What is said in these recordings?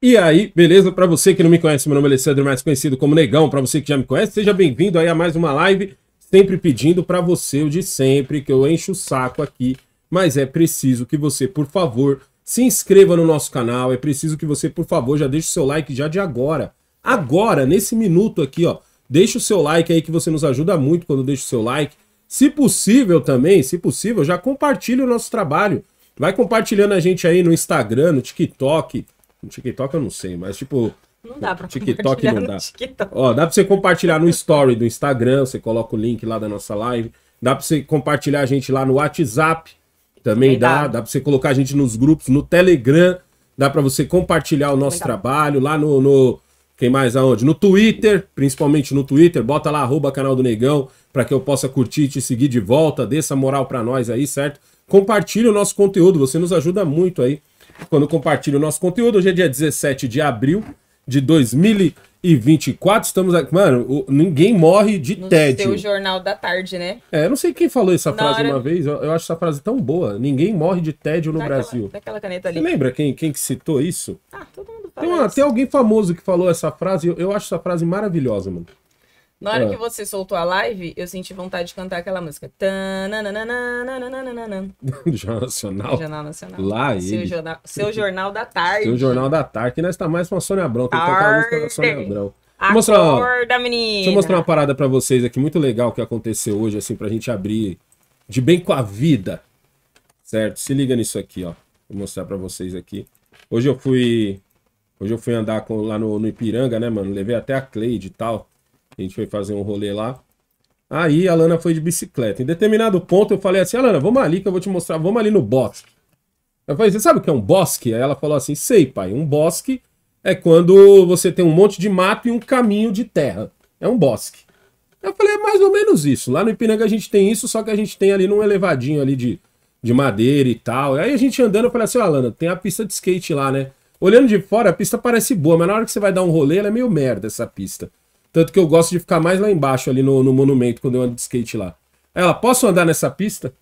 E aí, beleza? Para você que não me conhece, meu nome é Alessandro, mais conhecido como Negão. Para você que já me conhece, seja bem-vindo aí a mais uma live. Sempre pedindo para você o de sempre, que eu encho o saco aqui, mas é preciso que você, por favor, se inscreva no nosso canal. É preciso que você, por favor, já deixe o seu like já de agora. Agora, nesse minuto aqui, ó. Deixe o seu like aí que você nos ajuda muito quando deixa o seu like. Se possível também, se possível, já compartilhe o nosso trabalho. Vai compartilhando a gente aí no Instagram, no TikTok, no TikTok eu não sei, mas tipo. Não dá pra TikTok não dá. TikTok. Ó, dá pra você compartilhar no story do Instagram, você coloca o link lá da nossa live. Dá pra você compartilhar a gente lá no WhatsApp. Também dá. dá. Dá pra você colocar a gente nos grupos, no Telegram. Dá pra você compartilhar o nosso trabalho lá no, no. Quem mais aonde? No Twitter, principalmente no Twitter. Bota lá, arroba canal do Negão, pra que eu possa curtir e te seguir de volta. Dê essa moral pra nós aí, certo? Compartilha o nosso conteúdo, você nos ajuda muito aí quando compartilha o nosso conteúdo. Hoje é dia 17 de abril de 2024. Estamos aqui. Mano, o... ninguém morre de no tédio. Seu jornal da tarde, né? É, eu não sei quem falou essa Na frase hora... uma vez. Eu, eu, acho essa frase tão boa. Ninguém morre de tédio no daquela, Brasil. Daquela caneta ali. Você lembra quem, quem que citou isso? Ah, todo mundo fala. Tem, uma, tem alguém famoso que falou essa frase. Eu, eu acho essa frase maravilhosa, mano. Na hora que ah. você soltou a live, eu senti vontade de cantar aquela música. Do Jornal Nacional. Do Jornal Nacional. Lá seu ele. Jornal, seu Jornal da Tarde. Seu Jornal da Tarde. Que nós tá mais com a Sônia Abrão. Tem que cantar a música da Sônia Abrão. Acorda, mostrar da menina. Deixa eu mostrar uma parada para vocês aqui, muito legal que aconteceu hoje, assim, pra gente abrir de bem com a vida. Certo? Se liga nisso aqui, ó. Vou mostrar para vocês aqui. Hoje eu fui... Hoje eu fui andar com, lá no, no Ipiranga, né, mano? Levei até a Cleide e tal. A gente foi fazer um rolê lá. Aí a Lana foi de bicicleta. Em determinado ponto eu falei assim, Alana, ah, vamos ali que eu vou te mostrar, vamos ali no bosque. Eu falei, você sabe o que é um bosque? Aí ela falou assim, sei pai, um bosque é quando você tem um monte de mato e um caminho de terra. É um bosque. Eu falei, é mais ou menos isso. Lá no Ipiranga a gente tem isso, só que a gente tem ali num elevadinho ali de, de madeira e tal. Aí a gente andando, eu falei assim, Alana, tem a pista de skate lá, né? Olhando de fora, a pista parece boa, mas na hora que você vai dar um rolê, ela é meio merda essa pista. Tanto que eu gosto de ficar mais lá embaixo, ali no, no monumento, quando eu ando de skate lá. Ela, posso andar nessa pista?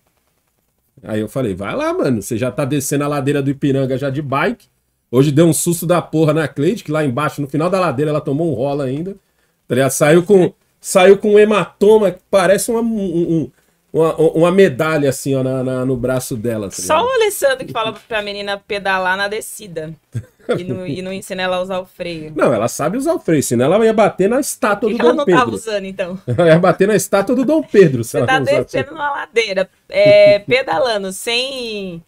Aí eu falei, vai lá, mano. Você já tá descendo a ladeira do Ipiranga já de bike. Hoje deu um susto da porra na Cleide, que lá embaixo, no final da ladeira, ela tomou um rola ainda. ela tá saiu com, saiu com um hematoma que parece uma, um, uma, uma medalha, assim, ó, na, na, no braço dela. Tá Só o Alessandro que fala pra menina pedalar na descida. E não, e não ensina ela a usar o freio. Não, ela sabe usar o freio, senão ela ia bater na estátua do Dom Pedro. Ela não estava tava usando, então. Ela ia bater na estátua do Dom Pedro. Você tá descendo numa ladeira, é, pedalando sem.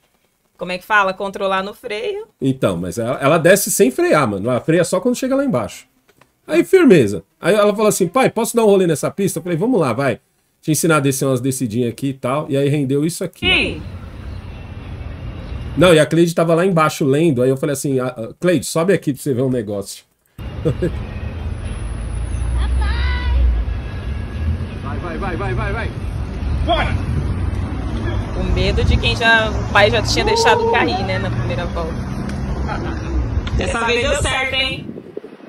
Como é que fala? Controlar no freio. Então, mas ela, ela desce sem frear, mano. Ela freia só quando chega lá embaixo. Aí, firmeza. Aí ela falou assim: pai, posso dar um rolê nessa pista? Eu falei: vamos lá, vai. Te ensinar a descer umas descidinhas aqui e tal. E aí rendeu isso aqui. Sim. Ó. Não, e a Cleide tava lá embaixo lendo, aí eu falei assim, ah, ah, Cleide, sobe aqui pra você ver um negócio. Rapaz! Vai, vai, vai, vai, vai, vai! Bora! O medo de quem já, o pai já tinha deixado cair, né, na primeira volta. Dessa vez deu certo, hein?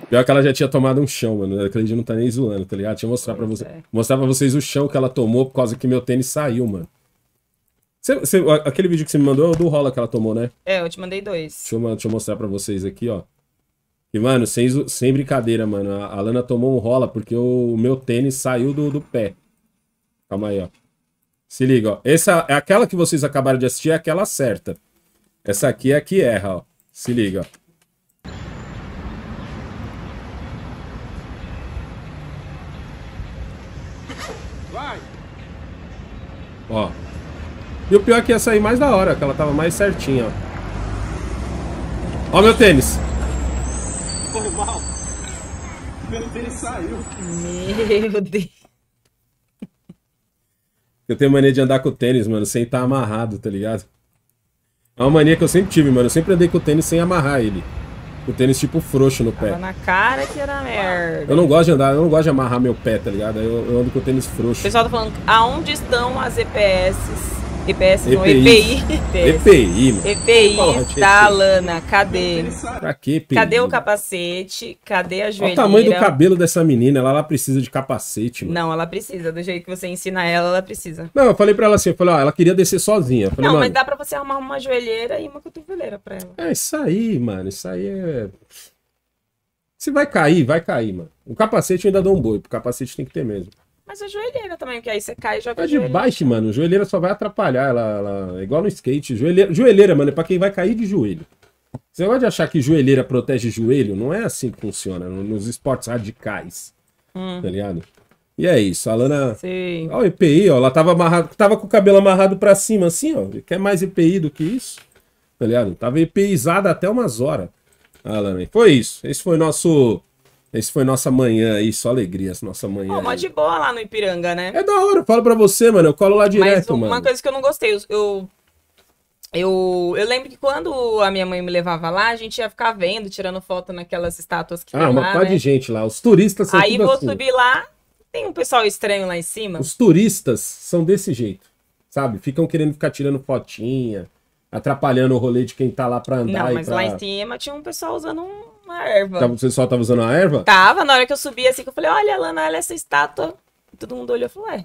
Pior que ela já tinha tomado um chão, mano. A Cleide não tá nem zoando, tá ligado? Deixa eu mostrar pra, você, é. mostrar pra vocês o chão que ela tomou por causa que meu tênis saiu, mano aquele vídeo que você me mandou é o do rola que ela tomou, né? É, eu te mandei dois. Deixa eu, deixa eu mostrar pra vocês aqui, ó. E, mano, sem, sem brincadeira, mano. A, a Lana tomou um rola porque o, o meu tênis saiu do, do pé. Calma aí, ó. Se liga, ó. Essa é aquela que vocês acabaram de assistir, é aquela certa. Essa aqui é a que erra, ó. Se liga, ó. Vai! Ó. E o pior é que ia sair mais da hora, que ela tava mais certinha, ó. Ó meu tênis. Foi mal. Meu tênis saiu. Meu Deus. Eu tenho mania de andar com o tênis, mano, sem estar tá amarrado, tá ligado? É uma mania que eu sempre tive, mano. Eu sempre andei com o tênis sem amarrar ele. O tênis tipo frouxo no pé. Tava na cara que era merda. Eu não gosto de andar, eu não gosto de amarrar meu pé, tá ligado? Eu, eu ando com o tênis frouxo. O pessoal tá falando, aonde estão as EPS? EPS EPI. não, EPI. EPI, mano. EPI da EPI. Lana, cadê? Pra quê, EPI? Cadê o capacete? Cadê a joelheira? Olha o tamanho do cabelo dessa menina, ela, ela precisa de capacete, mano. Não, ela precisa, do jeito que você ensina ela, ela precisa. Não, eu falei pra ela assim, eu falei, ó, ela queria descer sozinha. Falei, não, mas dá pra você arrumar uma joelheira e uma cotoveleira pra ela. É isso aí, mano, isso aí é... Se vai cair, vai cair, mano. O capacete eu ainda dá um boi, porque o capacete tem que ter mesmo. Mas a joelheira também, porque aí você cai e joga. É de baixo, mano. Joelheira só vai atrapalhar. Ela, ela, é igual no skate. Joelheira, joelheira, mano, é pra quem vai cair de joelho. Você pode achar que joelheira protege joelho? Não é assim que funciona nos esportes radicais. Hum. Tá ligado? E é isso, a Lana. Sim. Ó, o EPI, ó. Ela tava amarrado, tava com o cabelo amarrado pra cima, assim, ó. Quer mais EPI do que isso? Tá ligado? Tava EPIzada até umas horas. A Lana. Foi isso. Esse foi nosso esse foi nossa manhã aí, só alegrias, nossa manhã. Pô, mó de boa lá no Ipiranga, né? É da hora, eu falo pra você, mano. Eu colo lá direto, mano. Mas uma mano. coisa que eu não gostei, eu. Eu, eu lembro que quando a minha mãe me levava lá, a gente ia ficar vendo, tirando foto naquelas estátuas que Ah, tem uma lá, par né? de gente lá. Os turistas são Aí vou assim. subir lá, tem um pessoal estranho lá em cima. Os turistas são desse jeito, sabe? Ficam querendo ficar tirando fotinha, atrapalhando o rolê de quem tá lá pra andar. Não, e mas pra... lá em cima tinha um pessoal usando um uma erva. Tava- Você só tava usando a erva? Tava, na hora que eu subi assim, que eu falei, olha, Lana, olha essa estátua. E todo mundo olhou e falou, ué,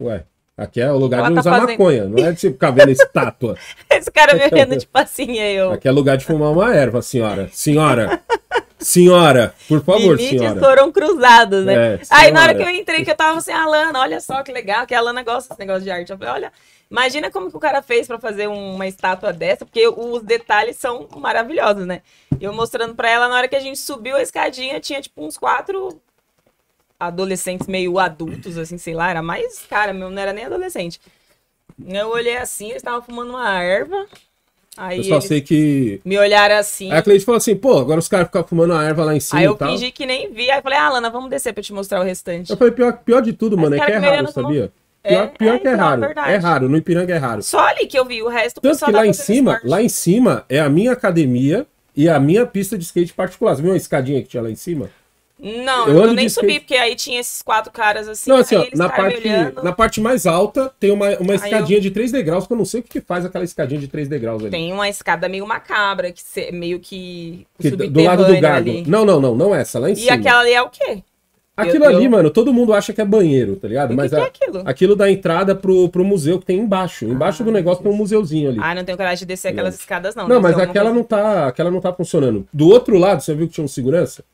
Ué, aqui é o lugar Ela de tá usar fazendo- maconha, não é de tipo você ficar vendo estátua. esse cara me é vendo de passinha, eu. Aqui é lugar de fumar uma erva, senhora. Senhora, Senhora, por favor, Limites senhora. foram cruzados, né? É, Aí na hora que eu entrei, que eu tava assim, Alana, olha só que legal, que a Alana gosta desse negócio de arte. Eu falei, olha, imagina como que o cara fez para fazer uma estátua dessa, porque os detalhes são maravilhosos, né? E eu mostrando para ela, na hora que a gente subiu a escadinha, tinha tipo uns quatro adolescentes meio adultos, assim, sei lá, era mais cara, meu, não era nem adolescente. Eu olhei assim, eles estavam fumando uma erva, Aí eu só sei que. Me olharam assim. Aí a cliente falou assim: pô, agora os caras ficam fumando a erva lá em cima. Aí eu fingi que nem vi. Aí falei: ah, Lana, vamos descer pra te mostrar o restante. Eu falei: pior, pior de tudo, Mas mano, é que é raro, sabia? Pior, é, pior é, que é então, é raro. É, é raro, no Ipiranga é raro. Só ali que eu vi, o resto Tanto que lá em cima, esporte. lá em cima é a minha academia e a minha pista de skate particular. Você viu uma escadinha que tinha lá em cima? Não, eu, eu nem skate... subi, porque aí tinha esses quatro caras assim. Não, assim, ó, na, parte, na parte mais alta tem uma, uma escadinha eu... de três degraus, que eu não sei o que, que faz aquela escadinha de três degraus ali. Tem uma escada meio macabra, que meio que, que Do lado do gado. Ali. Não, não, não, não é essa, lá em e cima. E aquela ali é o quê? Aquilo eu, ali, eu... mano, todo mundo acha que é banheiro, tá ligado? E Mas que é aquilo? aquilo da entrada pro, pro museu que tem embaixo. Embaixo ah, do negócio Deus. tem um museuzinho ali. Ah, não tenho coragem de descer aquelas escadas, não. Não, né? mas aquela não, tá, aquela não tá funcionando. Do outro lado, você viu que tinha um segurança?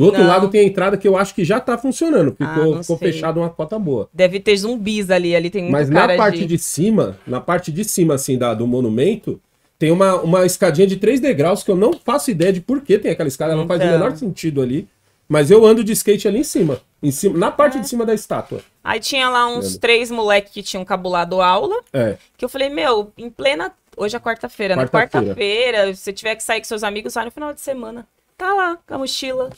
Do outro não. lado tem a entrada que eu acho que já tá funcionando, ficou, ah, ficou fechado uma cota boa. Deve ter zumbis ali, ali tem muito Mas na parte de... de... cima, na parte de cima, assim, da, do monumento, tem uma, uma escadinha de três degraus que eu não faço ideia de por que tem aquela escada, ela então... não faz o menor então. sentido ali. Mas eu ando de skate ali em cima. Em cima na parte é. de cima da estátua. Aí tinha lá uns três moleques que tinham cabulado aula. É. Que eu falei, meu, em plena. Hoje é quarta-feira, quarta né? Quarta-feira, se tiver que sair com seus amigos, sai no final de semana. Tá lá, com a mochila,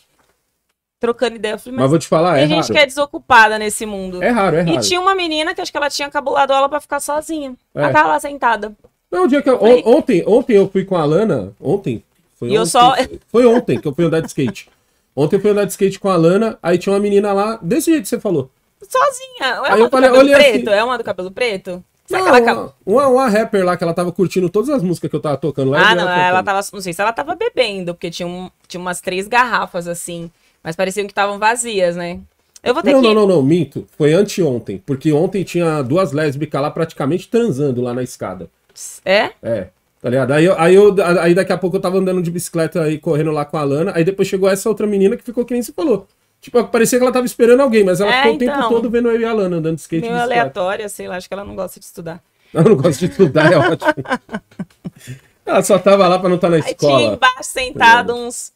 trocando ideia. Eu falei, mas, mas vou te falar, tem é gente raro. que é desocupada nesse mundo. É raro, é raro. E tinha uma menina que acho que ela tinha cabulado aula para ficar sozinha. É. Ela tava lá sentada. Não, o dia que eu, falei... ontem, ontem eu fui com a Lana, ontem, foi e ontem, eu só... foi ontem que eu fui andar de skate. Ontem eu fui andar de skate com a Lana, aí tinha uma menina lá, desse jeito que você falou. Sozinha. É aí uma do falei, cabelo preto? Assim... É uma do cabelo preto? Não, aquela... uma, uma rapper lá que ela tava curtindo todas as músicas que eu tava tocando. Lá é ah, não, ela, ela tava. Não sei se ela tava bebendo, porque tinha, um, tinha umas três garrafas assim. Mas pareciam que estavam vazias, né? Eu vou ter não, que... não, não, não, minto. Foi anteontem, porque ontem tinha duas lésbicas lá praticamente transando lá na escada. É? É. Tá ligado? Aí, aí, eu, aí daqui a pouco eu tava andando de bicicleta aí, correndo lá com a Lana, aí depois chegou essa outra menina que ficou que nem se falou. Tipo, parecia que ela tava esperando alguém, mas ela é, ficou então, o tempo então. todo vendo eu e a Lana andando de skate. Meio aleatória, sei lá, acho que ela não gosta de estudar. Ela não gosta de estudar, é ótimo. Ela só tava lá pra não estar tá na escola. Aí tinha embaixo sentado uns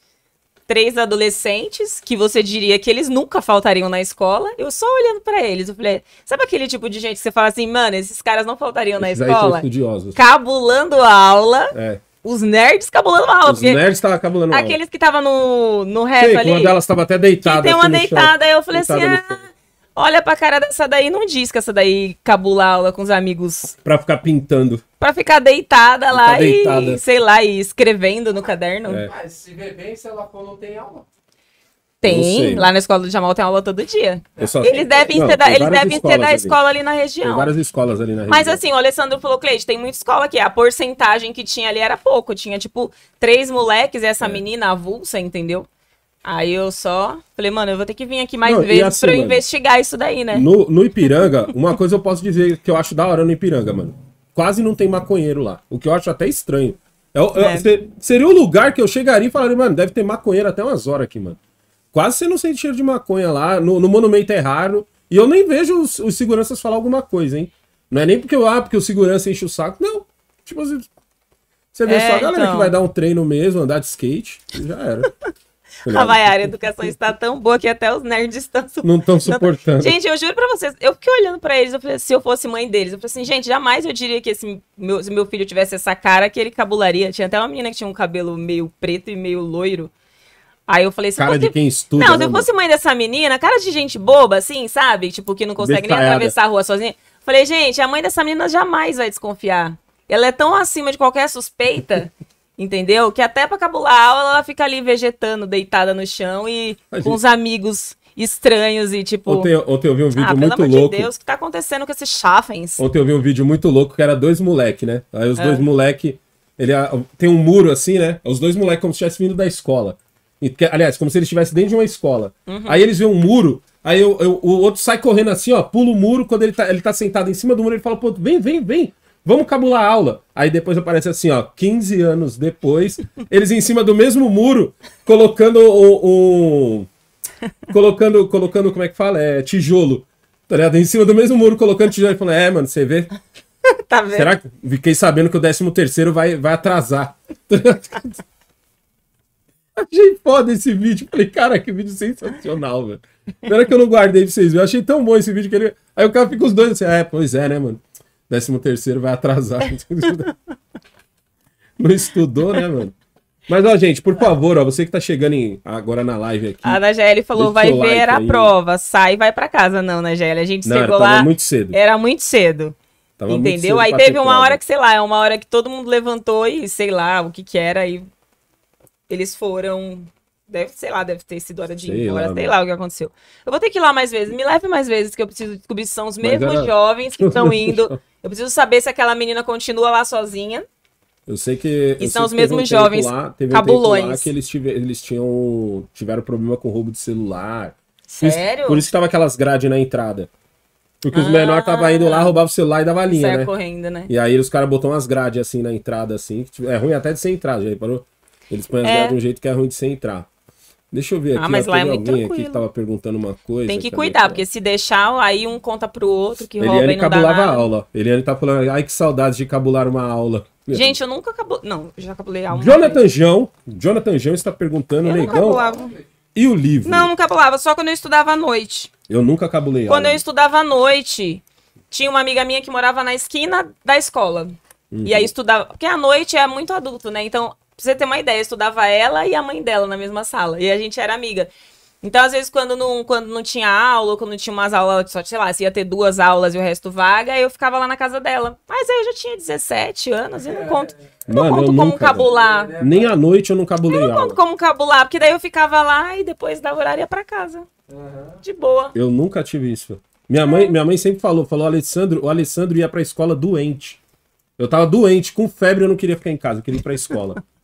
três adolescentes que você diria que eles nunca faltariam na escola. Eu só olhando para eles, eu falei, sabe aquele tipo de gente que você fala assim, mano, esses caras não faltariam esses na escola? Estudiosos. Cabulando a aula. É. Os nerds cabulando aula. Os nerds estavam cabulando aula. Aqueles que estavam no, no reto Sei, ali. uma delas estava até deitada. Tem uma assim, deitada, aí eu falei deitada assim, ah, olha pra cara dessa daí, não diz que essa daí cabula aula com os amigos. Pra ficar pintando. Pra ficar deitada lá ficar deitada. e, sei lá, e escrevendo no caderno. É. Mas se bem, se ela for, não tem aula. Tem, lá na escola do Jamal tem aula todo dia. É. Só... Eles devem não, ser da, eles devem ser da ali. escola ali na região. Tem várias escolas ali na região. Mas assim, o Alessandro falou, Cleide, tem muita escola aqui. A porcentagem que tinha ali era pouco. Tinha, tipo, três moleques e essa é. menina avulsa, entendeu? Aí eu só falei, mano, eu vou ter que vir aqui mais não, vezes assim, pra eu mano, investigar isso daí, né? No, no Ipiranga, uma coisa eu posso dizer que eu acho da hora no Ipiranga, mano quase não tem maconheiro lá. O que eu acho até estranho. Eu, eu, é. é, é. seria um lugar que eu chegaria e falaria, mano, deve ter maconheiro até umas horas aqui, mano. Quase você não sente cheiro de maconha lá. No, no monumento é raro. E eu nem vejo os, os, seguranças falar alguma coisa, hein? Não é nem porque, ah, porque o segurança enche o saco. Não. Tipo, assim, você vê é, só a galera então... que vai dar um treino mesmo, andar de skate, já era. A a educação está tão boa que até os nerds estão su... Não estão suportando. Gente, eu juro pra vocês, eu fiquei olhando pra eles, eu falei, se eu fosse mãe deles, eu falei assim, gente, jamais eu diria que esse meu, se meu filho tivesse essa cara, que ele cabularia. Tinha até uma menina que tinha um cabelo meio preto e meio loiro. Aí eu falei, assim, cara de quem estuda. Não, se né, eu fosse mãe dessa menina, cara de gente boba, assim, sabe? Tipo, que não consegue nem atravessar a rua sozinha. Falei, gente, a mãe dessa menina jamais vai desconfiar. Ela é tão acima de qualquer suspeita Entendeu? Que até pra cabular a aula, ela fica ali vegetando, deitada no chão e com os amigos estranhos e tipo. Ontem, ontem eu vi um vídeo ah, muito pelo louco. Meu de Deus, o que tá acontecendo com esses chafens? Ontem eu vi um vídeo muito louco que era dois moleques, né? Aí os é. dois moleques. Ele ah, tem um muro assim, né? Os dois moleques como se estivessem vindo da escola. aliás, como se eles estivessem dentro de uma escola. Uhum. Aí eles veem um muro, aí eu, eu, o outro sai correndo assim, ó, pula o muro. Quando ele tá, ele tá sentado em cima do muro, ele fala, pô, vem, vem, vem vamos cabular a aula. Aí depois aparece assim, ó, 15 anos depois, eles em cima do mesmo muro, colocando o. o colocando, colocando, como é que fala? É tijolo. Tá ligado? Em cima do mesmo muro, colocando tijolo e falando, é, mano, você vê. tá vendo? Será que fiquei sabendo que o 13 terceiro vai, vai atrasar? Achei foda esse vídeo. Falei, cara, que vídeo sensacional, velho. Pera que eu não guardei pra vocês, eu achei tão bom esse vídeo que ele. Aí o cara fica os dois assim, é, pois é, né, mano? décimo terceiro vai atrasar. não estudou, né, mano? Mas, ó, gente, por favor, ó, você que tá chegando em, agora na live aqui. A Nageli falou, vai ver like a aí. prova, sai e vai para casa. Não, Nageli, a gente não, chegou lá... muito cedo. Era muito cedo. Tava entendeu? Muito cedo aí teve uma prova. hora que, sei lá, é uma hora que todo mundo levantou e sei lá o que que era, e eles foram Deve, sei lá, deve ter sido hora de sei ir embora, sei lá o que aconteceu. Eu vou ter que ir lá mais vezes, me leve mais vezes, que eu preciso descobrir se são os mesmos era... jovens que estão indo. Eu preciso saber se aquela menina continua lá sozinha. Eu sei que. E são os mesmos um jovens lá, teve cabulões. Um lá que eles, tive, eles tinham, tiveram problema com roubo de celular. Sério? Isso, por isso que tava aquelas grades na entrada. Porque ah, os menores estavam indo lá, roubavam o celular e dava linha, né? correndo, né? E aí os caras botam umas grades assim na entrada, assim. é ruim até de ser entrada, já reparou? Eles põem as é. grades de um jeito que é ruim de ser entrar. Deixa eu ver ah, aqui. Ah, mas lá é muito alguém tranquilo. aqui que tava perguntando uma coisa. Tem que cuidar, tá. porque se deixar, aí um conta pro outro que Eliane rouba e não cabulava dá nada. aula. Eliane tá falando, ai que saudade de cabular uma aula. Meu Gente, eu nunca cabulei. Não, já cabulei aula. Jonathan Jão, Jonathan Jão está perguntando, eu negão. E o livro? Não, nunca cabulava, só quando eu estudava à noite. Eu nunca cabulei Quando aula. eu estudava à noite, tinha uma amiga minha que morava na esquina da escola. Uhum. E aí uhum. estudava. Porque à noite é muito adulto, né? Então, Pra você ter uma ideia, eu estudava ela e a mãe dela na mesma sala. E a gente era amiga. Então, às vezes, quando não, quando não tinha aula, quando tinha umas aulas, só, sei lá, se ia ter duas aulas e o resto vaga, eu ficava lá na casa dela. Mas aí eu já tinha 17 anos e não é. conto. Não Mano, conto como nunca, cabular. Nem à noite eu não cabulei eu não aula. conto como cabular, porque daí eu ficava lá e depois da horária ia pra casa. Uhum. De boa. Eu nunca tive isso. Minha mãe, é. minha mãe sempre falou, falou, Alessandro, o Alessandro ia pra escola doente. Eu tava doente, com febre, eu não queria ficar em casa, eu queria ir pra escola.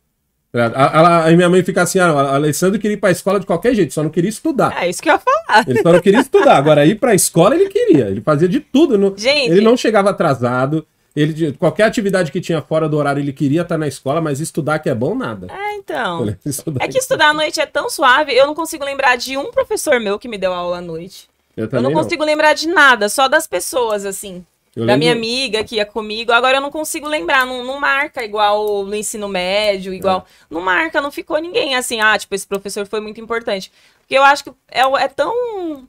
A, a, minha mãe fica assim, ah, a Alessandro queria ir pra escola de qualquer jeito, só não queria estudar. É isso que eu ia falar. Ele só não queria estudar. Agora, ir pra escola ele queria. Ele fazia de tudo. Gente. Ele não chegava atrasado. Ele, qualquer atividade que tinha fora do horário, ele queria estar tá na escola, mas estudar que é bom, nada. É, então. é que é estudar à noite é tão suave, eu não consigo lembrar de um professor meu que me deu aula à noite. Eu, também eu não, não consigo lembrar de nada, só das pessoas, assim. Eu da lembro... minha amiga que ia comigo. Agora eu não consigo lembrar, não, não marca igual no ensino médio, igual. É. Não marca, não ficou ninguém assim, ah, tipo, esse professor foi muito importante. Porque eu acho que é, é tão.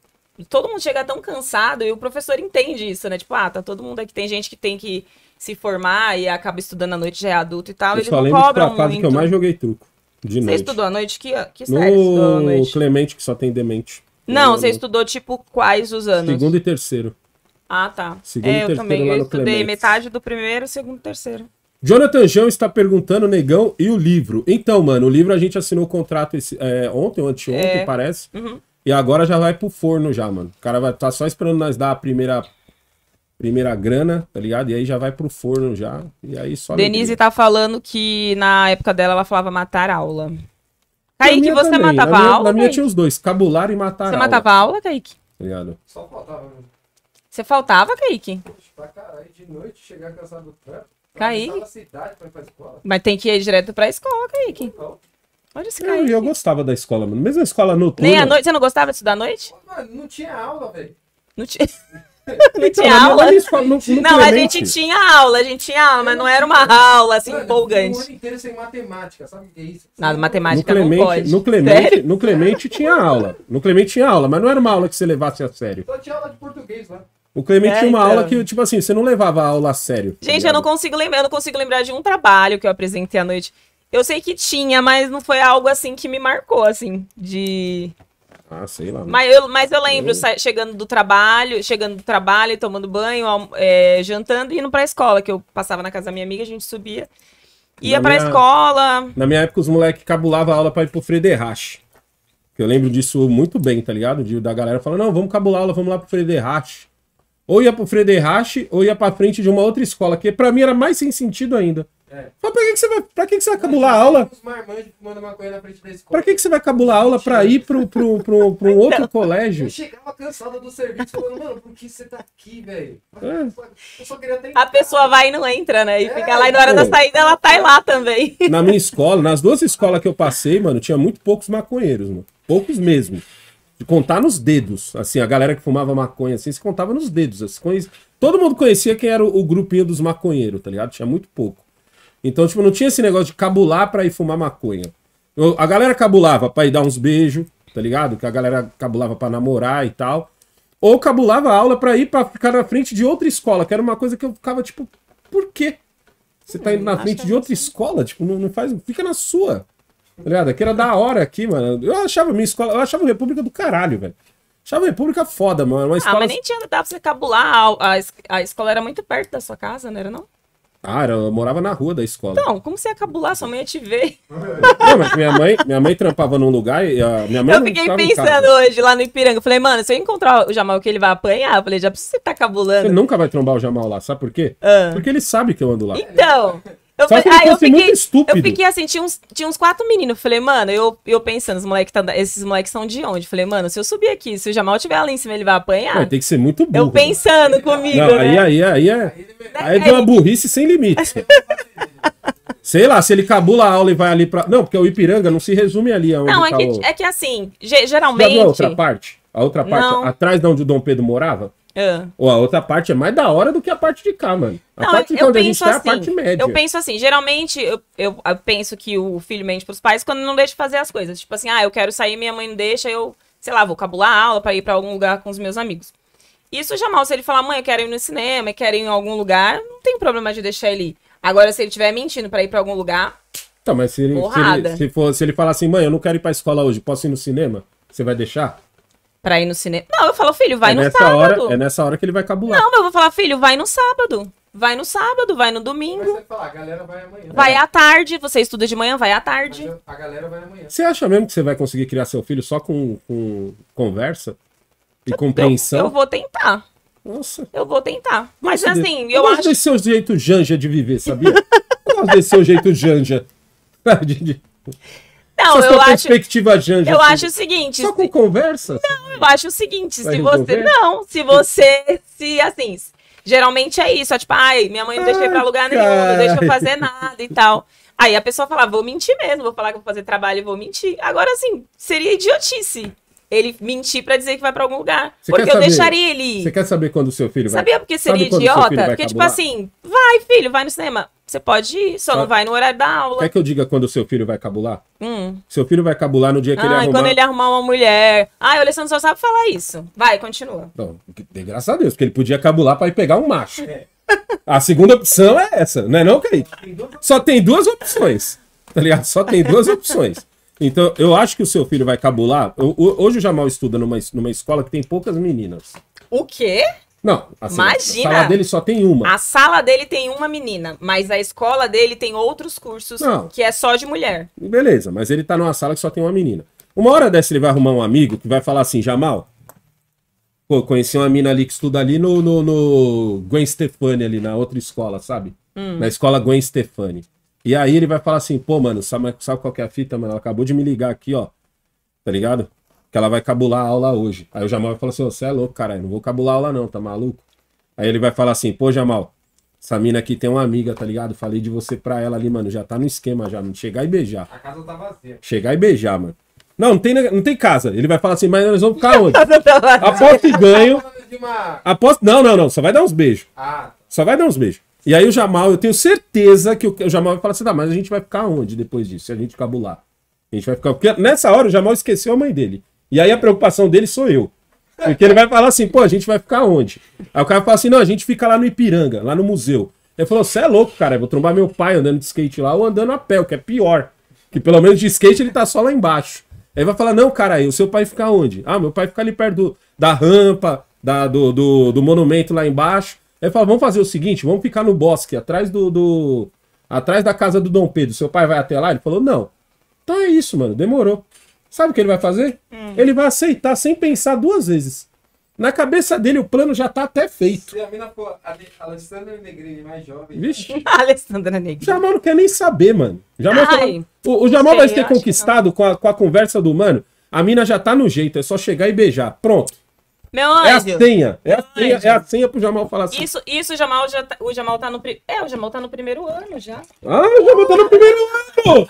Todo mundo chega tão cansado e o professor entende isso, né? Tipo, ah, tá todo mundo aqui. Tem gente que tem que se formar e acaba estudando à noite, já é adulto e tal. Eu eles só lembro cobram que muito. que eu mais joguei truco. De você noite. estudou à noite? Que, que no... série estudou Clemente, que só tem demente. Não, você não... estudou, tipo, quais os anos? Segundo e terceiro. Ah, tá. Segundo, é, eu também. Eu estudei Clemente. metade do primeiro, segundo, terceiro. Jonathan João está perguntando, Negão, e o livro? Então, mano, o livro a gente assinou o contrato esse, é, ontem, ou anteontem, é. parece. Uhum. E agora já vai pro forno já, mano. O cara vai tá só esperando nós dar a primeira primeira grana, tá ligado? E aí já vai pro forno já. E aí só Denise alegria. tá falando que na época dela ela falava matar aula. Kaique, você também. matava na minha, aula? Na minha Kaique? tinha os dois, cabular e matar você aula. Você matava aula, Kaique? Tá ligado? Só faltava você faltava, Kaique? Poxa, pra caralho, de noite chegar cansado do trampo. Kaique? Cidade pra ir pra escola. Mas tem que ir direto pra escola, Kaique. Então. Onde esse Kaique? Eu, eu gostava da escola, mano. Mesmo a escola noturna. Nem à noite? Você não gostava de estudar à noite? Mano, não tinha aula, velho. Não tinha. Então, não então, tinha aula? Escola, no, no não, a gente tinha aula, a gente tinha aula, mas não era uma aula assim Mano, empolgante. O ano inteiro sem matemática, sabe o que é isso? Nada, matemática no Clemente, não pode. No Clemente, no Clemente tinha aula. No Clemente tinha aula, mas não era uma aula que você levasse a sério. Só tinha aula de português lá. Né? O Clemente é, tinha uma então... aula que, tipo assim, você não levava a aula a sério. Tá gente, eu não consigo lembrar, eu não consigo lembrar de um trabalho que eu apresentei à noite. Eu sei que tinha, mas não foi algo assim que me marcou, assim, de. Ah, sei lá. Né? Mas eu, mas eu lembro eu... chegando do trabalho, chegando do trabalho, tomando banho, é, jantando e indo pra escola, que eu passava na casa da minha amiga, a gente subia. Ia na pra minha... escola. Na minha época, os moleques cabulavam a aula pra ir pro Frederrach. Eu lembro disso muito bem, tá ligado? De, da galera falando, não, vamos cabular a aula, vamos lá pro Frederrach. Ou ia pro Frederich, ou ia pra frente de uma outra escola, que pra mim era mais sem sentido ainda. É. Mas pra que, que, você vai, pra que, que você vai cabular a aula? Pra que, que você vai cabular a aula pra ir pro, pro, pro, pro um então, outro colégio? Eu chegava cansada do serviço falando, mano, por que você tá aqui, velho? É. A pessoa vai e não entra, né? E é, fica lá e na hora pô. da saída ela tá lá também. Na minha escola, nas duas escolas que eu passei, mano, tinha muito poucos maconheiros, mano. Poucos mesmo de contar nos dedos. Assim, a galera que fumava maconha assim, se contava nos dedos. Assim, conhe... Todo mundo conhecia quem era o, o grupinho dos maconheiros, tá ligado? Tinha muito pouco. Então, tipo, não tinha esse negócio de cabular pra ir fumar maconha. Eu, a galera cabulava pra ir dar uns beijos, tá ligado? Que a galera cabulava pra namorar e tal. Ou cabulava a aula pra ir pra ficar na frente de outra escola, que era uma coisa que eu ficava, tipo, por quê? Você tá indo na hum, frente de é outra escola? Tipo, não, não faz. Fica na sua. Tá ligado? Aqui era da hora aqui, mano. Eu achava minha escola, eu achava República do caralho, velho. Achava República foda, mano. Uma escola... Ah, mas nem tinha, andado pra você cabular. A, a, a escola era muito perto da sua casa, não era não? Ah, eu morava na rua da escola. Então, como você ia cabular? Sua mãe ia te ver. Não, mas minha mãe, minha mãe trampava num lugar e a minha mãe. Eu fiquei pensando hoje lá no Ipiranga. Eu falei, mano, se eu encontrar o Jamal que ele vai apanhar, eu falei, já precisa você tá cabulando. Você nunca vai trombar o Jamal lá, sabe por quê? Ah. Porque ele sabe que eu ando lá. Então. Eu, que eu, fiquei, estúpido. eu fiquei assim, tinha uns, tinha uns quatro meninos. Falei, mano, eu, eu pensando, os moleque tá, esses moleques são de onde? Falei, mano, se eu subir aqui, se o Jamal tiver ali em cima, ele vai apanhar. tem que ser muito burro. Eu né? pensando né? comigo. Não, né? Aí, aí, aí é. Aí é uma burrice sem limites. Sei lá, se ele cabula a aula e vai ali pra. Não, porque o Ipiranga não se resume ali aonde Não, é, tá que, o... é que assim, geralmente. Já viu a outra parte? A outra parte, não. atrás de onde o Dom Pedro morava? É. Ou a outra parte é mais da hora do que a parte de cá, mano. A Não, parte de eu onde a gente assim, é a assim, parte média. Eu penso assim, geralmente eu, eu, eu penso que o filho mente pros pais quando não deixa fazer as coisas. Tipo assim, ah, eu quero sair, minha mãe não deixa, eu, sei lá, vou cabular a aula para ir para algum lugar com os meus amigos. Isso já mal, se ele falar, mãe, eu quero ir no cinema, eu quero ir em algum lugar, não tem problema de deixar ele ir. Agora, se ele estiver mentindo para ir para algum lugar. Tá, mas se ele, se ele, se, for, se ele falar assim, mãe, eu não quero ir pra escola hoje, posso ir no cinema? Você vai deixar? Pra ir no cinema. Não, eu falo, filho, vai é no sábado. Hora, é nessa hora que ele vai cabular. Não, mas eu vou falar, filho, vai no sábado. Vai no sábado, vai no domingo. Mas você fala, a galera vai amanhã. Vai à tarde, você estuda de manhã, vai à tarde. a galera vai amanhã. Você acha mesmo que você vai conseguir criar seu filho só com, com conversa? E eu, compreensão? Eu, eu vou tentar. Nossa. Eu vou tentar. Mas Nossa, assim, eu eu, eu acho. desse seu jeito janja de viver, sabia? eu gosto desse seu jeito janja. Não, Essa eu acho. Perspectiva Janja, eu assim, acho o seguinte. Só com conversa? Não, eu acho o seguinte. Se resolver? você. Não, se você. Se assim. Geralmente é isso. É tipo, ai, minha mãe não deixa eu ir pra lugar nenhum, ai. não deixa eu fazer nada e tal. Aí a pessoa fala, vou mentir mesmo, vou falar que vou fazer trabalho e vou mentir. Agora, assim, seria idiotice ele mentir para dizer que vai para algum lugar. porque eu saber, deixaria ele. Você quer saber quando o seu filho vai? Sabia porque seria Sabe idiota? Porque, tipo assim, vai, filho, vai no cinema. Você pode ir, só não vai no horário da aula. Quer que eu diga quando o seu filho vai cabular? Hum. Seu filho vai cabular no dia que ele arrumar... Ah, quando ele arrumar uma mulher. Ah, o Alessandro só sabe falar isso. Vai, continua. Não, graças a Deus, porque ele podia cabular para ir pegar um macho. A segunda opção é essa, não é não, Kaique? Só tem duas opções, tá ligado? Só tem duas opções. Então, eu acho que o seu filho vai cabular. Eu, hoje o Jamal estuda numa, numa escola que tem poucas meninas. O quê? Não, assim, Imagina. a sala dele só tem uma. A sala dele tem uma menina, mas a escola dele tem outros cursos Não. que é só de mulher. Beleza, mas ele tá numa sala que só tem uma menina. Uma hora dessa ele vai arrumar um amigo que vai falar assim, Jamal, pô, conheci uma mina ali que estuda ali no, no, no Gwen Stefani ali na outra escola, sabe? Hum. Na escola Gwen Stefani. E aí ele vai falar assim, pô, mano, sabe, sabe qual que é a fita, mano? Ela acabou de me ligar aqui, ó. Tá ligado? Que ela vai cabular a aula hoje. Aí o Jamal vai falar assim, você é louco, caralho, não vou cabular a aula não, tá maluco? Aí ele vai falar assim, pô, Jamal, essa mina aqui tem uma amiga, tá ligado? Falei de você pra ela ali, mano, já tá no esquema já, mano. Chegar e beijar. A casa tá vazia. Chegar e beijar, mano. Não, não tem, não tem casa. Ele vai falar assim, mas nós vamos ficar onde? Tá Aposto e ganho. Tá Aposto... Não, não, não. Só vai dar uns beijos. Ah. Só vai dar uns beijos. E aí o Jamal, eu tenho certeza que o, o Jamal vai falar assim, tá, mas a gente vai ficar onde depois disso, se a gente cabular? A gente vai ficar... Porque nessa hora o Jamal esqueceu a mãe dele. E aí a preocupação dele sou eu. Porque ele vai falar assim, pô, a gente vai ficar onde? Aí o cara fala assim, não, a gente fica lá no Ipiranga, lá no museu. Ele falou, você é louco, cara, eu vou trombar meu pai andando de skate lá ou andando a pé, o que é pior. Que pelo menos de skate ele tá só lá embaixo. Aí vai falar, não, cara, aí o seu pai fica onde? Ah, meu pai fica ali perto do, da rampa, da, do, do, do monumento lá embaixo. Ele falou: vamos fazer o seguinte, vamos ficar no bosque, atrás do, do, atrás da casa do Dom Pedro. Seu pai vai até lá? Ele falou, não. Então é isso, mano, demorou. Sabe o que ele vai fazer? Hum. Ele vai aceitar sem pensar duas vezes. Na cabeça dele, o plano já tá até feito. Se a mina for Alessandra Negrini, mais jovem. Vixe. Alessandra Negrini. Jamal não quer nem saber, mano. Jamal Ai, o, o, Jamal sei, vai ter conquistado com a, com a conversa do mano. A mina já tá no jeito, é só chegar e beijar. Pronto. Meu anjo. É a senha. É a senha, é a senha pro Jamal falar assim. Isso, isso Jamal já tá, o Jamal tá no É, o Jamal tá no primeiro ano já. Ah, o Jamal tá no primeiro ano.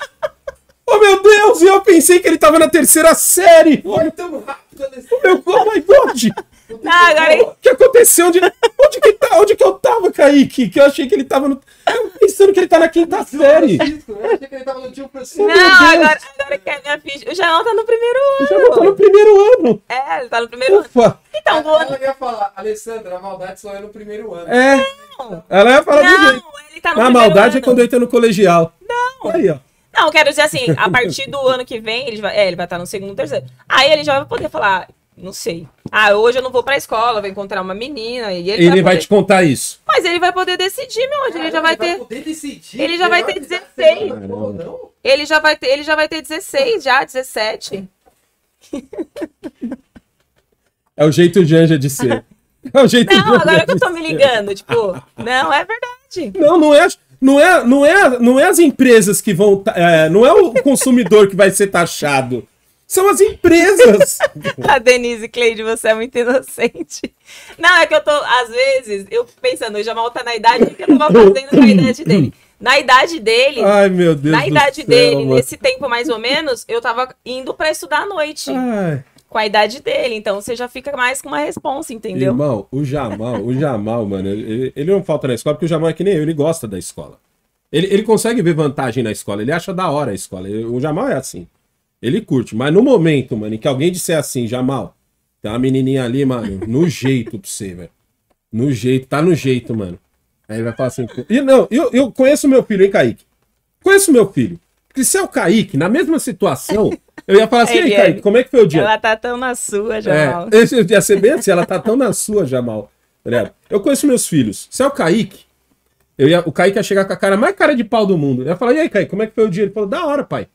Oh meu Deus, eu pensei que ele tava na terceira série! Olha tão rápido nesse. Oh, meu oh, my God! Não, ah, agora... O que aconteceu? Onde, onde, que tá? onde que eu tava, Kaique? Que eu achei que ele tava no. Eu pensando que ele tá na quinta série. eu achei que ele tava no tio Francisco. Não, agora, agora que é minha ficha. O Janão tá no primeiro ano. O Janão tá no primeiro ano. É, ele tá no primeiro Ufa. ano. Então, vou... Ela ia falar, Alessandra, a maldade só é no primeiro ano. É. Não. Ela ia falar não, do jeito. Ele tá no a maldade é quando ele tá no colegial. Não. Aí, ó. Não, quero dizer assim, a partir do ano que vem, ele vai, é, ele vai estar no segundo, terceiro. Aí ele já vai poder falar, ah, não sei, ah, hoje eu não vou pra escola, vou encontrar uma menina. E ele, ele vai, vai te contar isso. Mas ele vai poder decidir, meu anjo. Ele já vai, ter. ele já vai ter 16. Tá ele já vai ter, ele já vai ter 16, já, 17. É o jeito de Anja de ser. É o jeito Não, agora que eu tô me ligando, tipo, não é verdade. Não, não é, não é, não é, não é as empresas que vão, é, não é o consumidor que vai ser taxado são as empresas. a Denise Cleide, você é muito inocente. Não, é que eu tô, às vezes, eu pensando, o Jamal tá na idade que eu tava fazendo na idade dele. Na idade dele. Ai, meu Deus. Na idade céu, dele, mano. nesse tempo mais ou menos, eu tava indo para estudar à noite. Ai. Com a idade dele, então você já fica mais com uma responsa, entendeu? Irmão, o Jamal, o Jamal, mano, ele, ele não falta na escola, porque o Jamal é que nem eu, ele gosta da escola. Ele, ele consegue ver vantagem na escola, ele acha da hora a escola. O Jamal é assim. Ele curte. Mas no momento, mano, em que alguém disser assim, Jamal, tem uma menininha ali, mano, no jeito pra você, velho. No jeito, tá no jeito, mano. Aí ele vai falar assim. E não, eu, eu conheço meu filho, hein, Kaique? Conheço meu filho. Porque se é o Kaique, na mesma situação, eu ia falar assim, é, ei, Kaique, como é que foi o dia? Ela tá tão na sua, Jamal. É, eu ia ser bem assim, ela tá tão na sua, Jamal. Tá eu conheço meus filhos. Se é o Kaique, eu ia, o Kaique ia chegar com a cara mais cara de pau do mundo. Eu ia falar, e aí, Kaique, como é que foi o dia? Ele falou, da hora, pai.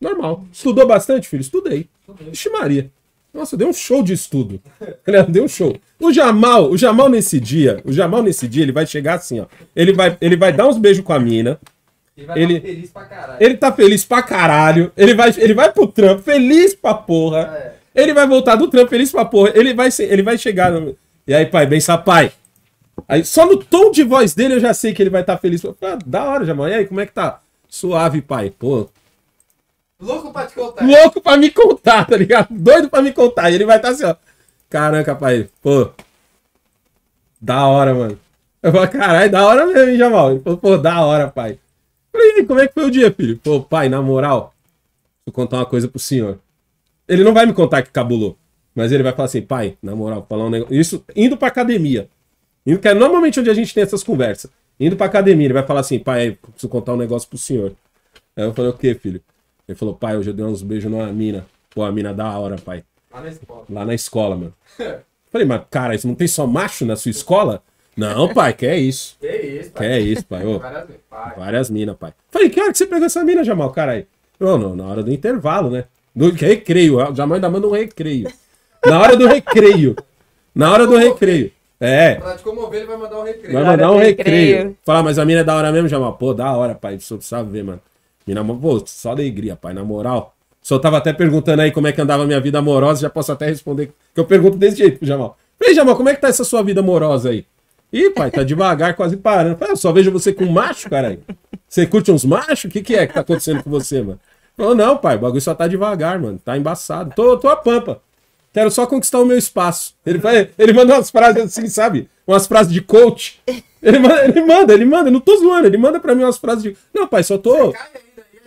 Normal. Estudou bastante, filho? Estudei. Vixe Maria. Nossa, deu um show de estudo. deu um show. O Jamal, o Jamal nesse dia, o Jamal nesse dia, ele vai chegar assim, ó. Ele vai, ele vai dar uns beijos com a mina. Ele vai ele, tá feliz pra caralho. Ele tá feliz pra caralho. Ele vai, ele vai pro trampo feliz pra porra. Ah, é. Ele vai voltar do trampo feliz pra porra. Ele vai, ele vai chegar no... E aí, pai, bem pai. Aí, só no tom de voz dele eu já sei que ele vai estar tá feliz. Ah, da hora, Jamal. E aí, como é que tá? Suave, pai. Pô, Louco pra te contar. Louco pra me contar, tá ligado? Doido pra me contar. E ele vai estar tá assim, ó. Caraca, pai. Pô. Da hora, mano. Eu falei, caralho, da hora mesmo, hein, Jamal? Ele falou, pô, da hora, pai. Eu falei, como é que foi o dia, filho? Pô, pai, na moral, Eu contar uma coisa pro senhor. Ele não vai me contar que cabulou. Mas ele vai falar assim, pai, na moral, falar um negócio. Isso indo pra academia. Indo, que é normalmente onde a gente tem essas conversas. Indo pra academia, ele vai falar assim, pai, preciso contar um negócio pro senhor. Aí eu falei, o quê, filho? Ele falou, pai, hoje eu dei uns beijos numa mina. Pô, a mina da hora, pai. Lá na escola. Lá na escola, mano. Falei, mas cara, isso não tem só macho na sua escola? Não, pai, que é isso. Que isso, pai. Que é isso, pai. Ô, várias, várias minas, pai. Falei, que hora que você pegou essa mina, Jamal, caralho? Não, não, na hora do intervalo, né? Do é recreio. O Jamal ainda manda um recreio. Na hora do recreio. Na hora do recreio. É. Pra te comover, ele vai mandar um recreio. Vai mandar um recreio. recreio. Falar, mas a mina é da hora mesmo, Jamal? Pô, da hora, pai. Só sabe ver, mano pô, só alegria, pai, na moral. Só tava até perguntando aí como é que andava a minha vida amorosa, já posso até responder, que eu pergunto desse jeito pro Jamal. Falei, Jamal, como é que tá essa sua vida amorosa aí? Ih, pai, tá devagar, quase parando. Falei, eu ah, só vejo você com macho, caralho. Você curte uns machos? O que, que é que tá acontecendo com você, mano? Falou, não, pai, o bagulho só tá devagar, mano. Tá embaçado. Tô, tô a pampa. Quero só conquistar o meu espaço. Ele, ele manda umas frases assim, sabe? Umas frases de coach. Ele manda, ele manda, ele manda. Não tô zoando, ele manda pra mim umas frases de. Não, pai, só tô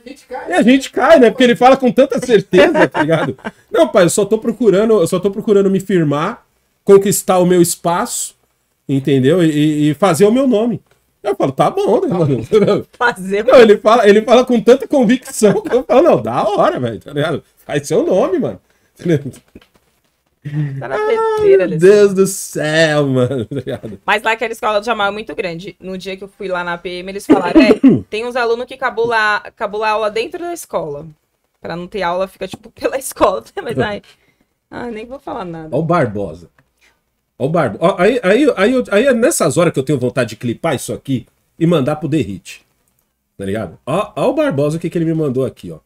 gente cai. E é, a gente cai, né? Porque ele fala com tanta certeza, tá ligado? Não, pai, eu só tô procurando, eu só tô procurando me firmar, conquistar o meu espaço, entendeu? E, e fazer o meu nome. Eu falo, tá bom, né, tá mano? Fazer. Não, ele fala, ele fala com tanta convicção que eu falo, não, da hora, velho, tá ligado? Faz seu nome, mano. Tá na terceira. Ah, meu Deus do céu, mano. Mas lá que a escola de Jamal é muito grande. No dia que eu fui lá na PM, eles falaram: é, tem uns alunos que cabulam a aula dentro da escola. Pra não ter aula, fica tipo pela escola. Mas aí. Ah, nem vou falar nada. Ó o Barbosa. Ó o Barbosa. Aí, aí, aí, aí é nessas horas que eu tenho vontade de clipar isso aqui e mandar pro Derrite. Tá ligado? Ó, ó o Barbosa o que, que ele me mandou aqui, ó.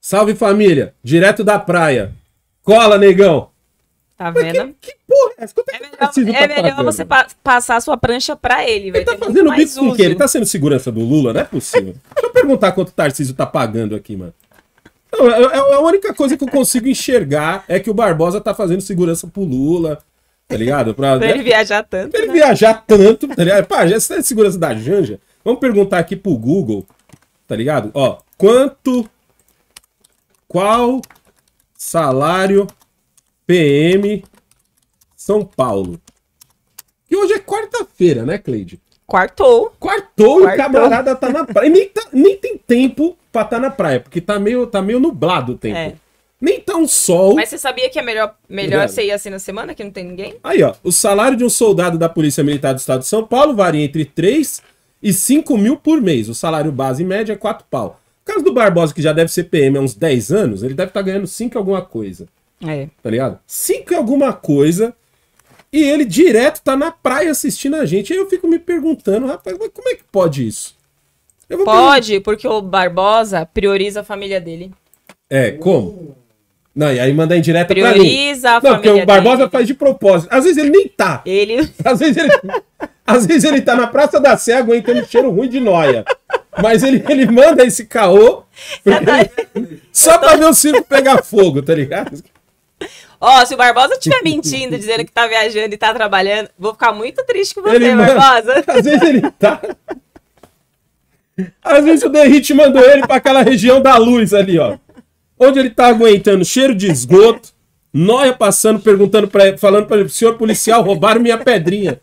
Salve família, direto da praia. Cola, negão! Tá vendo? Que, que, porra é é, é melhor, é melhor você pa passar a sua prancha pra ele. Ele tá fazendo bico com Ele tá sendo segurança do Lula? Não é possível. Deixa eu perguntar quanto o Tarcísio tá pagando aqui, mano. Não, é, é, é, a única coisa que eu consigo enxergar é que o Barbosa tá fazendo segurança pro Lula, tá ligado? Pra, pra ele né? viajar tanto. Pra ele né? viajar tanto, tá ligado? Pá, já é segurança da Janja. Vamos perguntar aqui pro Google, tá ligado? Ó, quanto. Qual salário PM São Paulo. E hoje é quarta-feira, né, Cleide? Quartou. Quartou, Quartou. e o camarada tá na praia. nem, tá, nem tem tempo pra estar tá na praia, porque tá meio, tá meio nublado o tempo. É. Nem tá um sol. Mas você sabia que é melhor, melhor você ir assim na semana, que não tem ninguém? Aí, ó. O salário de um soldado da Polícia Militar do Estado de São Paulo varia entre 3 e 5 mil por mês. O salário base em média é 4 pau. O caso do Barbosa, que já deve ser PM há uns 10 anos, ele deve estar tá ganhando 5 alguma coisa. É. Tá ligado? 5 alguma coisa. E ele direto tá na praia assistindo a gente. Aí eu fico me perguntando, rapaz, mas como é que pode isso? pode, perguntar. porque o Barbosa prioriza a família dele. É, como? Não, e aí manda em direto pra mim. Prioriza a família. Não, porque o Barbosa dele. faz de propósito. Às vezes ele nem tá. Ele... Às vezes ele... Às vezes ele tá na Praça da cega, aguentando cheiro ruim de noia. Mas ele, ele manda esse caô é só pra ver o circo pegar fogo, tá ligado? Ó, oh, se o Barbosa estiver mentindo, dizendo que tá viajando e tá trabalhando, vou ficar muito triste com você, ele Barbosa. Às vezes ele tá. Às vezes o Derrite mandou ele para aquela região da luz ali, ó. Onde ele tá aguentando cheiro de esgoto, nóia passando, perguntando para ele, falando para ele, senhor policial, roubaram minha pedrinha.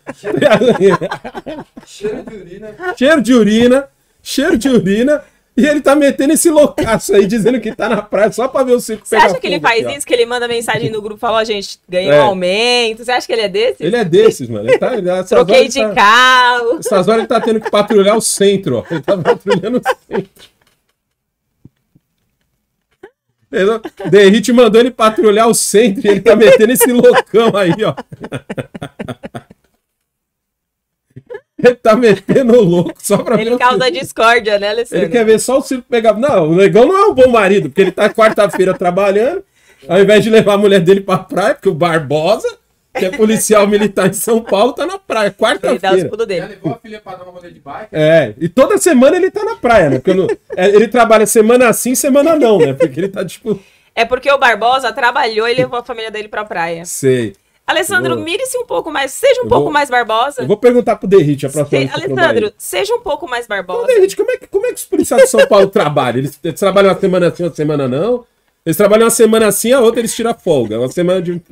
cheiro de urina. Cheiro de urina cheiro de urina. E ele tá metendo esse loucaço aí, dizendo que tá na praia só pra ver o circo Você acha que ele faz aqui, isso? Que ele manda mensagem no grupo e fala, gente, ganhou é. um aumento. Você acha que ele é desses? Ele é desses, mano. Ele tá, ele, é Troquei de tá, carro. Essas horas ele tá tendo que patrulhar o centro, ó. Ele tá patrulhando o centro. Derrite mandou ele patrulhar o centro e ele tá metendo esse loucão aí, ó. Ele tá metendo o louco só pra Ele causa filho. discórdia, né, Alessandro? Ele quer ver só o circo pegar. Não, o negão não é um bom marido, porque ele tá quarta-feira trabalhando, ao invés de levar a mulher dele pra praia, porque o Barbosa, que é policial militar em São Paulo, tá na praia, quarta-feira. Ele dá os pulos dele. Já levou a filha pra dar uma rolê de bike? É, e toda semana ele tá na praia, né? Porque não... É, ele trabalha semana assim, semana não, né? Porque ele tá tipo. É porque o Barbosa trabalhou e levou a família dele pra praia. Sei. Alessandro, vou... mire-se um pouco mais, seja um eu pouco vou... mais barbosa. Eu vou perguntar pro Derrite a próxima vez. Alessandro, seja um pouco mais barbosa. Derrite, como é, que, como é que os policiais de São Paulo trabalham? Eles, eles trabalham uma semana assim, uma semana não? Eles trabalham uma semana assim, a outra eles tiram folga. Uma semana de.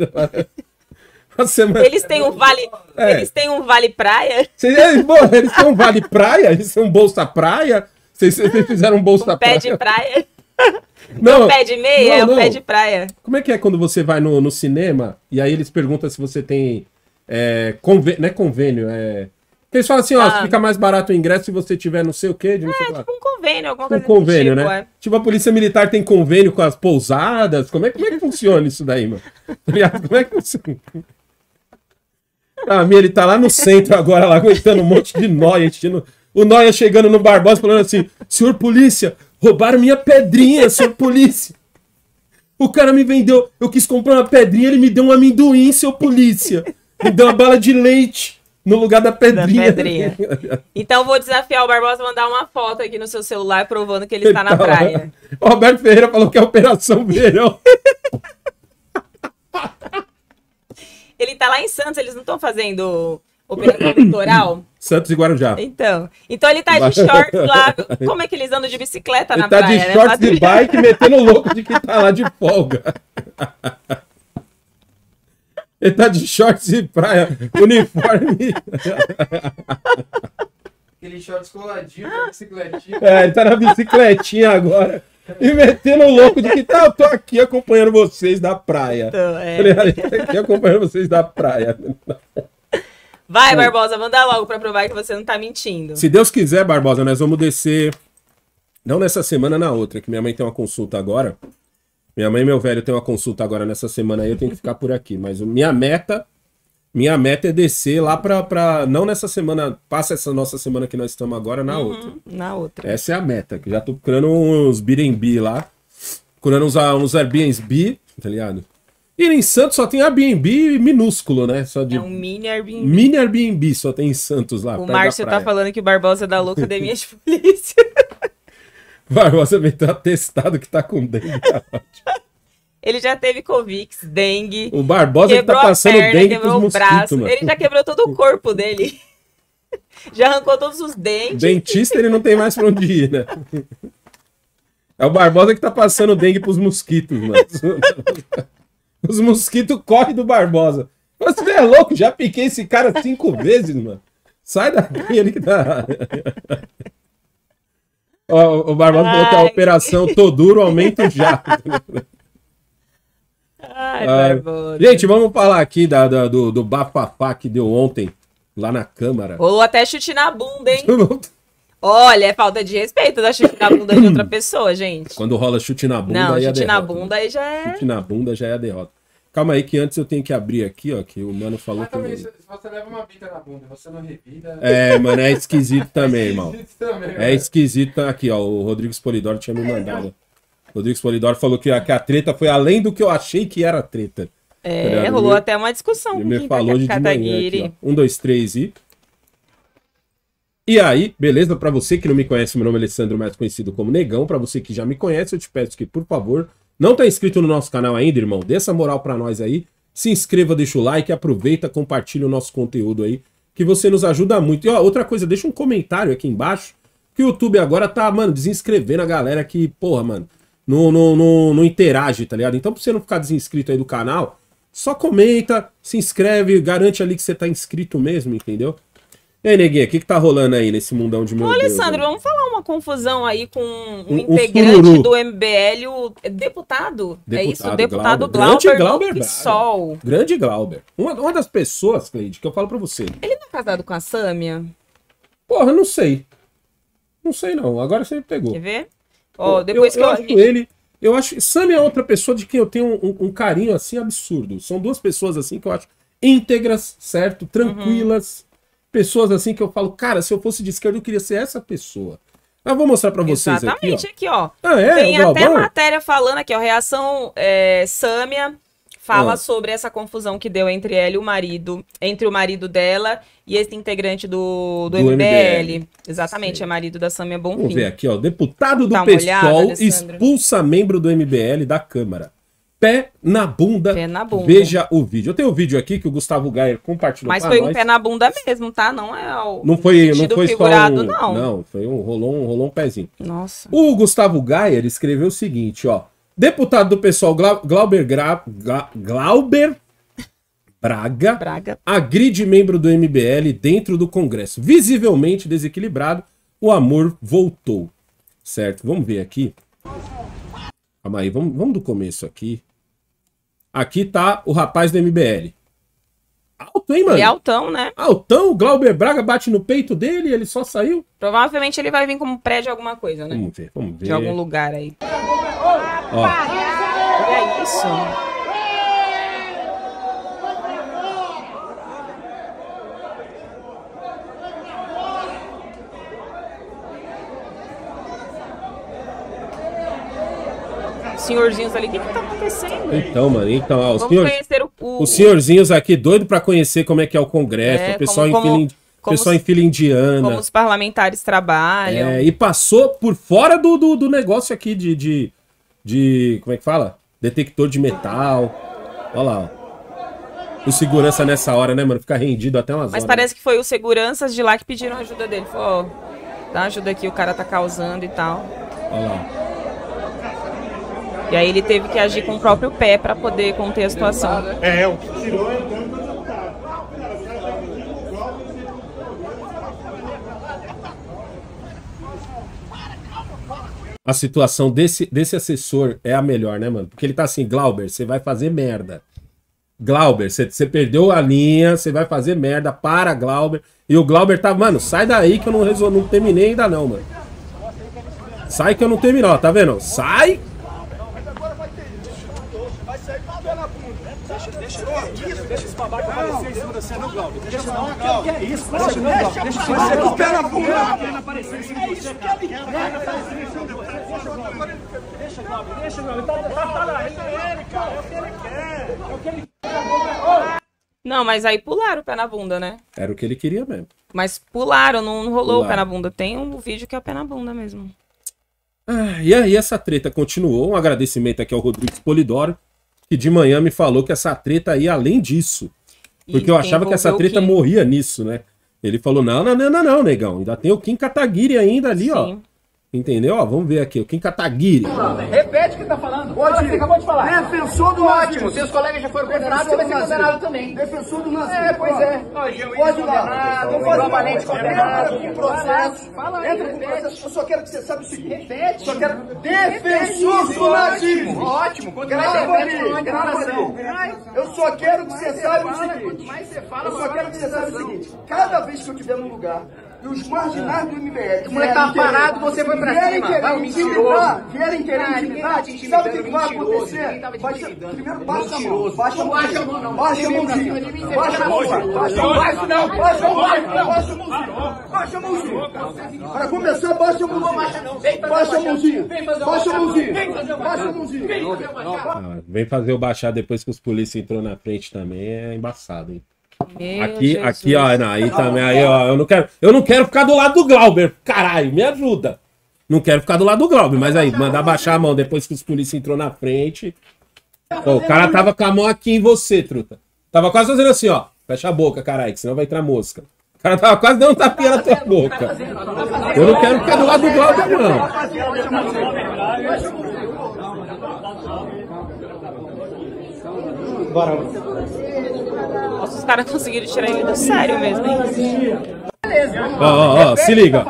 Semana... Eles têm um vale. É. Eles têm um vale praia. Eles, bom, eles têm um vale praia, eles são um bolsa praia. Vocês, vocês fizeram um bolsa um praia. Pé de praia. Não, o pé de meia não, é o pé de praia. Como é que é quando você vai no, no cinema e aí eles perguntam se você tem. É, convênio, não é convênio, é. Eles falam assim, ó, ah. fica mais barato o ingresso se você tiver não sei o quê. De não é, sei tipo lá. um convênio, alguma coisa convênio, tipo, né? É. Tipo, a polícia militar tem convênio com as pousadas. Como é, como é que funciona isso daí, mano? Tá como é que funciona? Ah, minha, ele tá lá no centro agora, lá aguentando um monte de nóia, enchendo. O Noia chegando no Barbosa falando assim: senhor polícia, Roubaram minha pedrinha, senhor polícia. O cara me vendeu. Eu quis comprar uma pedrinha, ele me deu um amendoim, seu polícia. Me deu uma bala de leite no lugar da pedrinha. Da pedrinha. Então vou desafiar o Barbosa a mandar uma foto aqui no seu celular provando que ele, está na tá praia. O Roberto Ferreira falou que é Operação Verão. ele está lá em Santos, eles não estão fazendo Operação Litoral. Santos e Guarujá. Então, então ele tá de shorts lá. Como é que eles andam de bicicleta ele na tá praia? Tá de shorts né? de bike metendo louco de que tá lá de folga. Ele tá de shorts de praia, uniforme. Aquele shorts coladinho, ah. bicicletinha. É, ele tá na bicicletinha agora. E metendo louco de que tá, eu tô aqui acompanhando vocês da praia. Então, é. Falei, aqui acompanhando vocês da praia. Vai, Barbosa, manda logo para provar que você não tá mentindo. Se Deus quiser, Barbosa, nós vamos descer. Não nessa semana, na outra, que minha mãe tem uma consulta agora. Minha mãe e meu velho tem uma consulta agora nessa semana aí, eu tenho que ficar por aqui. Mas minha meta. Minha meta é descer lá pra, pra. Não nessa semana. Passa essa nossa semana que nós estamos agora, na uhum, outra. Na outra. Essa é a meta. Que já tô procurando uns Birenbi lá. Procurando uns, ah, uns Airbnb, tá ligado? E em Santos só tem Airbnb minúsculo, né? Só de... É um mini Airbnb. Mini Airbnb só tem em Santos lá. O Márcio tá falando que o Barbosa da louca academia de é polícia. Barbosa vem tá testado que tá com dengue. Tá ele já teve Covid, dengue. O Barbosa que tá passando perna, dengue pros mosquitos, braço. Mano. Ele já quebrou todo o corpo dele. Já arrancou todos os dentes. Dentista ele não tem mais pra onde ir, né? É o Barbosa que tá passando dengue pros mosquitos, mano. Os mosquitos correm do Barbosa. Você é louco, já piquei esse cara cinco vezes, mano. Sai daqui, ele que tá. o, o Barbosa Ai. falou que a operação Toduro aumenta já. Ai, Barbosa. Gente, vamos falar aqui da, da, do, do bafafá que deu ontem lá na Câmara. Ou até chute na bunda, hein? Olha, é falta de respeito dar né? chute na bunda de outra pessoa, gente. Quando rola chute na bunda, Não, aí é chute é derrota. na né? bunda aí já é. Chute na bunda já é a derrota. Calma aí, que antes eu tenho que abrir aqui, ó, que o mano falou ah, também. Se você leva uma bica na bunda, você não revira. É, mano, é esquisito também, é irmão. é esquisito também. É esquisito. Tá aqui, ó, o Rodrigo Polidoro tinha me mandado. O Rodrigo Spolidor falou que a, que a treta foi além do que eu achei que era treta. É, tá rolou até uma discussão. Ele me tá falou de, de manhã aqui, ó. Um, dois, três e. E aí, beleza? Para você que não me conhece, meu nome é Alessandro, mais conhecido como Negão. Para você que já me conhece, eu te peço que, por favor, não tá inscrito no nosso canal ainda, irmão? Dê essa moral para nós aí. Se inscreva, deixa o like, aproveita, compartilha o nosso conteúdo aí, que você nos ajuda muito. E ó, outra coisa, deixa um comentário aqui embaixo, que o YouTube agora tá, mano, desinscrevendo a galera que, porra, mano, não, não, não, não interage, tá ligado? Então, pra você não ficar desinscrito aí do canal, só comenta, se inscreve, garante ali que você tá inscrito mesmo, entendeu? E aí, Neguinha, o que, que tá rolando aí nesse mundão de meu Ô, Alessandro, vamos falar uma confusão aí com um, um integrante do MBL, o deputado, deputado é isso? O deputado Glauber, Grande Glauber do PSOL. Grande Glauber. Uma, uma das pessoas, Cleide, que eu falo pra você. Ele não é casado com a Sâmia? Porra, não sei. Não sei não, agora você me pegou. Quer ver? Ó, oh, depois eu, que eu... eu acho ele... Eu acho... Sâmia é outra pessoa de quem eu tenho um, um carinho, assim, absurdo. São duas pessoas, assim, que eu acho íntegras, certo? Tranquilas. Uhum pessoas assim que eu falo, cara, se eu fosse de esquerda, eu queria ser essa pessoa. Eu vou mostrar para vocês aqui, Exatamente, aqui, ó. Ah, é? Tem até matéria falando aqui, ó, reação é, Sâmia fala ah. sobre essa confusão que deu entre ela e o marido, entre o marido dela e esse integrante do, do, do MBL. MBL. Exatamente, é marido da Sâmia Bonfim. Vamos ver aqui, ó, deputado do Dá PSOL olhada, expulsa membro do MBL da Câmara. Pé na bunda. Pé na bunda. Veja o vídeo. Eu tenho um vídeo aqui que o Gustavo Gayer compartilhou Mas foi nós. um pé na bunda mesmo, tá? Não é o Não foi, não foi figurado, um, não. Não, foi um rolou, um rolou um pezinho. Nossa. O Gustavo Gayer escreveu o seguinte, ó. Deputado do pessoal Glau Glauber, Gra Gla Glauber Braga, Braga agride membro do MBL dentro do Congresso. Visivelmente desequilibrado, o amor voltou. Certo? Vamos ver aqui. Calma aí, vamos, vamos do começo aqui. Aqui tá o rapaz do MBL. Alto, hein, mano? Ele é altão, né? Altão, Glauber Braga bate no peito dele, e ele só saiu. Provavelmente ele vai vir como prédio de alguma coisa, né? Vamos ver, vamos ver. De algum lugar aí. Ó. Olha isso. senhorzinhos ali. O que, que tá acontecendo? Então, mano, então, ó, os, senhor... o... os senhorzinhos aqui, doido para conhecer como é que é o Congresso, é, o pessoal como, em como... Como pessoal em fila indiana. Como os parlamentares trabalham. É, e passou por fora do, do, do negócio aqui de, de, de, Como é que fala? Detector de metal. Olha lá. O segurança nessa hora, né, mano? Fica rendido até umas Mas horas. parece que foi os seguranças de lá que pediram ajuda dele. Falou, ó, dá ajuda aqui, o cara tá causando e tal. Olha lá. E aí ele teve que agir com o próprio pé para poder conter a situação. É, é o que tirou é A situação desse, desse assessor é a melhor, né, mano? Porque ele tá assim, Glauber, você vai fazer merda. Glauber, você perdeu a linha, você vai fazer merda, para, Glauber. E o Glauber tá, mano, sai daí que eu não, resol... não terminei ainda não, mano. Sai que eu não terminei, ó, tá vendo? Sai Deixa esse babaca aparecer em cima de você, não, Claudio. Deixa isso não, Claudio. Que é isso? Deixa, deixa, deixa. Você com o pé na bunda. Deixa aparecer em cima de você, Claudio. Deixa, Claudio, deixa, Claudio. Tá lá, é ele, cara. É o que ele quer. É o que ele quer. Não, mas aí pularam o pé na bunda, né? Era o que ele queria mesmo. Mas pularam, não rolou pularam. o pé na bunda. Tem um vídeo que é o pé na bunda mesmo. Ah, e aí essa treta continuou. Um agradecimento aqui ao Rodrigues Polidoro que de manhã me falou que essa treta ia além disso. Porque e eu achava que essa treta morria nisso, né? Ele falou: não, não, não, não, não, negão. Ainda tem o Kim Kataguiri ainda ali, Sim. ó. Entendeu? Ó, vamos ver aqui. O Kim Kataguiri. Repete o que tá falando. Pode, Fala, você acabou de falar. Defensor do Ótimo, seus colegas já foram condenados, você vai ser condenado também. Defensor do nazismo. É, pois é. Pode dar. Não pode Novamente condenado. Ah, Entra com processo. Fala Entra com processo. Eu só quero que você saiba o seguinte. Repete. Só quero... Defensor do nazismo. Ótimo. Grava ali. Grava ali. Eu só quero que você saiba o seguinte. Eu só quero que você saiba o seguinte. Cada vez que eu estiver num lugar os marginais do MBL. O moleque tava parado, você foi pra cima. Vai, intimidar, vieram querer intimidar, sabe o que vai acontecer? primeiro baixa a mão, baixa a mão, baixa a mãozinha, baixa a mãozinha, baixa a mãozinha, baixa a mãozinha, baixa a mãozinha, baixa a mãozinha. Para começar, baixa a mãozinha, baixa a mãozinha, baixa a mãozinha, baixa a mãozinha. Vem fazer o baixar depois que os polícias entrou na frente também, é embaçado, hein? Meu aqui, Jesus. aqui, ó, não, aí também, aí, ó, eu não quero, eu não quero ficar do lado do Glauber. Caralho, me ajuda. Não quero ficar do lado do Glauber, mas aí, mandar baixar a mão depois que os polícia entrou na frente. Ó, o cara tava com a mão aqui em você, truta. Tava quase fazendo assim, ó. Fecha a boca, caralho, que senão vai entrar mosca. O cara tava quase dando um tapinha na tua boca. Eu não quero ficar do lado do Glauber, não. Bora. Nossa, os caras conseguiram tirar ele do sério mesmo, hein? Ó, ó, ó, se liga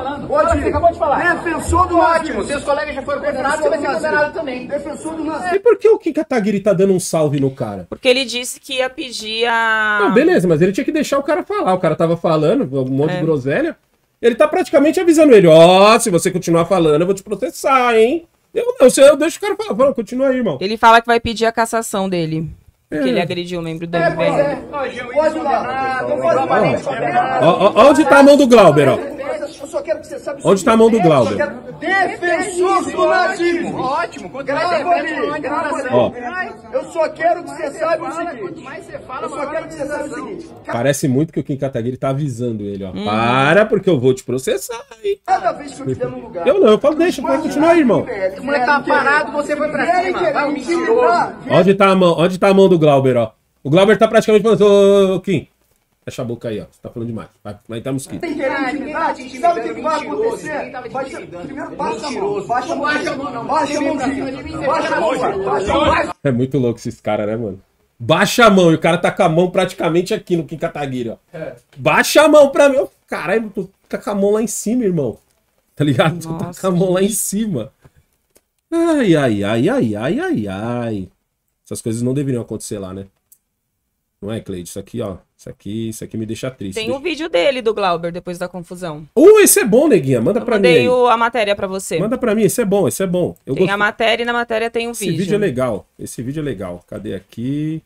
pode. Você acabou de falar. Defensor do Ótimo, seus colegas já foram condenados, você vai é ser condenado também. Defensor do nazismo. E por que o Kim Kataguiri tá dando um salve no cara? Porque ele disse que ia pedir a. Não, beleza, mas ele tinha que deixar o cara falar. O cara tava falando, um monte é. de groselha. Ele tá praticamente avisando ele: ó, oh, se você continuar falando, eu vou te processar, hein? Eu não, eu, deixo o cara falar. Fala, continua aí, irmão. Ele fala que vai pedir a cassação dele. É. Que ele agrediu um membro da MBL. É, é. Pode lá. Olha onde tá a mão do Glauber, ó eu só quero que você saiba... Onde está a mão do Glauber? Defensor do nazismo! Ótimo! Grava ali! Grava ali! Eu só quero que você saiba o seguinte... Eu só quero que você saiba o seguinte... Parece muito que o Kim Kataguiri está avisando ele, ó. Hum. Para, porque eu vou te processar, hein? Cada vez que eu me der no lugar... Eu não, eu falo, deixa, pode continuar aí, irmão. O moleque tá parado, você foi pra cima. Vai, mentiroso. Onde está a mão, a mão do Glauber, ó? O Glauber tá praticamente falando, ô, Kim... Fecha a boca aí, ó. Você tá falando demais. Vai, vai dar mosquito. Tem intimidade? Sabe o que, que vai acontecer? primeiro baixa a mão. Baixa a mão. Baixa a mão. Baixa a mão. É muito louco esses caras, né, mano? Baixa a mão. E o cara tá com a mão praticamente aqui no Kim Kataguiri, ó. É. Baixa a mão pra mim. Caralho, tu tá com a mão lá em cima, irmão. Tá ligado? tu tá com a mão lá em cima. Ai, ai, ai, ai, ai, ai, ai. Essas coisas não deveriam acontecer lá, né? Não é, Cleide? Isso aqui, ó. Isso aqui, isso aqui me deixa triste. Tem deixa... um vídeo dele do Glauber depois da confusão. Uh, esse é bom, neguinha. Manda para mim. eu Aí. a matéria para você. Manda para mim, esse é bom, esse é bom. Eu tem gost... a matéria e na matéria tem o um vídeo. Esse vídeo é legal. Esse vídeo é legal. Cadê aqui?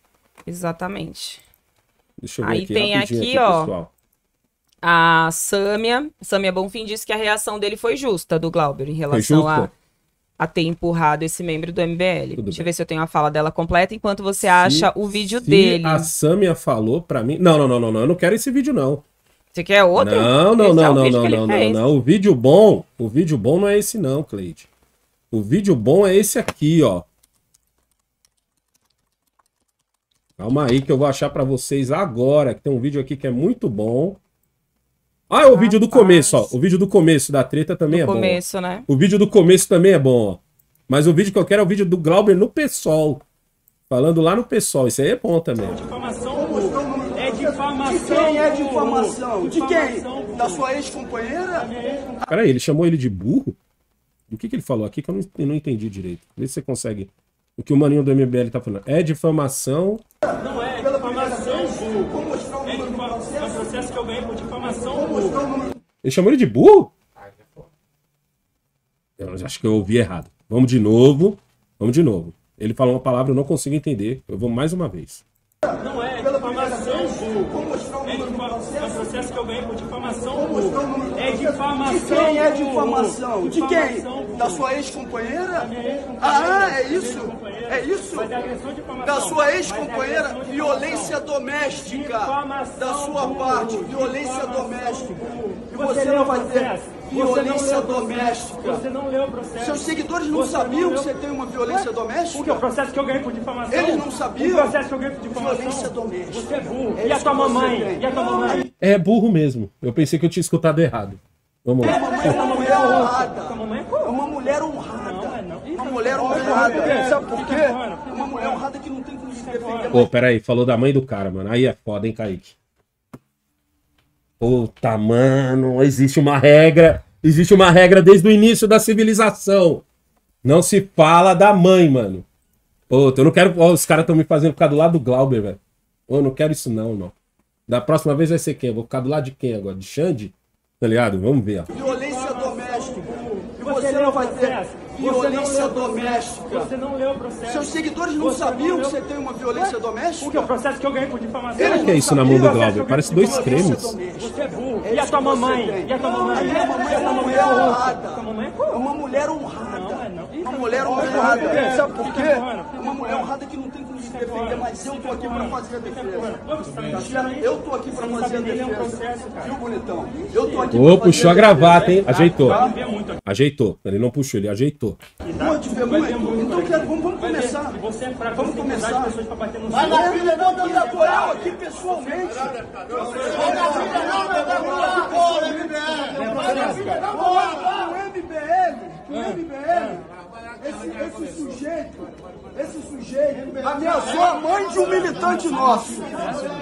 Exatamente. Deixa eu ver Aí aqui, tem aqui, aqui, ó. Pessoal. A Sâmia, Sâmia Bonfim disse que a reação dele foi justa do Glauber em relação a a ter empurrado esse membro do MBL. Tudo Deixa eu ver se eu tenho a fala dela completa enquanto você acha o vídeo se dele. A Samia falou para mim. Não, não, não, não, não, eu não quero esse vídeo não. Você quer outro? Não, não, é não, não, não, não, não, não. O vídeo bom, o vídeo bom não é esse não, Cleide. O vídeo bom é esse aqui, ó. Calma aí que eu vou achar para vocês agora, que tem um vídeo aqui que é muito bom. Ah, o ah, vídeo do rapaz. começo, ó. O vídeo do começo da treta também do é começo, bom. começo, né? O vídeo do começo também é bom, ó. Mas o vídeo que eu quero é o vídeo do Glauber no PSOL. Falando lá no PSOL. Isso aí é bom também. É difamação, É difamação. De quem é difamação? De quem? Da sua ex-companheira? Peraí, ele chamou ele de burro? O que, que ele falou aqui que eu não, eu não entendi direito? Vê se você consegue. O que o maninho do MBL tá falando. É difamação. Não é. Ele chamou ele de burro? Ah, é eu acho que eu ouvi errado. Vamos de novo. Vamos de novo. Ele falou uma palavra, eu não consigo entender. Eu vou mais uma vez. Não é difamação. É de quem é difamação? De quem? Da sua ex-companheira? Ah, é isso? É isso? Da sua ex-companheira, violência doméstica. Da sua parte, violência doméstica. E você não vai ter violência doméstica. Você não leu o processo. Seus seguidores não você sabiam não que você tem uma violência Ué? doméstica? que? o processo que eu ganhei por difamação. Eles não sabiam. O processo que eu ganhei por difamação. Violência doméstica. Você é burro. É e a tua mamãe? E a tua mamãe? É burro mesmo. Eu pensei que eu tinha escutado errado. Vamos lá. É uma mulher, uma mulher honrada. É uma mulher honrada. Não, é não. Uma tá mulher honrada. Tá Sabe por quê? É uma mulher honrada que não tem como se defender. Pô, peraí, falou da mãe do cara, mano. Aí é foda, hein, Kaique? Puta, mano, existe uma regra. Existe uma regra desde o início da civilização. Não se fala da mãe, mano. Puta, eu não quero. os caras estão me fazendo ficar do lado do Glauber, velho. Eu não quero isso, não, não. Da próxima vez vai ser quem? Eu vou ficar do lado de quem agora? De Xande? Tá ligado? Vamos ver. Ó. Violência doméstica. E você, você não vai ter violência doméstica. Você não leu o processo. Seus seguidores não você sabiam não que você tem uma violência doméstica? O que é o processo que eu ganhei por difamação? Ele que é isso na mão do Glauber? Parece dois cremes. Você é burro. É e a tua mamãe? E a tua mamãe? Não, mamãe é, é uma mulher honrada. Tua mamãe é É uma mulher honrada. Não, é não. Uma mulher então, honrada. Sabe por então, quê? Uma mulher honrada que não tem se defender eu estou aqui para fazer a defesa. Eu aqui para fazer a defesa. Viu, bonitão? Eu tô aqui puxou a gravata, hein? Ajeitou. Tá ajeitou. Ele não puxou, ele ajeitou. Tá. Então, quero, vamos, vamos começar. É vamos começar. Vai na filha, não, não dá aqui pessoalmente. Vai na filha, não, não dá moral. Vai na filha, não, não O MBL, o MBL. Ah, esse, esse sujeito, esse sujeito ameaçou a mãe de um militante nosso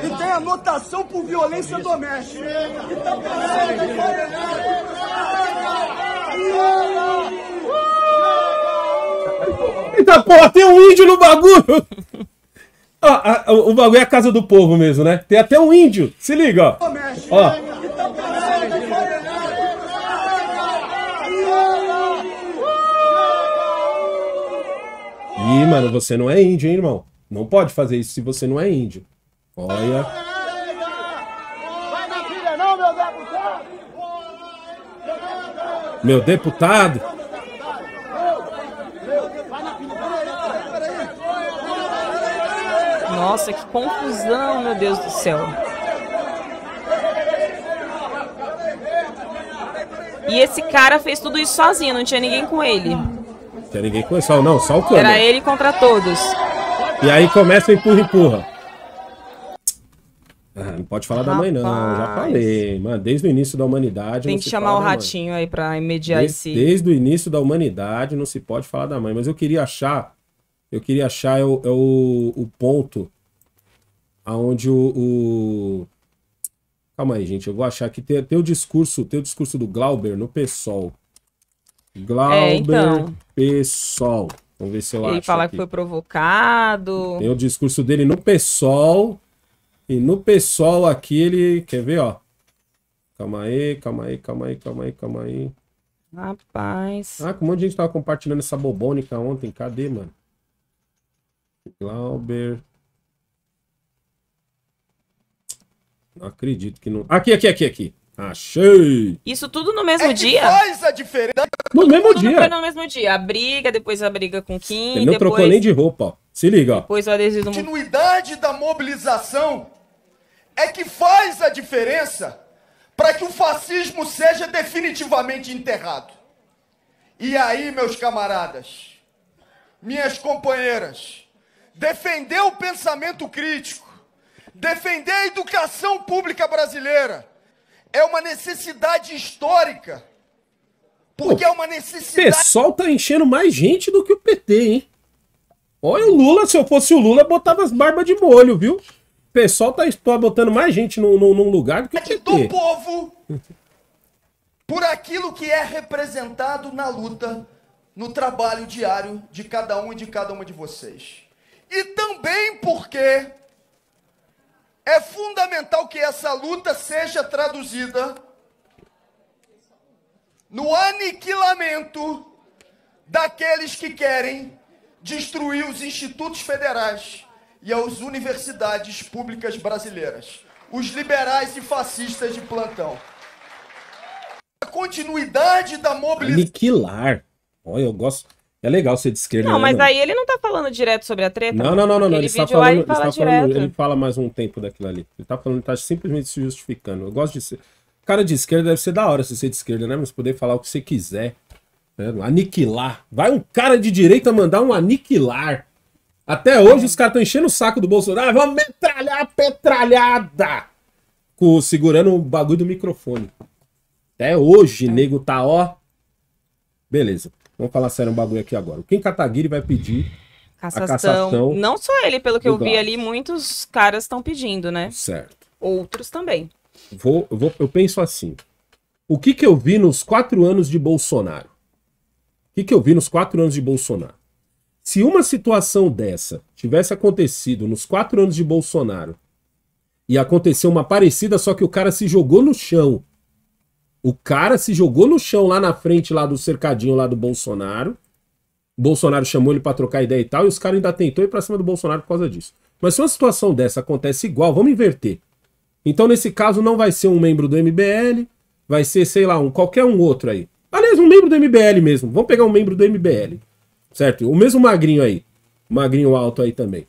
e tem anotação por violência doméstica. E tá passando em Paraná. Eita porra, tem um índio no bagulho! Ah, ah, o bagulho é a casa do povo mesmo, né? Tem até um índio. Se liga, ó. Ó. Tá E, mano, você não é índio, hein, irmão? Não pode fazer isso se você não é índio. Olha. Meu deputado. Nossa, que confusão, meu Deus do céu. E esse cara fez tudo isso sozinho, não tinha ninguém com ele. Tinha ninguém com sol, não, só o Kami. Era ele contra todos. E aí começa o empurra-empurra. Ah, não pode falar Rapaz. da mãe, não. Já falei, mano. Desde o início da humanidade. Tem que chamar o ratinho aí pra imediar desde, esse. Desde o início da humanidade não se pode falar da mãe. Mas eu queria achar. Eu queria achar é o, é o, o ponto aonde o, o, Calma aí, gente. Eu vou achar que tem, tem o discurso, tem o discurso do Glauber no PSOL. Glauber. É, então. PSOL. Vamos ver se eu ele acho. Ele fala aqui. que foi provocado. Tem o discurso dele no PSOL. E no PSOL aqui ele. Quer ver, ó? Calma aí, calma aí, calma aí, calma aí, calma aí. Rapaz. Ah, com um monte de gente tava compartilhando essa bobônica ontem. Cadê, mano? Glauber. Não acredito que não. Aqui, aqui, aqui, aqui. Achei! Isso tudo no mesmo é dia? Faz a diferença! No mesmo tudo dia! Foi no mesmo dia. A briga, depois a briga com Kim. Ele não depois... trocou nem de roupa, ó. Se liga, ó. Depois o adesivo. Continuidade da mobilização é que faz a diferença para que o fascismo seja definitivamente enterrado. E aí, meus camaradas, minhas companheiras, defender o pensamento crítico, defender a educação pública brasileira é uma necessidade histórica. Porque Pô, é uma necessidade. O pessoal tá enchendo mais gente do que o PT, hein? Olha o Lula, se eu fosse o Lula, botava as barbas de molho, viu? O pessoal tá, tá botando mais gente num, num lugar do que o PT. do povo por aquilo que é representado na luta, no trabalho diário de cada um e de cada uma de vocês. E também porque é fundamental que essa luta seja traduzida no aniquilamento daqueles que querem destruir os institutos federais e as universidades públicas brasileiras, os liberais e fascistas de plantão. A continuidade da mobilização. Aniquilar. Olha, eu gosto. É legal ser de esquerda. Não, né, mas aí ele não tá falando direto sobre a treta. Não, não, não, não. não. Ele, está falando, ele, fala está falando, ele fala mais um tempo daquilo ali. Ele tá falando, ele tá simplesmente se justificando. Eu gosto de ser. Cara de esquerda deve ser da hora se ser de esquerda, né? Mas poder falar o que você quiser. Né? Aniquilar. Vai um cara de direita mandar um aniquilar. Até hoje os caras estão enchendo o saco do Bolsonaro. Ah, vamos metralhar a petralhada! Com, segurando o bagulho do microfone. Até hoje, é. nego tá, ó. Beleza. Vamos falar sério um bagulho aqui agora. Quem Kataguiri vai pedir cassação. a cassação? Não só ele, pelo que eu vi ali, muitos caras estão pedindo, né? Certo. Outros também. Vou, vou, eu penso assim. O que, que eu vi nos quatro anos de Bolsonaro? O que, que eu vi nos quatro anos de Bolsonaro? Se uma situação dessa tivesse acontecido nos quatro anos de Bolsonaro e aconteceu uma parecida, só que o cara se jogou no chão o cara se jogou no chão lá na frente lá do cercadinho lá do Bolsonaro. O Bolsonaro chamou ele para trocar ideia e tal, e os caras ainda tentou ir para cima do Bolsonaro por causa disso. Mas se uma situação dessa acontece igual, vamos inverter. Então nesse caso não vai ser um membro do MBL, vai ser, sei lá, um qualquer um outro aí. Aliás, um membro do MBL mesmo. Vamos pegar um membro do MBL. Certo? O mesmo magrinho aí. Magrinho alto aí também.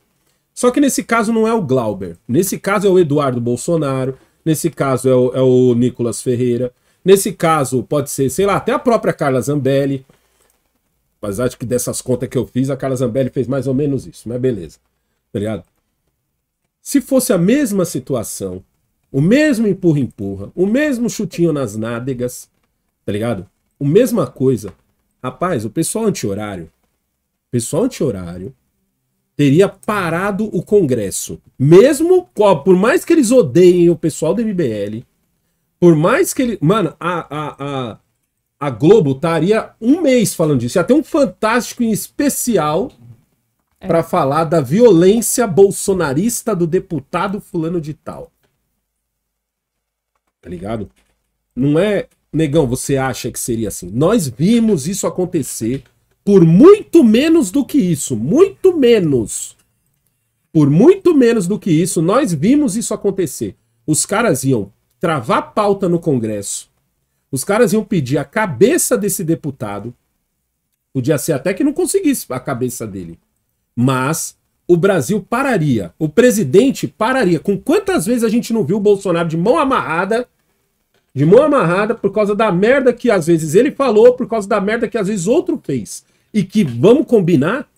Só que nesse caso não é o Glauber. Nesse caso é o Eduardo Bolsonaro. Nesse caso é o, é o Nicolas Ferreira. Nesse caso, pode ser, sei lá, até a própria Carla Zambelli. Mas acho que dessas contas que eu fiz, a Carla Zambelli fez mais ou menos isso, mas beleza. Tá ligado? Se fosse a mesma situação, o mesmo empurra-empurra, o mesmo chutinho nas nádegas, tá ligado? O mesma coisa. Rapaz, o pessoal anti-horário, pessoal anti-horário, teria parado o Congresso. Mesmo, por mais que eles odeiem o pessoal do MBL, por mais que ele. Mano, a, a, a, a Globo estaria um mês falando disso. Ia ter um fantástico em especial é. para falar da violência bolsonarista do deputado Fulano de Tal. Tá ligado? Não é. Negão, você acha que seria assim? Nós vimos isso acontecer por muito menos do que isso. Muito menos. Por muito menos do que isso, nós vimos isso acontecer. Os caras iam travar pauta no Congresso. Os caras iam pedir a cabeça desse deputado. Podia ser até que não conseguisse a cabeça dele. Mas o Brasil pararia. O presidente pararia. Com quantas vezes a gente não viu o Bolsonaro de mão amarrada? De mão amarrada por causa da merda que às vezes ele falou, por causa da merda que às vezes outro fez. E que, vamos combinar,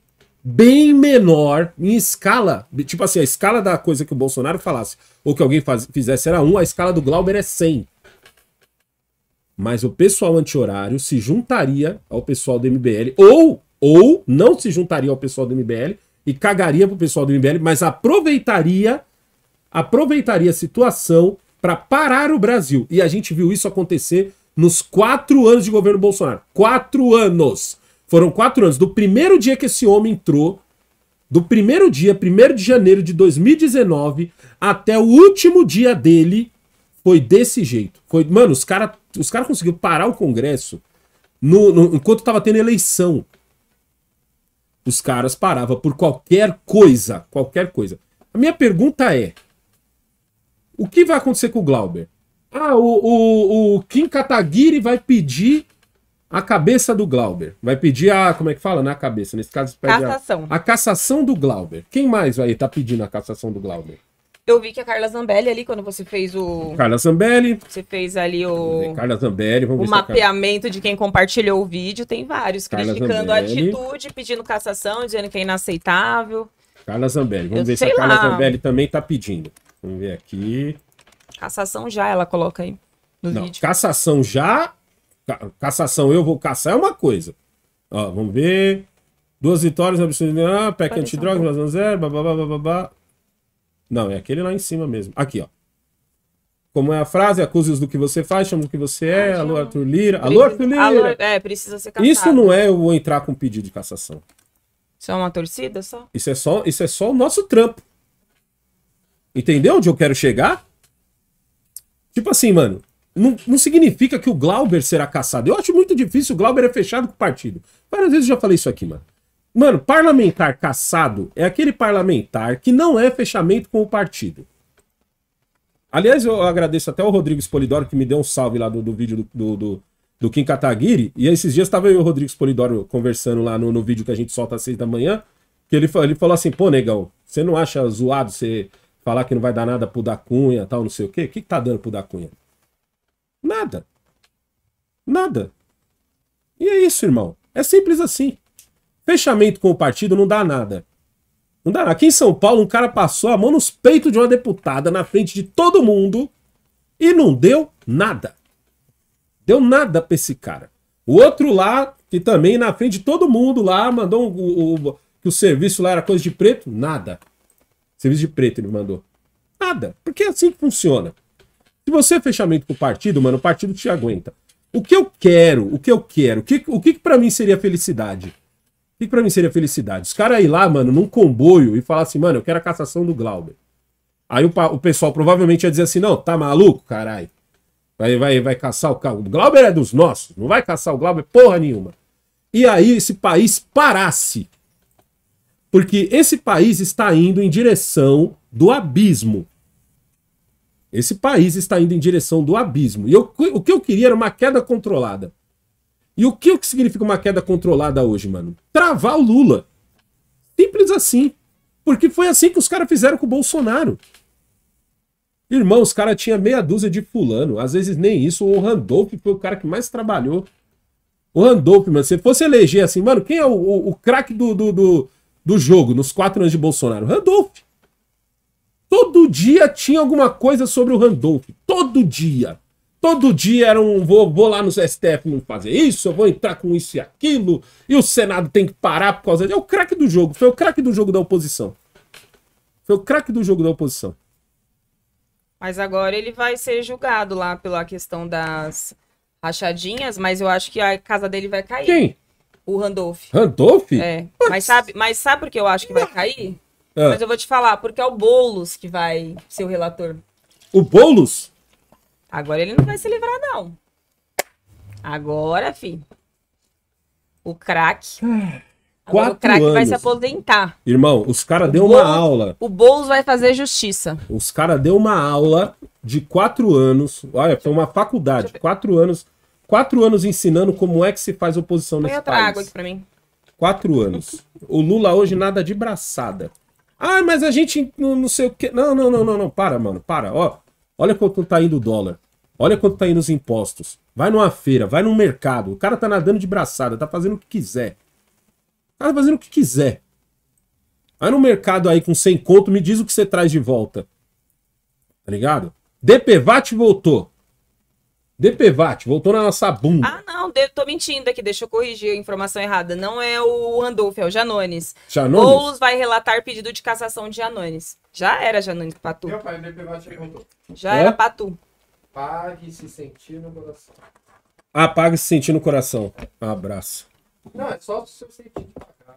bem menor em escala. Tipo assim, a escala da coisa que o Bolsonaro falasse ou que alguém faz, fizesse era 1, a escala do Glauber é 100. Mas o pessoal anti-horário se juntaria ao pessoal do MBL ou, ou não se juntaria ao pessoal do MBL e cagaria pro pessoal do MBL, mas aproveitaria aproveitaria a situação para parar o Brasil. E a gente viu isso acontecer nos quatro anos de governo Bolsonaro. Quatro anos! Foram quatro anos. Do primeiro dia que esse homem entrou, do primeiro dia, primeiro de janeiro de 2019, até o último dia dele, foi desse jeito. Foi, mano, os caras os cara conseguiram parar o Congresso no, no, enquanto tava tendo eleição. Os caras paravam por qualquer coisa. Qualquer coisa. A minha pergunta é: o que vai acontecer com o Glauber? Ah, o, o, o Kim Kataguiri vai pedir a cabeça do Glauber. Vai pedir a. Como é que fala? Na é cabeça. Nesse caso, pede cassação. A, a cassação do Glauber. Quem mais vai estar tá pedindo a cassação do Glauber? Eu vi que a Carla Zambelli ali, quando você fez o. Carla Zambelli. Você fez ali o. Carla Zambelli, vamos O mapeamento de quem compartilhou o vídeo, tem vários. Carla criticando Zambelli. a atitude, pedindo cassação, dizendo que é inaceitável. Carla Zambelli, vamos Eu ver se a Carla Zambelli também está pedindo. Vamos ver aqui. Cassação já, ela coloca aí no Não, vídeo. Cassação já Cassação eu vou caçar é uma coisa. Ó, vamos ver. Duas vitórias na absurda. Ah, PEC antidrogas, mais um é zero, babá, babá. Não, é aquele lá em cima mesmo. Aqui, ó. Como é a frase? Acuse-os do que você faz, chama do que você é. Ah, alô, Arthur Lira. alô, Arthur Lira. Alô, é, precisa ser caçado. Isso não é eu vou entrar com pedido de cassação. Isso é uma torcida só? Isso é só, isso é só o nosso trampo. Entendeu onde eu quero chegar? Tipo assim, mano. Não, não, significa que o Glauber será caçado. Eu acho muito difícil, o Glauber é fechado com o partido. Várias vezes eu já falei isso aqui, mano. Mano, parlamentar caçado é aquele parlamentar que não é fechamento com o partido. Aliás, eu agradeço até o Rodrigo Polidoro que me deu um salve lá do, do vídeo do, do, do, Kim Kataguiri. E esses dias estava eu e o Rodrigo Polidoro conversando lá no, no vídeo que a gente solta às seis da manhã. Que ele, ele falou assim: pô, negão, você não acha zoado você falar que não vai dar nada pro da Cunha, tal, não sei o quê? O que, que tá dando pro da Cunha? Nada. Nada. E é isso, irmão. É simples assim. Fechamento com o partido não dá nada. Não dá nada. Aqui em São Paulo, um cara passou a mão nos peitos de uma deputada na frente de todo mundo e não deu nada. Deu nada pra esse cara. O outro lá, que também na frente de todo mundo lá, mandou um, que o serviço lá era coisa de preto, nada. Serviço de preto ele mandou. Nada. Porque é assim que funciona. Se você é fechamento com o partido, mano, o partido te aguenta. O que eu quero, o que eu quero, o que, o que, para mim seria felicidade? O que, que para mim seria felicidade? Os caras ir lá, mano, num comboio e falar assim, mano, eu quero a cassação do Glauber. Aí o, o pessoal provavelmente ia dizer assim, não, tá maluco, caralho? Vai, vai, vai caçar o carro. O Glauber é dos nossos, não vai caçar o Glauber porra nenhuma. E aí esse país parasse. Porque esse país está indo em direção do abismo. Esse país está indo em direção do abismo. E eu, o que eu queria era uma queda controlada. E o que, o que significa uma queda controlada hoje, mano? Travar o Lula. Simples assim. Porque foi assim que os caras fizeram com o Bolsonaro. Irmão, os caras tinham meia dúzia de fulano. Às vezes nem isso. O Randolph foi o cara que mais trabalhou. O Randolph, mano, se fosse eleger assim, mano, quem é o, o, o craque do, do, do, do jogo nos quatro anos de Bolsonaro? Randolph. Todo dia tinha alguma coisa sobre o Randolph. Todo dia. Todo dia era um vou, vou lá no STF não fazer isso, eu vou entrar com isso e aquilo, e o Senado tem que parar por causa É o craque do jogo, foi o craque do jogo da oposição. Foi o craque do jogo da oposição. Mas agora ele vai ser julgado lá pela questão das rachadinhas, mas eu acho que a casa dele vai cair. Quem? O Randolph. Randolph? É. Mas, mas sabe, mas sabe por que eu acho que vai cair? Ah. Mas eu vou te falar, porque é o Boulos que vai ser o relator. O Boulos? Agora ele não vai se livrar, não. Agora, filho. O craque. Ah, quatro o craque vai se aposentar. Irmão, os caras deu Boulos, uma aula. O Boulos vai fazer justiça. Os caras deu uma aula de quatro anos. Olha, foi uma faculdade. Quatro anos. Quatro anos ensinando como é que se faz oposição nesse país. Eu trago país. aqui pra mim. Quatro anos. O Lula hoje nada de braçada. Ah, mas a gente não, não sei o que. Não, não, não, não, não. Para, mano. Para. Ó, olha quanto tá indo o dólar. Olha quanto tá indo os impostos. Vai numa feira, vai no mercado. O cara tá nadando de braçada, tá fazendo o que quiser. Tá fazendo o que quiser. Vai no mercado aí com 100 conto, me diz o que você traz de volta. Tá ligado? DPVAT voltou. DPVAT, voltou na nossa bunda. Ah, não, de, tô mentindo aqui, deixa eu corrigir a informação errada. Não é o Randolph, é o Janones. Janones? Boulos vai relatar pedido de cassação de Janones. Já era Janones Patu. Meu pai, DPVAT perguntou. Já é? era Patu. Pague se sentir no coração. Ah, pague se sentir no coração. Um abraço. Não, é só se eu sentir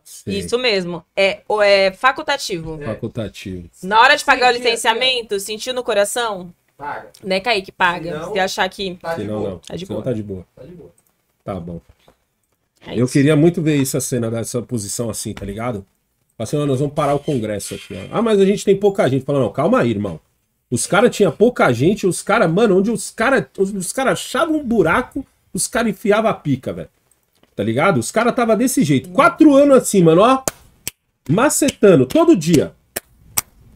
Sei. Isso mesmo. É, é facultativo. É. Facultativo. Na hora de pagar Sentir, o assim, licenciamento, sentiu no coração? Paga. Né, Kaique? Paga. Se, não, se achar que. Tá não, não. Tá de, boa. Tá de boa. Tá de boa. Tá bom. É eu queria muito ver essa cena dessa posição assim, tá ligado? Assim, nós vamos parar o Congresso aqui. Ó. Ah, mas a gente tem pouca gente. Falando, não, calma aí, irmão. Os caras tinham pouca gente, os caras, mano, onde os caras os, os cara achavam um buraco, os caras enfiavam a pica, velho. Tá ligado? Os caras tava desse jeito. Quatro anos assim, mano, ó. Macetando, todo dia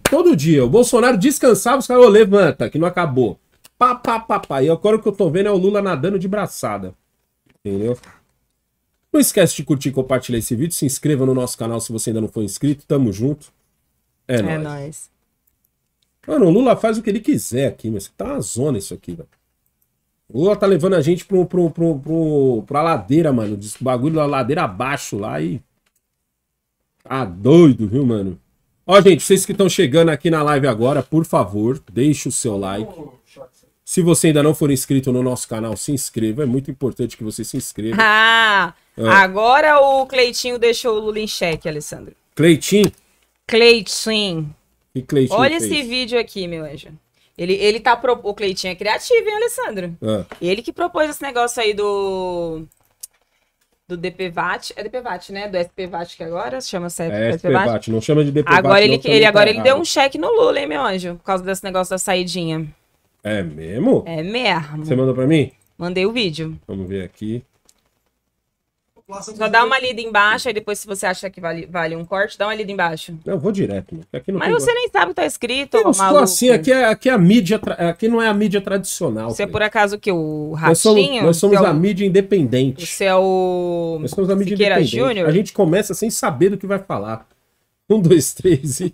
todo dia. O Bolsonaro descansava, os caras, oh, levanta, que não acabou. Pá, pá, pá, pá. E agora o que eu tô vendo é o Lula nadando de braçada. Entendeu? Não esquece de curtir e compartilhar esse vídeo. Se inscreva no nosso canal se você ainda não for inscrito. Tamo junto. É, é nóis. nóis. Mano, o Lula faz o que ele quiser aqui, mas tá uma zona isso aqui, velho. O Lula tá levando a gente pro, pro, pro, pro, pra ladeira, mano. O bagulho da ladeira abaixo lá e. Tá doido, viu, mano? Ó, gente, vocês que estão chegando aqui na live agora, por favor, deixe o seu like. Se você ainda não for inscrito no nosso canal, se inscreva. É muito importante que você se inscreva. Ah, ah. agora o Cleitinho deixou o Lula em xeque, Alessandro. Cleitinho? Cleitinho. E Cleitinho Olha fez? esse vídeo aqui, meu anjo. Ele, ele tá. Pro... O Cleitinho é criativo, hein, Alessandro? Ah. Ele que propôs esse negócio aí do do DPVAT. É DPVAT, né? Do SPVAT que é agora chama certo é SPVAT. Não chama de DPVAT. Agora ele, ele, agora ele deu um cheque no Lula, hein, meu anjo? Por causa desse negócio da saidinha. É mesmo? É mesmo. Você mandou pra mim? Mandei o vídeo. Vamos ver aqui. Só dá uma lida embaixo, aí depois, se você acha que vale, vale um corte, dá uma lida embaixo. Eu vou direto. Né? Aqui não Mas você gosto. nem sabe o que tá escrito. Não, maluco. assim, aqui é, aqui é a mídia. Aqui não é a mídia tradicional. Você é por acaso que o Ratinho. Nós somos, nós somos é o... a mídia independente. Você é o. Nós somos a mídia Siqueira independente. A gente começa sem saber do que vai falar. Um, dois, três e.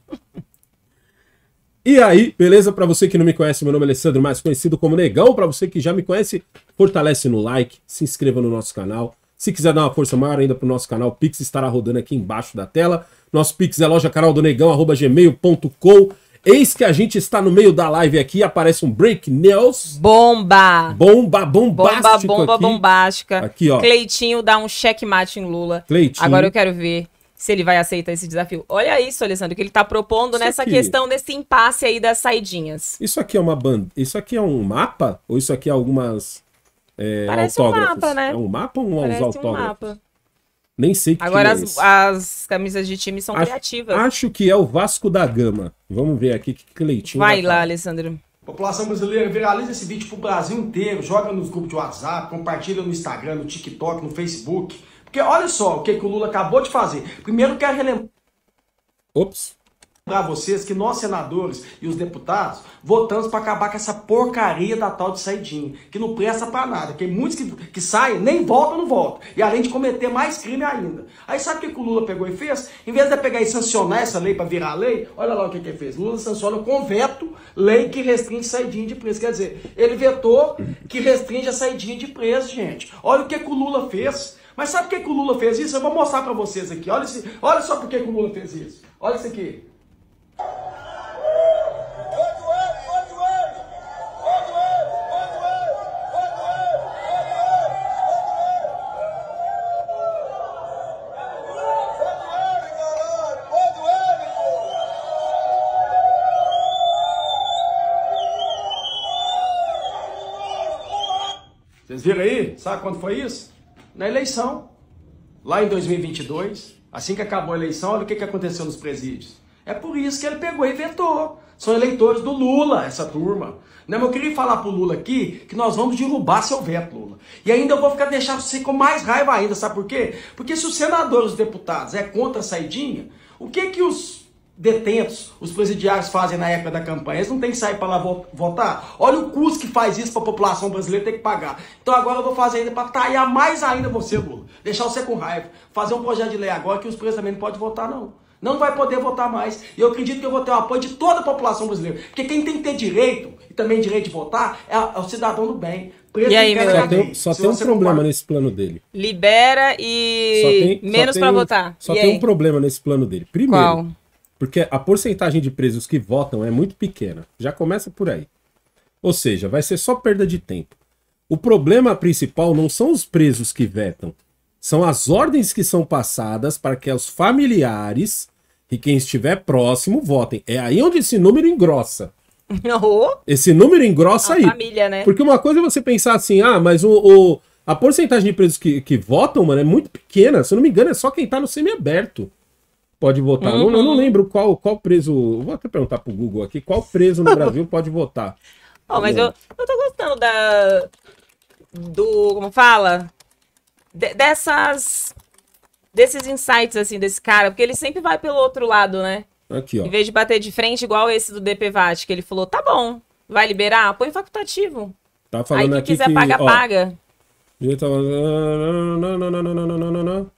E aí, beleza? Para você que não me conhece, meu nome é Alessandro, mais conhecido como Negão. Para você que já me conhece, fortalece no like, se inscreva no nosso canal, se quiser dar uma força maior ainda para o nosso canal, o Pix estará rodando aqui embaixo da tela. Nosso Pix é loja canal do negão, arroba gmail.com. Eis que a gente está no meio da live aqui, aparece um break news. Bomba! Bomba, bombástico Bomba, bomba, aqui. bombástica. Aqui, ó. Cleitinho dá um checkmate em Lula. Cleitinho. Agora eu quero ver se ele vai aceitar esse desafio. Olha isso, Alessandro, o que ele está propondo isso nessa aqui. questão desse impasse aí das saidinhas. Isso aqui é uma banda... Isso aqui é um mapa? Ou isso aqui é algumas é, Parece autógrafos. um mapa, né? É um mapa ou é Parece os autógrafos? um mapa. Nem sei que Agora é as, as, camisas de time são acho, criativas. Acho que é o Vasco da Gama. Vamos ver aqui que Cleitinho. Vai lá, falar. Alessandro. População brasileira, viraliza esse vídeo pro Brasil inteiro, joga nos grupos de WhatsApp, compartilha no Instagram, no TikTok, no Facebook. Porque olha só o que, que o Lula acabou de fazer. Primeiro quero relembrar. Ops para vocês que nós, senadores e os deputados, votamos para acabar com essa porcaria da tal de saidinha, que não presta para nada, que muitos que, que saem nem voltam, não voltam, e além de cometer mais crime ainda. Aí sabe o que o Lula pegou e fez? Em vez de pegar e sancionar essa lei para virar lei, olha lá o que, que ele fez. Lula sanciona com veto lei que restringe saidinha de preso. Quer dizer, ele vetou que restringe a saidinha de preso, gente. Olha o que, que o Lula fez. Mas sabe por que, que o Lula fez isso? Eu vou mostrar para vocês aqui. Olha, esse, olha só por que, que o Lula fez isso. Olha isso aqui. viram aí? Sabe quando foi isso? Na eleição, lá em 2022. Assim que acabou a eleição, olha o que aconteceu nos presídios. É por isso que ele pegou e vetou. São eleitores do Lula, essa turma. Não, eu queria falar pro Lula aqui que nós vamos derrubar seu veto, Lula. E ainda eu vou ficar deixar você com mais raiva ainda, sabe por quê? Porque se os senadores e os deputados é contra a saidinha, o que que os detentos, os presidiários fazem na época da campanha. Eles não têm que sair para lá votar. Olha o custo que faz isso para a população brasileira ter que pagar. Então agora eu vou fazer ainda para taiar mais ainda você, Lula. Deixar você com raiva. Fazer um projeto de lei agora que os presos também não podem votar, não. Não vai poder votar mais. E eu acredito que eu vou ter o apoio de toda a população brasileira. Porque quem tem que ter direito, e também direito de votar, é, é o cidadão do bem. Preso e aí, meu Só tem, só tem um problema nesse plano dele. Libera e tem, menos para votar. Só e tem aí? um problema nesse plano dele. Primeiro, Qual? Porque a porcentagem de presos que votam é muito pequena. Já começa por aí. Ou seja, vai ser só perda de tempo. O problema principal não são os presos que vetam, são as ordens que são passadas para que os familiares e quem estiver próximo votem. É aí onde esse número engrossa. Oh. Esse número engrossa a aí. Família, né? Porque uma coisa é você pensar assim, ah, mas o, o a porcentagem de presos que, que votam, mano, é muito pequena. Se eu não me engano, é só quem tá no semiaberto pode votar. Uhum. Não, eu não uhum. lembro qual, qual preso. Vou até perguntar pro Google aqui. Qual preso no Brasil pode votar? Ó, mas tá eu, eu tô gostando da. Do. Como fala? De, dessas. Desses insights, assim, desse cara, porque ele sempre vai pelo outro lado, né? Aqui, ó. Em vez de bater de frente, igual esse do DPVAT, que ele falou: tá bom, vai liberar? Põe facultativo. Tá falando Aí quem aqui quiser que... paga, ó, paga. não.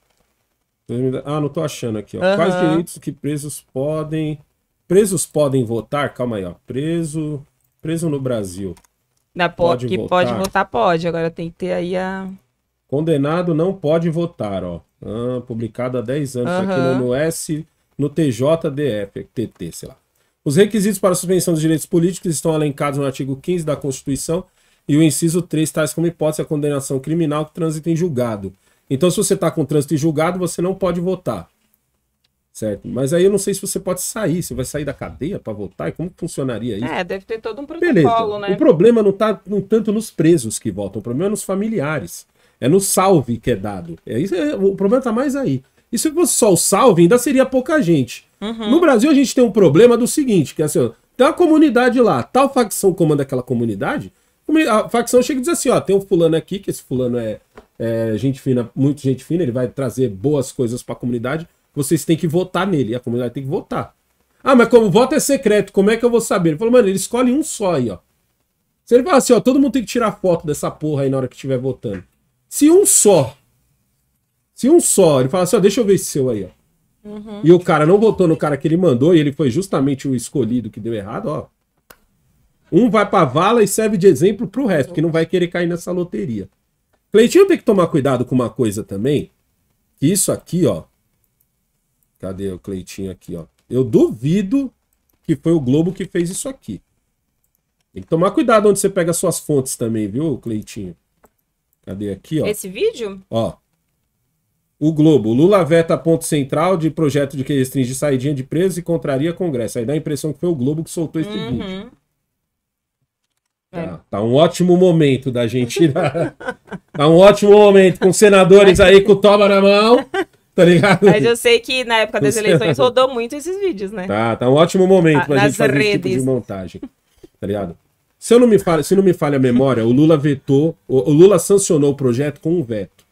Ah, não tô achando aqui, ó. Uhum. Quais direitos que presos podem. Presos podem votar? Calma aí, ó. Preso. Preso no Brasil. Na po pode que votar. pode votar, pode. Agora tem que ter aí a. Condenado não pode votar, ó. Ah, publicado há 10 anos uhum. aqui no, no S, no TJDF, TT, sei lá. Os requisitos para a suspensão dos direitos políticos estão alencados no artigo 15 da Constituição e o inciso 3, tais como hipótese a condenação criminal que transita em julgado então, se você está com trânsito e julgado, você não pode votar. Certo? Mas aí eu não sei se você pode sair, você vai sair da cadeia para votar, como funcionaria isso? É, deve ter todo um protocolo, Beleza. né? O problema não está tanto nos presos que votam, o problema é nos familiares. É no salve que é dado. É, isso é, o problema está mais aí. E se fosse só o salve, ainda seria pouca gente. Uhum. No Brasil, a gente tem um problema do seguinte: que é assim, tem uma comunidade lá, tal facção comanda aquela comunidade, a facção chega e diz assim: ó, tem um fulano aqui, que esse fulano é, é gente fina, muito gente fina, ele vai trazer boas coisas para a comunidade, vocês têm que votar nele, a comunidade tem que votar. Ah, mas como o voto é secreto, como é que eu vou saber? Ele falou, mano, ele escolhe um só aí, ó. Se ele falar assim, ó, todo mundo tem que tirar foto dessa porra aí na hora que estiver votando. Se um só, se um só, ele fala assim, ó, deixa eu ver esse seu aí, ó. Uhum. E o cara não votou no cara que ele mandou e ele foi justamente o escolhido que deu errado, ó. Um vai pra vala e serve de exemplo pro resto, que não vai querer cair nessa loteria. Cleitinho tem que tomar cuidado com uma coisa também. Que isso aqui, ó. Cadê o Cleitinho aqui, ó? Eu duvido que foi o Globo que fez isso aqui. Tem que tomar cuidado onde você pega suas fontes também, viu, Cleitinho? Cadê aqui, ó? Esse vídeo? Ó. O Globo. Lula veta ponto central de projeto de que restringir saidinha de presos e contraria Congresso. Aí dá a impressão que foi o Globo que soltou esse uhum. vídeo. Tá um ótimo momento da gente ir. tá um ótimo momento com senadores aí com toba na mão. Tá ligado? Mas eu sei que na época das eleições rodou muito esses vídeos, né? Tá, tá um ótimo momento pra ah, gente fazer esse tipo de montagem. Tá ligado? Se, eu não me falha, se não me falha a memória, o Lula vetou, o, o Lula sancionou o projeto com um veto.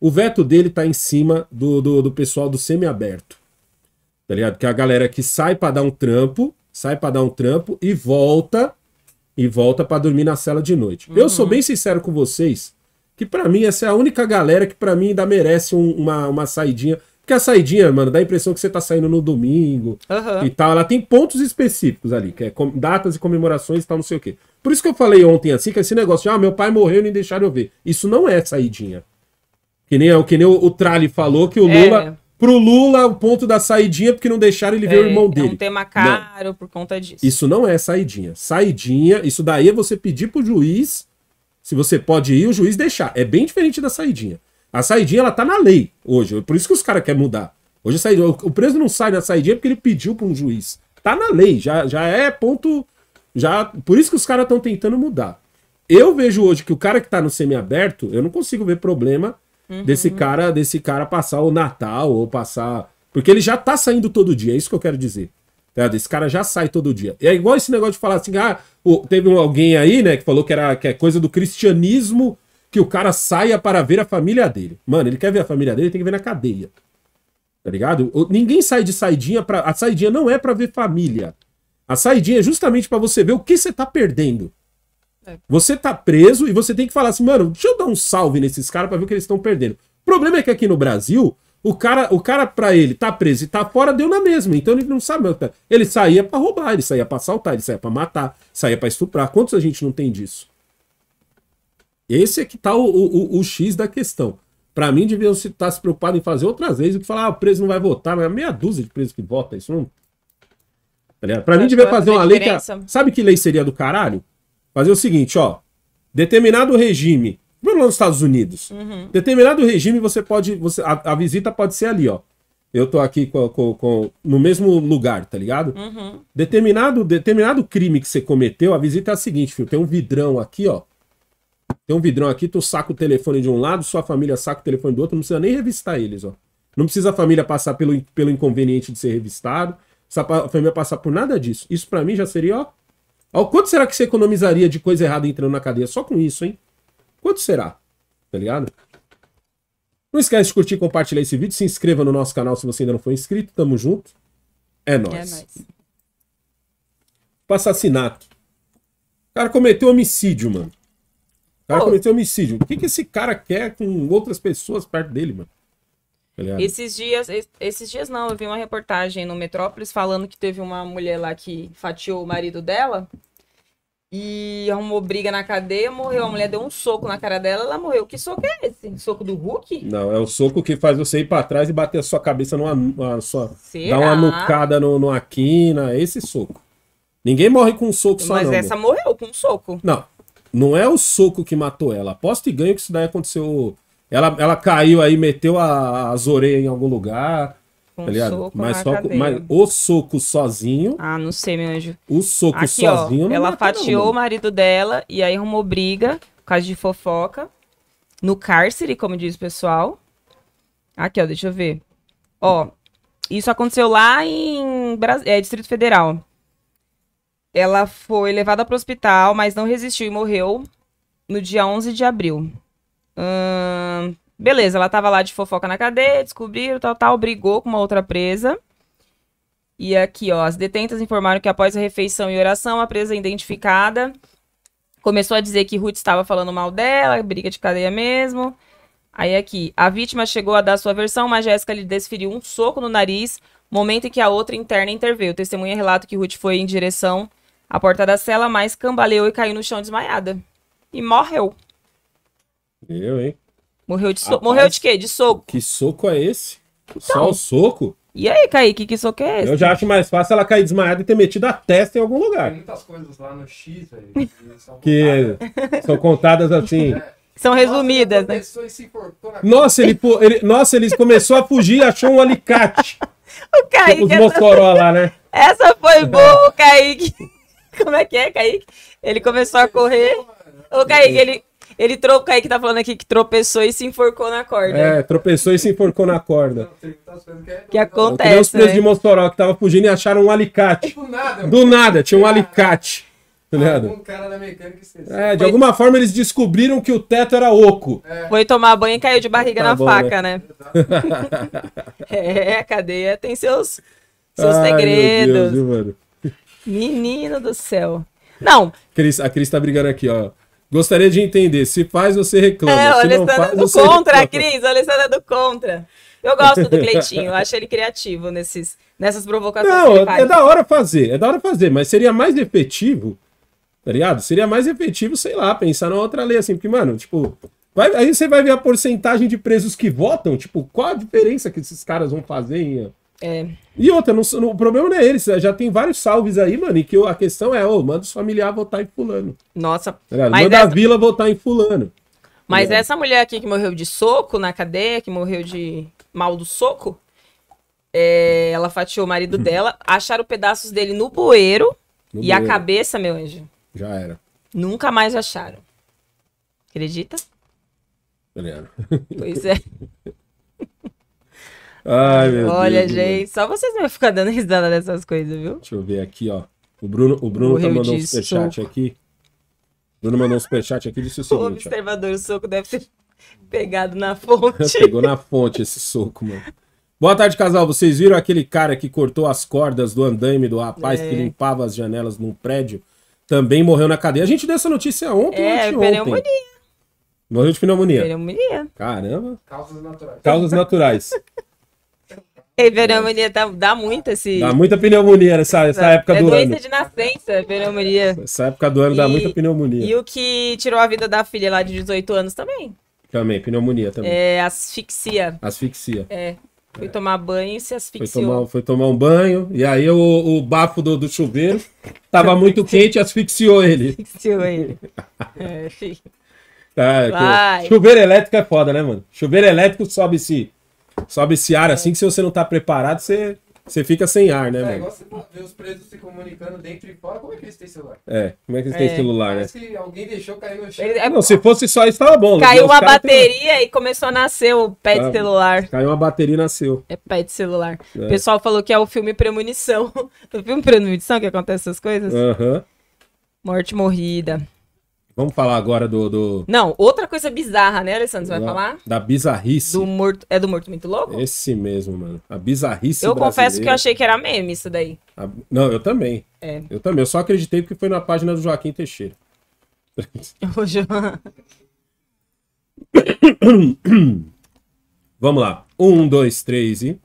O veto dele tá em cima do, do, do pessoal do semiaberto. Tá ligado? Que é a galera que sai para dar um trampo, sai para dar um trampo e volta e volta para dormir na cela de noite. Uhum. Eu sou uhum. bem sincero com vocês que para mim essa é a única galera que para mim ainda merece um, uma, uma saidinha. Porque a saidinha, mano, dá a impressão que você tá saindo no domingo uhum. e tal. Ela tem pontos específicos ali, que é datas e comemorações e tal, não sei o quê. Por isso que eu falei ontem assim, que esse negócio de, ah, meu pai morreu e nem deixaram eu ver. Isso não é saidinha. Que nem, que nem o, o Trali falou que o é. Lula é. Pro Lula, o ponto da saidinha, porque não deixaram ele é, ver o é, irmão dele. É um tema caro não. por conta disso. Isso não é saidinha. Saidinha, isso daí é você pedir pro juiz, se você pode ir, o juiz deixar. É bem diferente da saidinha. A saidinha, ela tá na lei hoje. Por isso que os caras querem mudar. Hoje a o preso não sai na saidinha porque ele pediu pra um juiz. Tá na lei, já, já é ponto. já Por isso que os caras estão tentando mudar. Eu vejo hoje que o cara que tá no semiaberto, eu não consigo ver problema Uhum. Desse cara, desse cara passar o Natal ou passar. Porque ele já tá saindo todo dia, é isso que eu quero dizer. Tá? Esse cara já sai todo dia. E é igual esse negócio de falar assim: ah, teve alguém aí, né, que falou que era que é coisa do cristianismo que o cara saia para ver a família dele. Mano, ele quer ver a família dele, tem que ver na cadeia. Tá ligado? Ninguém sai de saidinha para A saidinha não é para ver família. A saidinha é justamente para você ver o que você tá perdendo. Você tá preso e você tem que falar assim, mano, deixa eu dar um salve nesses caras para ver o que eles estão perdendo. O problema é que aqui no Brasil, o cara, o cara para ele tá preso e tá fora, deu na mesma. Então ele não sabe. Ele saía para roubar, ele saía para assaltar, ele saía para matar, saía para estuprar. Quantos a gente não tem disso? Esse é que tá o, o, o X da questão. Para mim, deviam estar se, tá se preocupado em fazer outras vezes do que falar, ah, o preso não vai votar, mas é meia dúzia de presos que vota, isso não. Tá para mim, devia fazer uma lei que. Sabe que lei seria do caralho? fazer o seguinte, ó. Determinado regime, vamos lá nos Estados Unidos. Uhum. Determinado regime, você pode. Você, a, a, visita pode ser ali, ó. Eu tô aqui com, com, com no mesmo lugar, tá ligado? Uhum. Determinado, determinado crime que você cometeu, a visita é a seguinte, filho. Tem um vidrão aqui, ó. Tem um vidrão aqui, tu saca o telefone de um lado, sua família saca o telefone do outro, não precisa nem revistar eles, ó. Não precisa a família passar pelo, pelo inconveniente de ser revistado, a família passar por nada disso. Isso para mim já seria, ó, Ó, quanto será que você economizaria de coisa errada entrando na cadeia só com isso, hein? Quanto será? Tá ligado? Não esquece de curtir e compartilhar esse vídeo. Se inscreva no nosso canal se você ainda não for inscrito. Tamo junto. É nóis. É nóis. Tipo assassinato. O cara cometeu homicídio, mano. O cara oh. cometeu homicídio. O que, que esse cara quer com outras pessoas perto dele, mano? Esses dias, esses dias não, eu vi uma reportagem no Metrópolis falando que teve uma mulher lá que fatiou o marido dela e arrumou briga na cadeia, morreu. A mulher deu um soco na cara dela, ela morreu. Que soco é esse? Soco do Hulk? Não, é o soco que faz você ir para trás e bater a sua cabeça numa. numa sua, Será? Dar uma nucada no, numa quina, é esse soco. Ninguém morre com um soco Mas só, não. Mas essa morreu com um soco. Não, não é o soco que matou ela. Aposto e ganho que isso daí aconteceu ela, ela caiu aí, meteu a, as orelhas em algum lugar. Um tá ligado? soco mas, só, mas o soco sozinho. Ah, não sei, meu anjo. O soco Aqui, sozinho. Ó, não ela fatiou não. o marido dela e aí arrumou briga por causa de fofoca. No cárcere, como diz o pessoal. Aqui, ó, deixa eu ver. Ó, isso aconteceu lá em Bras... é, Distrito Federal. Ela foi levada para o hospital, mas não resistiu e morreu no dia 11 de abril. Hum, beleza, ela tava lá de fofoca na cadeia, descobriram, tal, tal, brigou com uma outra presa. E aqui, ó, as detentas informaram que após a refeição e oração, a presa é identificada começou a dizer que Ruth estava falando mal dela, briga de cadeia mesmo. Aí aqui, a vítima chegou a dar sua versão, mas Jéssica lhe desferiu um soco no nariz, momento em que a outra interna interveio. Testemunha relata que Ruth foi em direção à porta da cela, mas cambaleou e caiu no chão desmaiada. E morreu. Eu, hein? Morreu de, so... Rapaz, Morreu de quê? De soco. Que soco é esse? Então... Só o soco? E aí, Kaique, que soco é esse? Eu já acho mais fácil ela cair desmaiada e ter metido a testa em algum lugar. Tem muitas coisas lá no X, aí. que, são, que contadas. são contadas assim. É. São resumidas, nossa, né? Nossa, ele, ele, nossa, ele começou a fugir, achou um alicate. O Kaique. Os essa... lá, né? Essa foi é. boa, Kaique. Como é que é, Kaique? Ele começou a correr. Ô, Kaique, ele ele trocou, o Kaique tá falando aqui que tropeçou e se enforcou na corda. É, tropeçou e se enforcou na corda. que é é acontece. Tem os presos né? de Mossoró que tava fugindo e acharam um alicate. Do nada. Do nada, tinha um ah, alicate. Tá ah, algum cara da mecânica É, de Foi... alguma forma eles descobriram que o teto era oco. É. Foi tomar banho e caiu de barriga tá na bom, faca, é. né? é, a cadeia tem seus, seus Ai, segredos. Deus, viu, Menino do céu. Não. Cris, a Cris tá brigando aqui, ó. Gostaria de entender. Se faz, você reclama. É, o Alessandro é do contra, reclama. Cris. O Alessandro é do contra. Eu gosto do Cleitinho, acho ele criativo nesses, nessas provocações. Não, é da hora fazer, é da hora fazer, mas seria mais efetivo, tá ligado? Seria mais efetivo, sei lá, pensar numa outra lei assim, porque, mano, tipo, vai, aí você vai ver a porcentagem de presos que votam, tipo, qual a diferença que esses caras vão fazer em é. E outra, não, não, o problema não é eles. Já tem vários salves aí, mano. E que a questão é, ô, oh, manda os familiares votar em fulano. Nossa. Tá manda essa... a vila votar em fulano. Mas é. essa mulher aqui que morreu de soco na cadeia, que morreu de mal do soco, é... ela fatiou o marido hum. dela, acharam pedaços dele no bueiro no e bueiro. a cabeça, meu anjo. Já era. Nunca mais acharam. Acredita? Tá pois é. Ai, meu Olha, Deus, gente, Deus. só vocês vão ficar dando risada dessas coisas, viu? Deixa eu ver aqui, ó. O Bruno, o Bruno tá mandando um superchat aqui. O Bruno mandou um superchat aqui disse o seguinte. O observador, ó. o soco deve ter pegado na fonte. Pegou na fonte esse soco, mano. Boa tarde, casal. Vocês viram aquele cara que cortou as cordas do andaime do rapaz é. que limpava as janelas num prédio? Também morreu na cadeia. A gente deu essa notícia ontem, é, ontem. pneumonia. Morreu de pneumonia. Pneumonia. Caramba. Causas naturais. Causas naturais. E pneumonia dá, dá muito esse. Dá muita pneumonia nessa, nessa é, época é do ano. É doença de nascença, pneumonia. Essa época do ano e, dá muita pneumonia. E o que tirou a vida da filha lá de 18 anos também. Também, pneumonia também. É, asfixia. Asfixia. É. Foi é. tomar banho e se asfixiou. Foi tomar, foi tomar um banho, e aí o, o bafo do, do chuveiro tava muito quente e asfixiou ele. Asfixiou ele. é, filho. Tá, chuveiro elétrico é foda, né, mano? Chuveiro elétrico sobe-se sobe esse ar é. assim que se você não tá preparado, você, você fica sem ar, né, mano? É ver os presos se comunicando dentro e fora, como é que eles têm celular? É, como é que eles têm é. celular, né? Parece que alguém deixou cair no chão. Ele- é- Não, se fosse só isso, tava bom. Né? Caiu uma bateria e começou a nascer o pé Tá. de celular. Caiu uma bateria e nasceu. É pé de celular. É. O pessoal falou que é o filme Premonição. o filme Premonição que acontece essas coisas? Aham. Morte morrida. Vamos falar agora do, do... Não, outra coisa bizarra, né, Alessandro? Você vai falar? Da bizarrice. Do morto... É do Morto Muito Louco? Esse mesmo, mano. A bizarrice Eu brasileira. confesso que eu achei que era meme isso daí. A... Não, eu também. É. Eu também. Eu só acreditei porque foi na página do Joaquim Teixeira. Ô, João... Vamos lá. Um, dois, três e.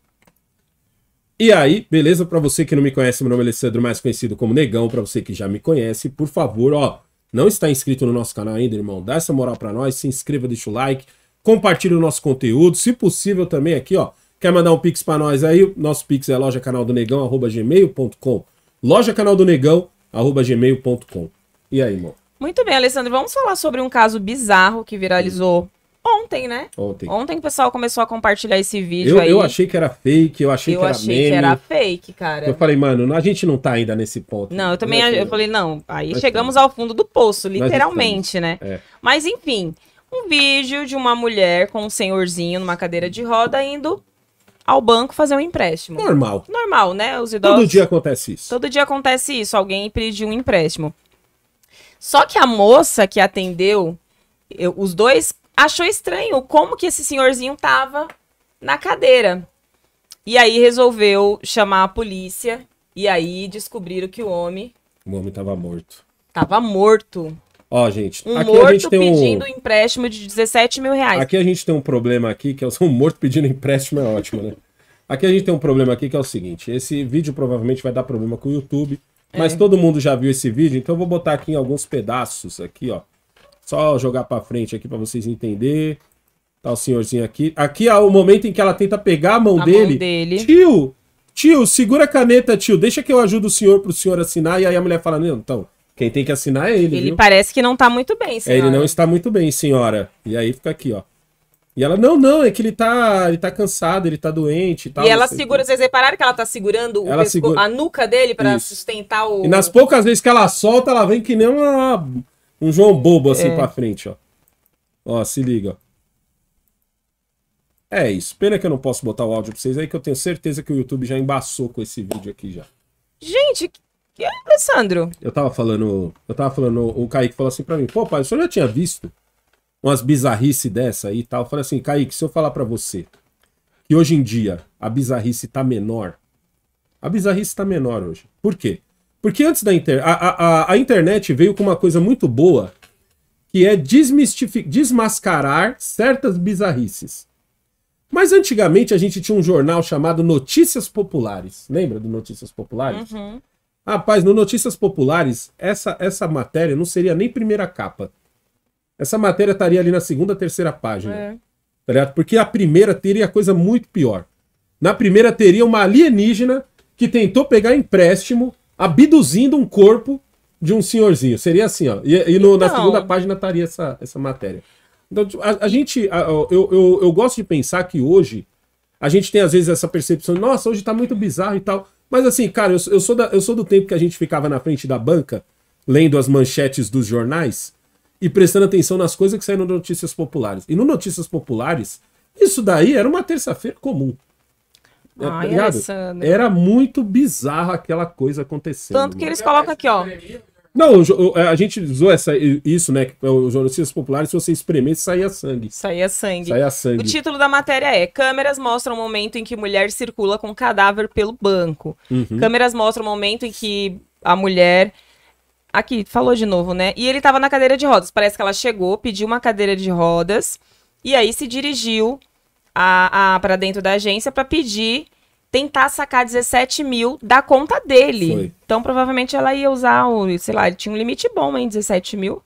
E aí, beleza? Para você que não me conhece, meu nome é Alessandro, mais conhecido como Negão. Para você que já me conhece, por favor, ó, não está inscrito no nosso canal ainda, irmão, dá essa moral para nós, se inscreva, deixa o like, compartilha o nosso conteúdo, se possível também aqui, ó, quer mandar um pix para nós aí, nosso pix é loja canal do negão arroba gmail.com, loja canal do negão arroba gmail.com. E aí, irmão? Muito bem, Alessandro, vamos falar sobre um caso bizarro que viralizou ontem, né? Ontem. Ontem o pessoal começou a compartilhar esse vídeo eu, aí. Eu achei que era fake, eu achei eu que era achei meme. Eu achei que era fake, cara. Eu falei, mano, a gente não tá ainda nesse ponto. Não, eu também, né? eu falei, não, aí Nós chegamos estamos. Tá. ao fundo do poço, literalmente, né? É. Mas enfim, um vídeo de uma mulher com um senhorzinho numa cadeira de roda indo ao banco fazer um empréstimo. Normal. Normal, né? Os idosos. Todo dia acontece isso. Todo dia acontece isso, alguém pedir um empréstimo. Só que a moça que atendeu, eu, os dois achou estranho como que esse senhorzinho tava na cadeira. E aí resolveu chamar a polícia e aí descobriram que o homem. O homem tava morto. Tava morto. Ó, gente, um aqui morto a gente tem pedindo um... empréstimo de 17 mil reais. Aqui a gente tem um problema aqui, que é um morto pedindo empréstimo, é ótimo, né? aqui a gente tem um problema aqui que é o seguinte: esse vídeo provavelmente vai dar problema com o YouTube, mas é. todo mundo já viu esse vídeo, então eu vou botar aqui em alguns pedaços aqui, ó. Só jogar para frente aqui para vocês entenderem. Tá o senhorzinho aqui. Aqui é o momento em que ela tenta pegar a mão, a dele. mão dele. Tio, tio, segura a caneta, tio. Deixa que eu ajudo o senhor pro senhor assinar. E aí a mulher fala, não, então, quem tem que assinar é ele, Ele viu? parece que não tá muito bem, senhora. É, ele não está muito bem, senhora. E aí fica aqui, ó. E ela, não, não, é que ele tá, ele tá cansado, ele tá doente e tal. E ela segura, vocês repararam que ela tá segurando ela pesco... segura... a nuca dele para sustentar o... E nas poucas vezes que ela solta, ela vem que nem uma um João bobo assim é. pra frente, ó. Ó, se liga. É isso. Pena que eu não posso botar o áudio pra vocês aí, que eu tenho certeza que o YouTube já embaçou com esse vídeo aqui já. Gente, que é, Alessandro? Eu tava falando. Eu tava falando, o Kaique falou assim pra mim, pô, pai, o senhor já tinha visto umas bizarrices dessa aí e tal. Eu falei assim, Kaique, se eu falar pra você que hoje em dia a bizarrice tá menor, a bizarrice tá menor hoje. Por quê? Porque antes da internet. A, a, a internet veio com uma coisa muito boa, que é desmascarar certas bizarrices. Mas antigamente a gente tinha um jornal chamado Notícias Populares. Lembra do Notícias Populares? Uhum. Rapaz, no Notícias Populares, essa, essa matéria não seria nem primeira capa. Essa matéria estaria ali na segunda, terceira página. É. Tá ligado? Porque a primeira teria coisa muito pior. Na primeira teria uma alienígena que tentou pegar empréstimo abduzindo um corpo de um senhorzinho. Seria assim, ó. E, e no, na segunda página estaria essa, essa matéria. Então, tipo, a, a gente. A, eu, eu, eu gosto de pensar que hoje a gente tem às vezes essa percepção, nossa, hoje tá muito bizarro e tal. Mas assim, cara, eu, eu, sou, da, eu sou do tempo que a gente ficava na frente da banca, lendo as manchetes dos jornais e prestando atenção nas coisas que saíram no Notícias Populares. E no Notícias Populares, isso daí era uma terça-feira comum. É, Ai, Era muito bizarra aquela coisa acontecendo. Tanto que mano. eles colocam aqui, ó. Não, é, a gente usou essa, isso, né? É Os notícias populares, se você espremer, saia sangue. Saia sangue. Saía sangue. O título da matéria é: Câmeras mostram o momento em que mulher circula com cadáver pelo banco. Uhum. Câmeras mostram o momento em que a mulher. Aqui, falou de novo, né? E ele tava na cadeira de rodas. Parece que ela chegou, pediu uma cadeira de rodas. E aí se dirigiu a, a para dentro da agência para pedir tentar sacar 17 mil da conta dele. Foi. Então, provavelmente ela ia usar o, sei lá, ele tinha um limite bom, hein, 17 mil.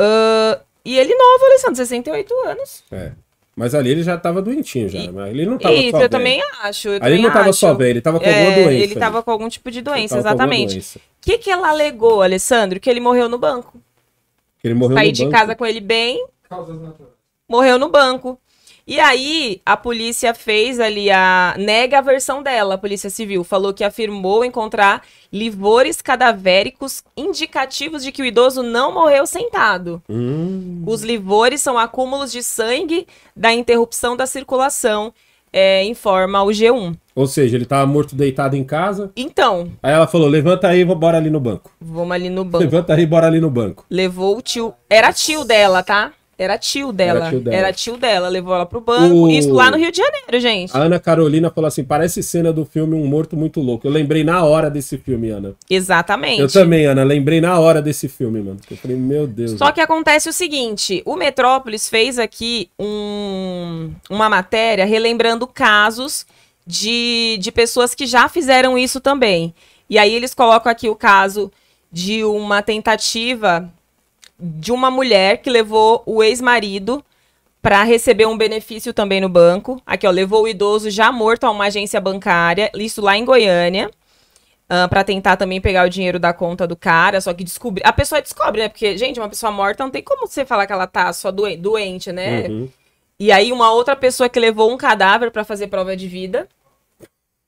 Uh, e ele novo, Alessandro, 68 anos. É. Mas ali ele já tava doentinho já. E, ele não tava isso, só eu bem. também acho. Eu ali também não tava acho. só bem, ele tava com alguma é, doença. Ele ali. tava com algum tipo de doença, exatamente. O que, que ela alegou, Alessandro? Que ele morreu no banco. Que ele morreu Saí no de casa com ele bem. Causas naturais. Morreu no banco. E aí, a polícia fez ali a. nega a versão dela, a Polícia Civil. Falou que afirmou encontrar livores cadavéricos indicativos de que o idoso não morreu sentado. Hum. Os livores são acúmulos de sangue da interrupção da circulação, é, informa o G1. Ou seja, ele tava morto deitado em casa. Então. Aí ela falou: levanta aí, bora ali no banco. Vamos ali no banco. Levanta aí, bora ali no banco. Levou o tio. Era tio dela, tá? Era tio dela. Era tio dela. Era tio dela levou ela pro banco. O... Isso lá no Rio de Janeiro, gente. A Ana Carolina falou assim: parece cena do filme Um Morto Muito Louco. Eu lembrei na hora desse filme, Ana. Exatamente. Eu também, Ana, lembrei na hora desse filme, mano. Eu falei, meu Deus. Só mano. que acontece o seguinte: o Metrópolis fez aqui um, uma matéria relembrando casos de, de pessoas que já fizeram isso também. E aí eles colocam aqui o caso de uma tentativa de uma mulher que levou o ex-marido para receber um benefício também no banco. Aqui, ó, levou o idoso já morto a uma agência bancária, isso lá em Goiânia. Uh, ah, para tentar também pegar o dinheiro da conta do cara, só que descobre. A pessoa descobre, né? Porque, gente, uma pessoa morta não tem como você falar que ela tá só doente, né? Uhum. E aí, uma outra pessoa que levou um cadáver para fazer prova de vida.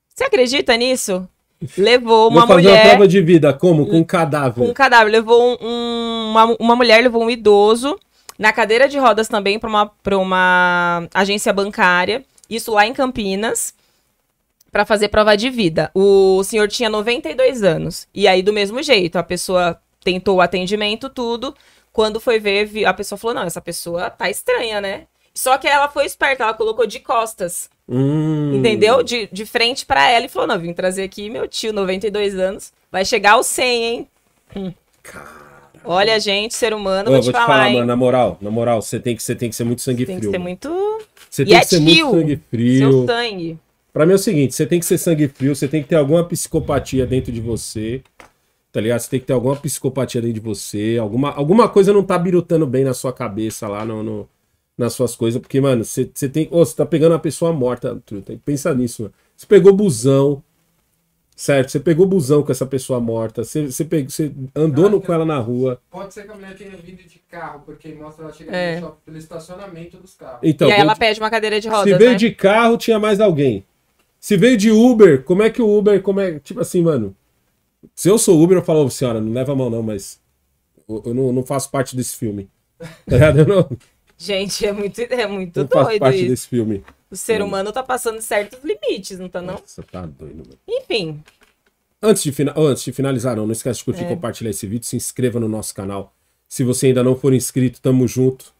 Você acredita nisso? Levou uma Vou fazer mulher. uma prova de vida, como? Com um cadáver. Com um cadáver. Levou um, uma, uma mulher, levou um idoso na cadeira de rodas também para uma, pra uma agência bancária, isso lá em Campinas, para fazer prova de vida. O senhor tinha 92 anos. E aí, do mesmo jeito, a pessoa tentou o atendimento, tudo. Quando foi ver, a pessoa falou: não, essa pessoa tá estranha, né? Só que ela foi esperta, ela colocou de costas. Hum. Entendeu? De, de frente para ela e falou: não, vim trazer aqui meu tio, 92 anos. Vai chegar aos 100, hein? Hum. Olha, gente, ser humano, Ô, vou, te vou falar, te falar, mano, na moral, na moral, você tem que, você tem que ser muito sangue tem frio. Tem que ser muito... Você tem é que ser tio, muito sangue frio. Seu sangue. Pra mim é o seguinte, você tem que ser sangue frio, você tem que ter alguma psicopatia dentro de você, tá ligado? Você tem que ter alguma psicopatia dentro de você, alguma, alguma coisa não tá birutando bem na sua cabeça lá no, no nas suas coisas, porque, mano, você tem. Ô, oh, você tá pegando uma pessoa morta, tem que pensar nisso, mano. Você pegou busão, certo? Você pegou busão com essa pessoa morta, você, você, andou ah, no, com ela na rua. Pode ser que a mulher tenha vindo de carro, porque mostra ela chegando é. no shopping pelo estacionamento dos carros. Então, e aí ela de... pede uma cadeira de rodas. Se veio né? de carro, tinha mais alguém. Se veio de Uber, como é que o Uber, como é. Tipo assim, mano. Se eu sou Uber, eu falo, senhora, não leva a mão, não, mas. Eu, eu não, não faço parte desse filme. Tá ligado? Eu não. Gente, é muito, é muito doido parte isso. desse filme. O ser humano tá passando certos limites, não tá não? Nossa, tá doido, mano. Enfim. Antes de, fina... Antes de finalizar, não, não esquece de curtir, é. compartilhar esse vídeo, se inscreva no nosso canal. Se você ainda não for inscrito, tamo junto.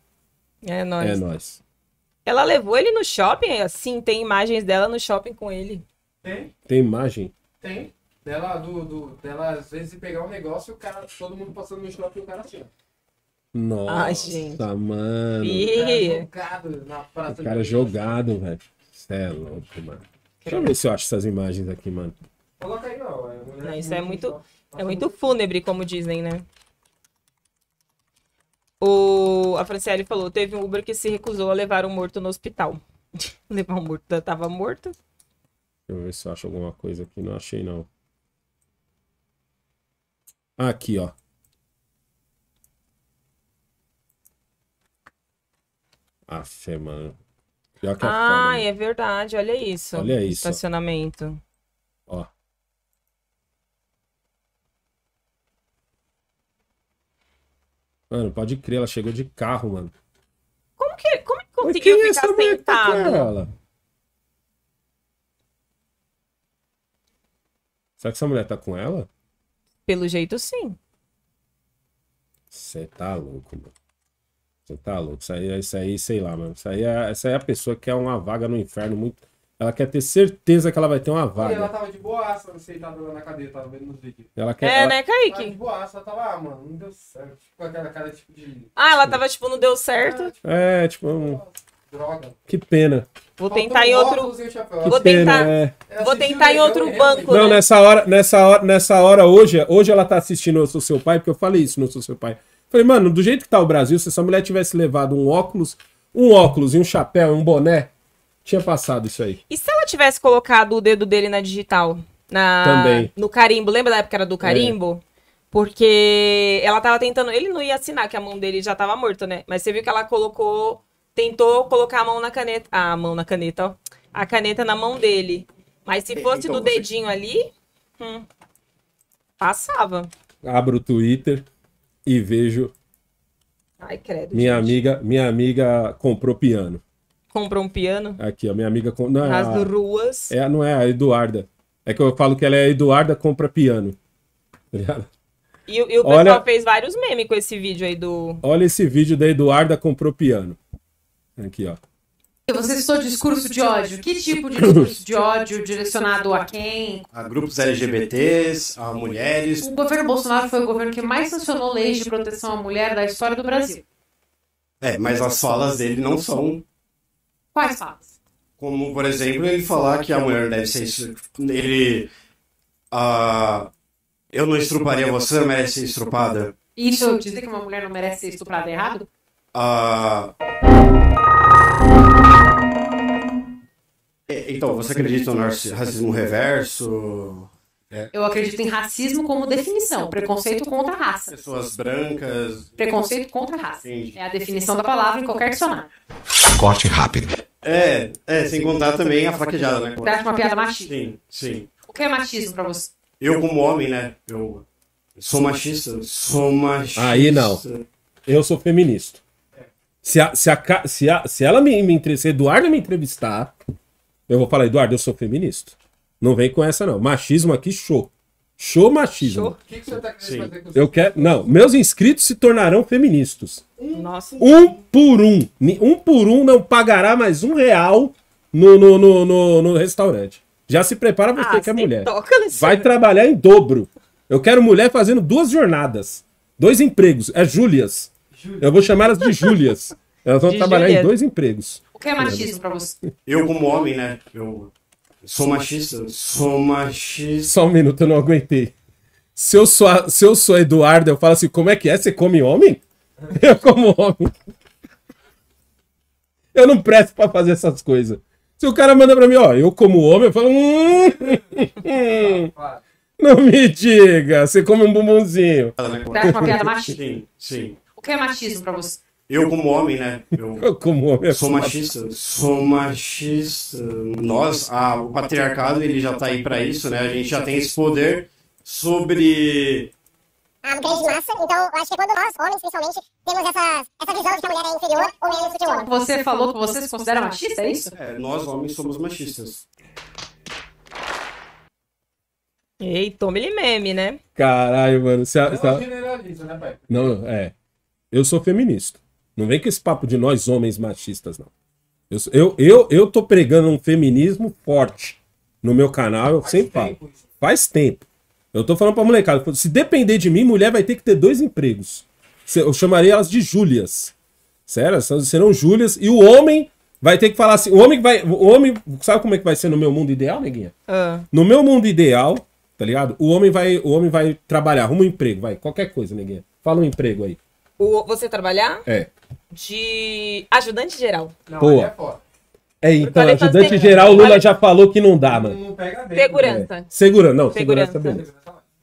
É nóis. É nóis. Ela levou ele no shopping? Sim, tem imagens dela no shopping com ele. Tem? Tem imagem? Tem. Dela, do, do, dela às vezes, pegar um negócio e o cara, todo mundo passando no shopping e o cara assim, ó. Nossa, Ai, gente. mano. O cara é é jogado, velho. Você é louco, mano. Deixa eu ver se eu acho essas imagens aqui, mano. Coloca aí, ó. É isso é muito, é muito fúnebre, como dizem, né? O, a Franciele falou, teve um Uber que se recusou a levar um morto no hospital. levar um morto, tava morto. Deixa eu ver se eu acho alguma coisa aqui. Não achei, não. Aqui, ó. Ah, semana. Pior que Ah, é verdade, olha isso. Olha isso. Estacionamento. Ó. Mano, pode crer, ela chegou de carro, mano. Como que, como que conseguiu é que ficar mulher tá com sentado? ela? Será que essa mulher tá com ela? Pelo jeito, sim. Você tá louco, mano. Você tá louco. Isso aí, é, isso aí, sei lá, mano. Isso aí, é, essa aí é a pessoa que quer uma vaga no inferno muito. Ela quer ter certeza que ela vai ter uma vaga. E ela tava de boaça, não sei, na cadeira, tava vendo nos vídeos. Ela quer, é, ela... né, Kaique? Tava de boaça, ela tava, ah, mano, não deu certo. Tipo, aquela cara, tipo, de... Ah, ela tava, tipo, não deu certo? É, tipo... É, tipo um... Droga. Que pena. Vou tentar em outro. Vou tentar. É. Vou tentar em outro banco. Não, né? nessa hora, nessa hora, nessa hora hoje, hoje ela tá assistindo Eu Sou Seu Pai, porque eu falei isso, não sou seu pai. Falei, mano, do jeito que tá o Brasil, se essa mulher tivesse levado um óculos, um óculos e um chapéu e um boné, tinha passado isso aí. E se ela tivesse colocado o dedo dele na digital? Na... Também. No carimbo, lembra da época era do é. carimbo? É. Porque ela tava tentando. Ele não ia assinar, que a mão dele já tava morta, né? Mas você viu que ela colocou. Tentou colocar a mão na caneta. Ah, a mão na caneta, ó. A caneta na mão dele. Mas se fosse então, do você... dedinho ali. Hum, passava. Abra o Twitter e vejo. Ai, credo. Minha gente. amiga, minha amiga comprou piano. Comprou um piano? Aqui, ó, minha amiga. Não, é As a... ruas. É, não é a Eduarda. É que eu falo que ela é a Eduarda compra piano. Tá e, e, o pessoal Olha... fez vários memes com esse vídeo aí do. Olha esse vídeo da Eduarda comprou piano. Aqui, ó. Você citou discurso de ódio. Que tipo de discurso de ódio direcionado a quem? A grupos LGBTs, a mulheres. O governo Bolsonaro foi o governo que mais sancionou leis de proteção à mulher da história do Brasil. É, mas as falas dele não são. Quais falas? Como, por exemplo, ele falar que a mulher deve ser. Ele. Uh, eu não estruparia você, merece ser estrupada. Isso, dizer que uma mulher não merece ser estuprada é errado? Ah. Uh... É, então, então, você acredita no racismo reverso? É. é. Eu acredito em racismo como definição, preconceito contra a raça. Pessoas brancas. Preconceito contra a raça. É a definição da palavra em qualquer dicionário. Corte rápido. É, é, sem contar também a fraquejada, né? Trata uma piada machista. Sim, sim. O que é machismo pra você? Eu, como homem, né? Eu sou machista. Sou machista. Aí não. Eu sou feminista. Se, a, se, a, se, a, se ela me, me, se Eduardo me entrevistar, eu vou falar, Eduardo, eu sou feminista. Não vem com essa, não. Machismo aqui, show. Show machismo. Show. O que, que você tá querendo fazer com isso? Eu quero. Não, meus inscritos se tornarão feministas. Nossa, um por um. Um por um não pagará mais um real no, no, no, no, no restaurante. Já se prepara você ah, que é mulher. Vai trabalhar em dobro. Eu quero mulher fazendo duas jornadas. Dois empregos. É Júlias. Eu vou chamar elas de Júlias. Elas vão de trabalhar em dois empregos. O que é machismo pra você? Eu, como homem, né? Eu sou machista. Sou machista. Só um minuto, eu não aguentei. Se eu sou, a- se eu sou Eduardo, eu falo assim: como é que é? Você come homem? Eu como homem. Eu não presto pra fazer essas coisas. Se o cara manda pra mim, ó, eu como homem, eu falo. Hum, hum, hum. não me diga, você come um bumbumzinho. Né? Tá Traz uma piada machista. Sim, sim. O que é machismo pra você? Eu como homem, né? Eu, eu como homem. Sou machista. Sou machista. Nós, a, o patriarcado, ele já tá aí para isso, né? A gente já tem esse poder sobre... A ah, grande massa, então acho que quando nós, homens principalmente, temos essa, essa visão de que a mulher é inferior ou menos do homem. Você falou que você se considera machista, é isso? É, nós homens somos machistas. Ei, tome meme, né? Caralho, mano. Você, é- é- não você... generaliza, né, pai? Não, é. Eu sou feminista. Não vem com esse papo de nós homens machistas, não. Eu, eu, eu, eu tô pregando um feminismo forte no meu canal, eu sempre falo. Faz tempo. Eu tô falando pra molecada, se depender de mim, mulher vai ter que ter dois empregos. Eu chamaria elas de Júlias. Sério? Serão Júlias. E o homem vai ter que falar assim. O homem vai. O homem. Sabe como é que vai ser no meu mundo ideal, neguinha? Uh. No meu mundo ideal, tá ligado? O homem vai, o homem vai trabalhar, arruma um emprego, vai. Qualquer coisa, neguinha. Fala um emprego aí. O, você trabalhar? É de ajudante geral. Não, Pô. é, é então, ajudante geral, Lula já falou que não dá, mano. Não pega bem, segurança. Né? Segura, não, segurança. segurança, beleza.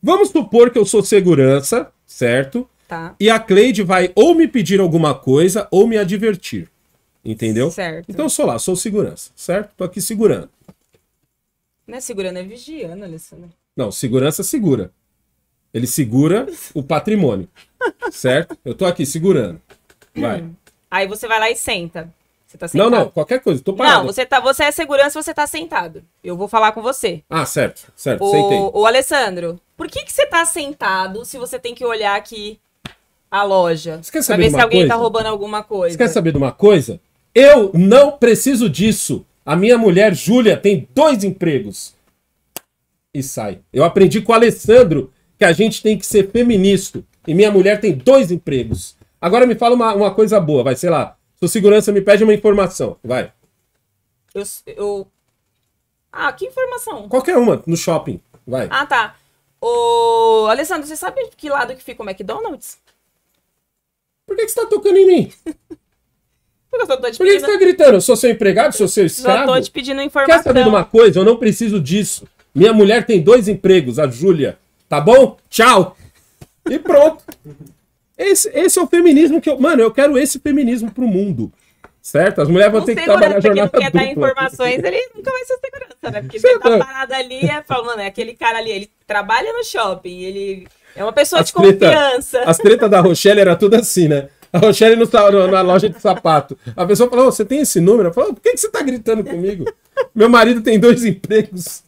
Vamos supor que eu sou segurança, certo? Tá. E a Cleide vai ou me pedir alguma coisa ou me advertir. Entendeu? Certo. Então eu sou lá, sou segurança, certo? Tô aqui segurando. Não é segurando, é vigiando, Alessandro. Não, segurança segura. Ele segura o patrimônio, certo? Eu tô aqui segurando. Vai. Aí você vai lá e senta. Você tá sentado. Não, não, qualquer coisa, tô parado. Não, você, tá, você é segurança, você tá sentado. Eu vou falar com você. Ah, certo, certo, o, sentei. Ô, Alessandro, por que que você tá sentado se você tem que olhar aqui a loja? Você quer saber pra ver se alguém tá coisa? tá roubando alguma coisa. Você quer saber de uma coisa? Eu não preciso disso. A minha mulher, Júlia, tem dois empregos. E sai. Eu aprendi com o Alessandro que a gente tem que ser feminista. E minha mulher tem dois empregos. Agora me fala uma, uma coisa boa, vai, sei lá. Sua segurança me pede uma informação, vai. Eu, eu... Ah, que informação? Qualquer uma, no shopping, vai. Ah, tá. Ô, Alessandro, você sabe que lado que fica o McDonald's? Por que, que você tá tocando em mim? Por que, pedindo... Por que você tá gritando? Eu sou seu empregado, sou seu escravo? Já tô te pedindo informação. Quer saber de uma coisa? Eu não preciso disso. Minha mulher tem dois empregos, a Júlia. Tá bom? Tchau! E pronto. Esse, esse é o feminismo que eu. Mano, eu quero esse feminismo pro mundo. Certo? As mulheres vão ter que trabalhar jornada que ele quer dar informações, ele nunca vai ser segurança, né? Porque ele tá então. parado ali é, fala, mano, é Aquele cara ali, ele trabalha no shopping, ele é uma pessoa as de treta, confiança. As tretas da Rochelle era tudo assim, né? A Rochelle no, na loja de sapato. A pessoa falou: oh, Você tem esse número? Eu falo, Por que, que você tá gritando comigo? Meu marido tem dois empregos.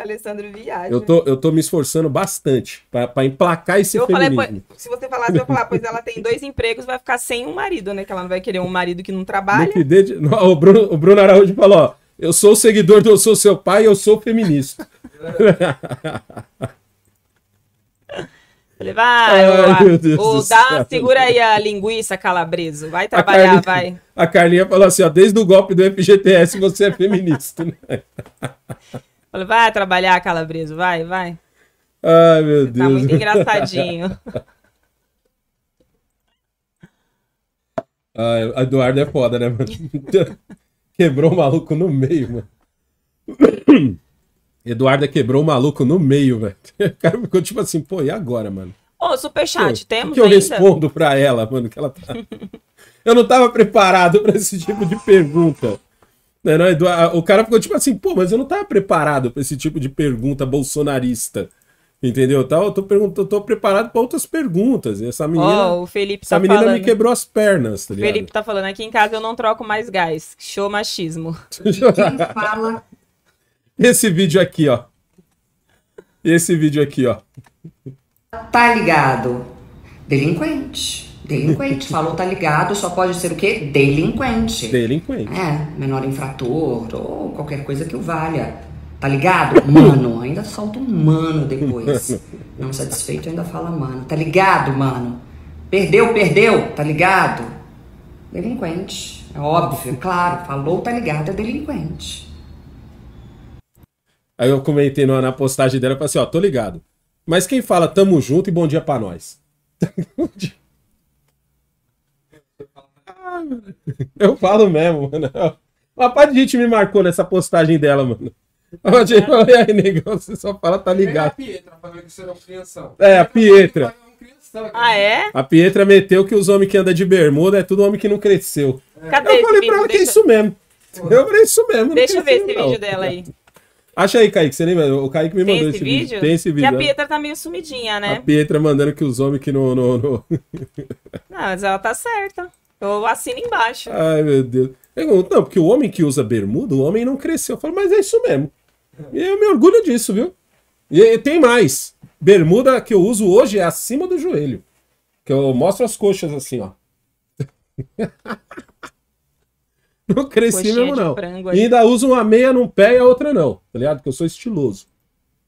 Alessandro viaja. Eu tô, né? eu tô me esforçando bastante para emplacar esse eu feminismo. Falei, se você falasse, eu ia falar, pois ela tem dois empregos, vai ficar sem um marido, né? Que ela não vai querer um marido que não trabalha. de... o, Bruno, o Bruno Araújo falou, ó, eu sou o seguidor do Eu Sou Seu Pai, eu sou feminista. Falei, vai, Ai, o, dá, segura aí a linguiça calabresa, vai trabalhar, a Carlinha, vai. A Carlinha falou assim, ó, desde o golpe do FGTS você é feminista. Né? Falei, vai trabalhar, Calabreso, vai, vai. Ai, meu Você tá Deus. Tá muito engraçadinho. Ai, Eduardo é foda, né, mano? quebrou o maluco no meio, mano. Eduardo é quebrou o maluco no meio, velho. O cara ficou tipo assim, pô, e agora, mano? Ô, superchat, pô, temos que ainda? eu respondo pra ela, mano, que ela tá... eu não tava preparado pra esse tipo de pergunta. Né, O cara ficou tipo assim, pô, mas eu não estava preparado para esse tipo de pergunta bolsonarista. Entendeu? Tal, eu tô, perguntando, eu tô preparado para outras perguntas. E essa menina. Oh, o Felipe tá essa menina falando. me quebrou as pernas, tá Felipe tá falando, aqui em casa eu não troco mais gás. Show machismo. Quem fala. Esse vídeo aqui, ó. Esse vídeo aqui, ó. Tá ligado. Delinquente. Delinquente. Falou, tá ligado, só pode ser o quê? Delinquente. Delinquente. É, menor infrator ou qualquer coisa que o valha. Tá ligado? Mano, ainda solta um mano depois. Não satisfeito, ainda fala mano. Tá ligado, mano? Perdeu, perdeu, tá ligado? Delinquente. É óbvio, é claro. Falou, tá ligado, é delinquente. Aí eu comentei na postagem dela, e falei assim, ó, tô ligado. Mas quem fala tamo junto e bom dia pra nós? Eu falo mesmo, mano. Uma parte de gente me marcou nessa postagem dela, mano. Onde é. eu falei, aí, negão, você só fala, tá ligado. É a Pietra falando que você não É, a Pietra. É ah, é? A Pietra meteu que os homens que andam de bermuda é tudo homem que não cresceu. É. Cadê eu falei pra ela que é, é isso mesmo. Eu falei isso mesmo. Deixa eu ver esse não. vídeo dela aí. Acha aí, Kaique, você lembra? O Kaique me Tem mandou esse, esse vídeo? vídeo? Tem esse vídeo. Que a né? Pietra tá meio sumidinha, né? A Pietra mandando que os homens que não. Não, não... não mas ela tá certa. Eu assino embaixo. Ai, meu Deus. Eu, não, porque o homem que usa bermuda, o homem não cresceu. Eu falo, mas é isso mesmo. E eu me orgulho disso, viu? E, e tem mais. Bermuda que eu uso hoje é acima do joelho. Que eu mostro as coxas assim, ó. não cresci Coxinha mesmo, não. e ainda uso uma meia num pé e a outra não, tá ligado? Porque eu sou estiloso.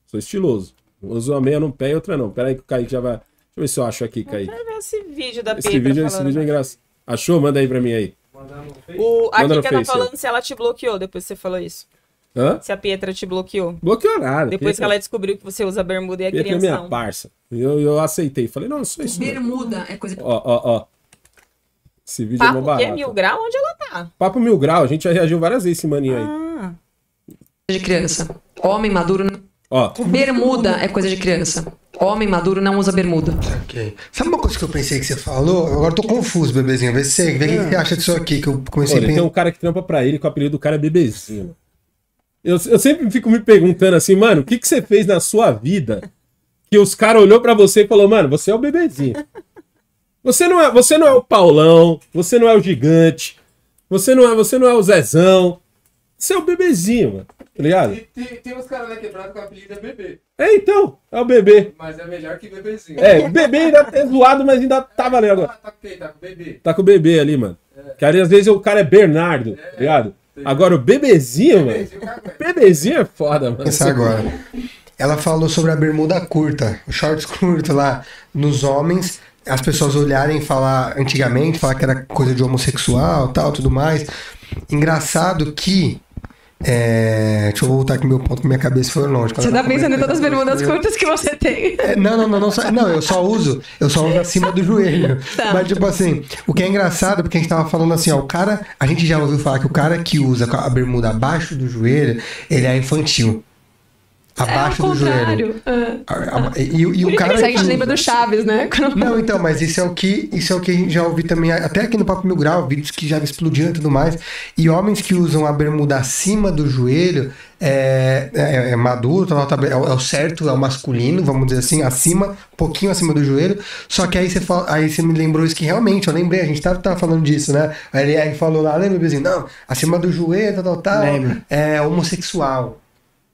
Sou estiloso. Uso uma meia num pé e outra não. Pera aí que o Kaique já vai. Deixa eu ver se eu acho aqui, Kaique. eu ver esse vídeo da Esse esse vídeo é engraçado. Achou? Manda aí pra mim aí. O, a Manda Kika tá face, falando é. se ela te bloqueou depois que você falou isso. Hã? Se a Pietra te bloqueou. Bloqueou nada. Depois Pietra... que ela descobriu que você usa bermuda e é a criança é minha parça. Eu, eu aceitei. Falei, não, sou isso. Bermuda é coisa... Ó, ó, ó. Esse vídeo Papo é mó é barato. Papo Mil Grau? Onde ela tá? Papo Mil Grau. A gente já reagiu várias vezes esse maninho ah. aí. De criança. Homem maduro... Ó. Bermuda é coisa de criança. Homem maduro não usa bermuda. Ok. Sabe uma coisa que eu pensei que você falou? Agora eu tô confuso, bebezinho. Vê se vê o que você acha disso aqui que eu comecei Olha, a pensar. Tem um cara que trampa pra ele, com o apelido do cara é bebezinho. Eu, eu sempre fico me perguntando assim, mano, o que, que você fez na sua vida que os caras olhou para você e falou, mano, você é o bebezinho. Você não é, você não é o Paulão, você não é o gigante, você não é, você não é o Zezão. Você é o bebezinho, mano. Tá ligado? E tem, tem uns caras quebrados né, quebrada que é o apelido é bebê. É, então, é o bebê. Mas é melhor que bebezinho. É, bebê ainda é zoado, mas ainda tá é, valendo agora. Tá, tá, tá com tá o bebê. Tá com o bebê ali, mano. É. Que às vezes o cara é Bernardo, é, tá ligado? Agora o bebezinho, bebezinho mano. Bebezinho é foda, mano. Pensar agora. Ela falou sobre a bermuda curta, o shorts curto lá nos homens, as pessoas olharem falar antigamente, falar que era coisa de homossexual, tal, tudo mais. Engraçado que é, deixa eu voltar aqui meu ponto, que minha cabeça foi longe. Você tá, tá pensando em todas as bermudas curtas que você tem. É, não, não, não, não, só, não, eu só uso, eu só uso acima do joelho. Tá. Mas tipo assim, o que é engraçado, porque a gente tava falando assim, ó, o cara, a gente já ouviu falar que o cara que usa a bermuda abaixo do joelho, ele é infantil. É, abaixo é do joelho. Ah, ah. E, e, o cara. Isso a gente lembra do Chaves, né? Não, então, mas isso é o que isso é o que já ouvi também, até aqui no Papo Mil Grau, vídeos que já explodiram e tudo mais. E homens que usam a bermuda acima do joelho é, é, é maduro, é, é, o certo, é o masculino, vamos dizer assim, acima, pouquinho acima do joelho. Só que aí você, fala, aí você me lembrou isso que realmente, eu lembrei, a gente tava, tá, tava tá falando disso, né? Aí ele aí falou lá, lembra, assim, não, acima do joelho, tal, tal, tal, é homossexual.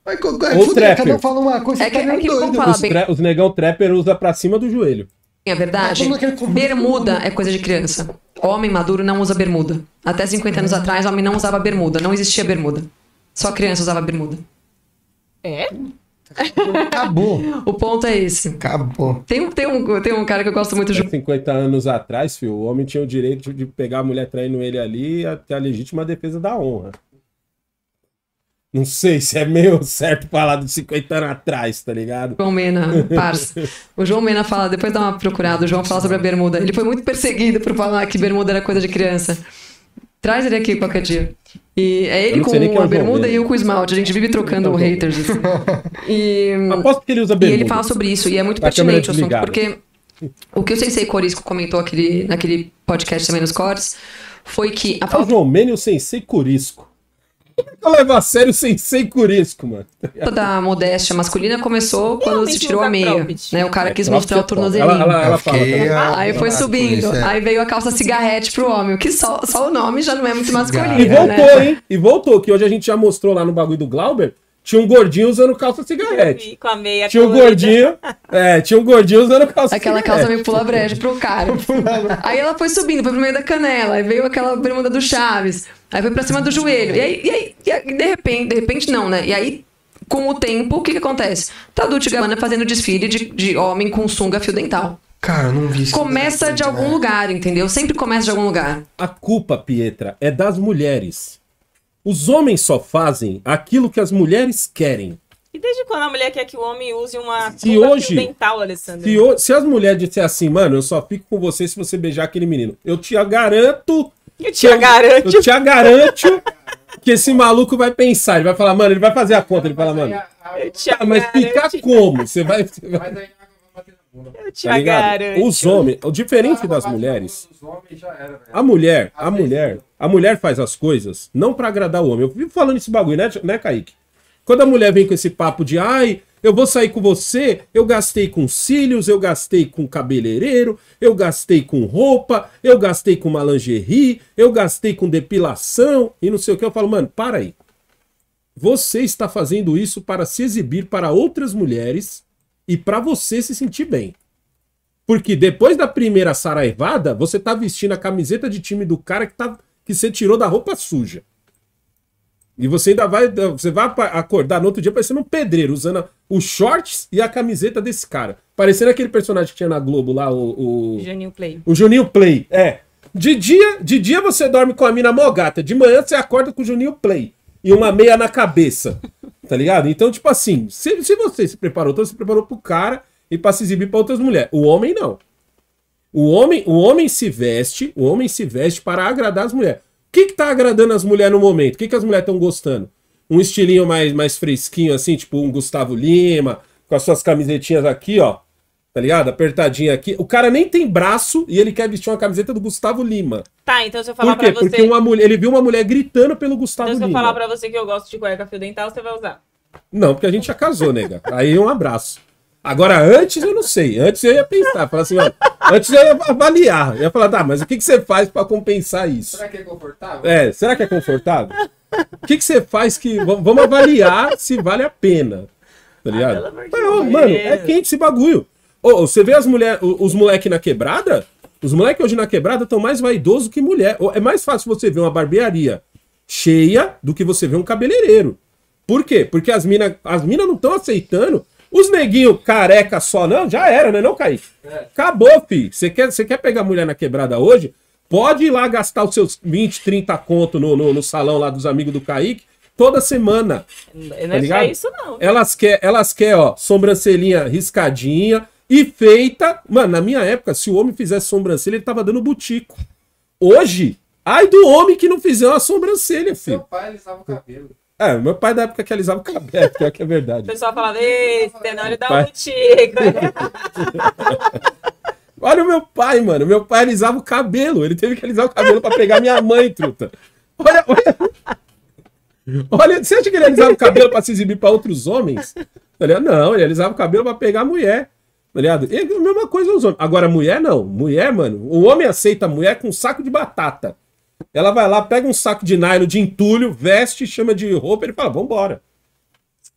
Mas, é Ou fuder, trapper. Cada um fala uma coisa, é que, é que é doido. Os, bem... os negão trapper usa pra cima do joelho. É verdade. É bermuda é coisa de criança. Homem maduro não usa bermuda. Até 50 anos atrás, homem não usava bermuda. Não existia bermuda. Só criança usava bermuda. É? Acabou. o ponto é esse. Acabou. Tem, tem, um, tem um cara que eu gosto muito de. 50 anos atrás, filho, o homem tinha o direito de pegar a mulher traindo ele ali até a legítima defesa da honra. Não sei se é meu certo falar de 50 anos atrás, tá ligado? João Mena, parça. O João Mena fala, depois dá uma procurada, o João fala sobre a bermuda. Ele foi muito perseguido por falar que bermuda era coisa de criança. Traz ele aqui qualquer dia. E é ele com é a bermuda e eu com esmalte. A gente vive trocando não, haters. Assim. E, Aposto que ele usa bermuda. E ele fala sobre isso, e é muito tá pertinente o assunto, porque o que o Sensei Corisco comentou aquele, naquele podcast também nos cortes foi que... A... Ah, o João Mena e o Sensei Corisco. Levar a sério sem sem curisco, mano. Da modéstia masculina começou quando se tirou a meia. Né? O cara é, quis mostrar o é tornozelinho. Ela, ela, ela fala, ela... aí foi subindo. É. Aí veio a calça cigarrete pro homem, que só, só o nome já não é muito masculino. E voltou, né? hein? E voltou, que hoje a gente já mostrou lá no bagulho do Glauber. Tinha um gordinho usando calça cigarrete. Com a meia tinha um colorida. gordinho. É, tinha um gordinho usando calça Aquela cigarrete. calça meio pula breja pro cara. aí ela foi subindo, foi pro meio da canela. Aí veio aquela bermuda do Chaves. Aí foi pra cima do joelho. E aí, e aí, e aí de repente, de repente não, né? E aí, com o tempo, o que, que acontece? Tá Dolce Gabbana fazendo desfile de, de homem com sunga fio dental. Cara, não vi isso. Começa de assim, algum né? lugar, entendeu? Sempre começa de algum lugar. A culpa, Pietra, é das mulheres. Os homens só fazem aquilo que as mulheres querem. E desde quando a mulher quer que o homem use uma fio dental, Alessandro? Se, se, as mulheres disserem assim, mano, eu só fico com você se você beijar aquele menino. Eu te garanto eu te eu, então, garanto. Eu te garanto que esse maluco vai pensar. Ele vai falar, mano, ele vai fazer a conta. Ele vai falar, mano. Ah, mas ficar como? Você vai. Você vai... Eu te tá garanto. Os homens, o diferente ah, das mulheres. A mulher, a mulher, a mulher faz as coisas não para agradar o homem. Eu vivo falando esse bagulho, né, né, Kaique? Quando a mulher vem com esse papo de ai, eu vou sair com você, eu gastei com cílios, eu gastei com cabeleireiro, eu gastei com roupa, eu gastei com uma lingerie, eu gastei com depilação e não sei o que. Eu falo, mano, para aí. Você está fazendo isso para se exibir para outras mulheres e para você se sentir bem. Porque depois da primeira saraivada, você tá vestindo a camiseta de time do cara que, tá, que você tirou da roupa suja. E você ainda vai, você vai acordar no outro dia parecendo um pedreiro, usando os shorts e a camiseta desse cara. Parecendo aquele personagem que tinha na Globo lá, o. o... Juninho Play. O Juninho Play, é. De dia, de dia você dorme com a mina mó gata, de manhã você acorda com o Juninho Play e uma meia na cabeça, tá ligado? Então, tipo assim, se, se você se preparou, então se preparou pro cara e pra se exibir pra outras mulheres. O homem não. O homem, o homem se veste, o homem se veste para agradar as mulheres que, que tá agradando as mulheres no momento? O que, que as mulheres estão gostando? Um estilinho mais, mais fresquinho, assim, tipo um Gustavo Lima, com as suas camisetinhas aqui, ó. Tá ligado? Apertadinha aqui. O cara nem tem braço e ele quer vestir uma camiseta do Gustavo Lima. Tá, então se eu falar Por quê? pra você. Porque uma mulher, ele viu uma mulher gritando pelo Gustavo Lima. Então se eu falar pra você que eu gosto de cueca fio dental, você vai usar. Não, porque a gente já casou, nega. Aí um abraço. Agora, antes eu não sei. Antes eu ia pensar, falar assim, olha, antes eu ia avaliar. Eu ia falar, tá, mas o que, que você faz para compensar isso? Será que é confortável? É, será que é confortável? O que, que você faz que. Vamos avaliar se vale a pena. Tá ah, ligado? Ah, mano, é quente esse bagulho. oh, você vê as mulher, os moleques na quebrada? Os moleques hoje na quebrada estão mais vaidosos que mulher. É mais fácil você ver uma barbearia cheia do que você ver um cabeleireiro. Por quê? Porque as minas as mina não estão aceitando os neguinho careca só não, já era, né, não, Kaique? É. Acabou, fi. Você quer, quer pegar mulher na quebrada hoje? Pode ir lá gastar os seus 20, 30 conto no, no, no salão lá dos amigos do Kaique toda semana. Não tá é, é isso, não. Elas querem, elas quer, ó, sobrancelhinha riscadinha e feita. Mano, na minha época, se o homem fizesse sobrancelha, ele tava dando butico. Hoje, ai do homem que não fizer uma sobrancelha, filho. Meu pai alisava o cabelo. É, meu pai da época que alisava o cabelo, pior que é verdade. O pessoal falava, ei, Tenório dá um né? Olha o meu pai, mano. Meu pai alisava o cabelo. Ele teve que alisar o cabelo pra pegar minha mãe, truta. Olha, olha. Olha, você acha que ele alisava o cabelo pra se exibir pra outros homens? Não, ele alisava o cabelo pra pegar a mulher. Tá ligado? E a mesma coisa os homens. Agora, mulher não. Mulher, mano, o homem aceita a mulher com um saco de batata. Ela vai lá, pega um saco de nylon de entulho, veste, chama de roupa, ele fala, vambora.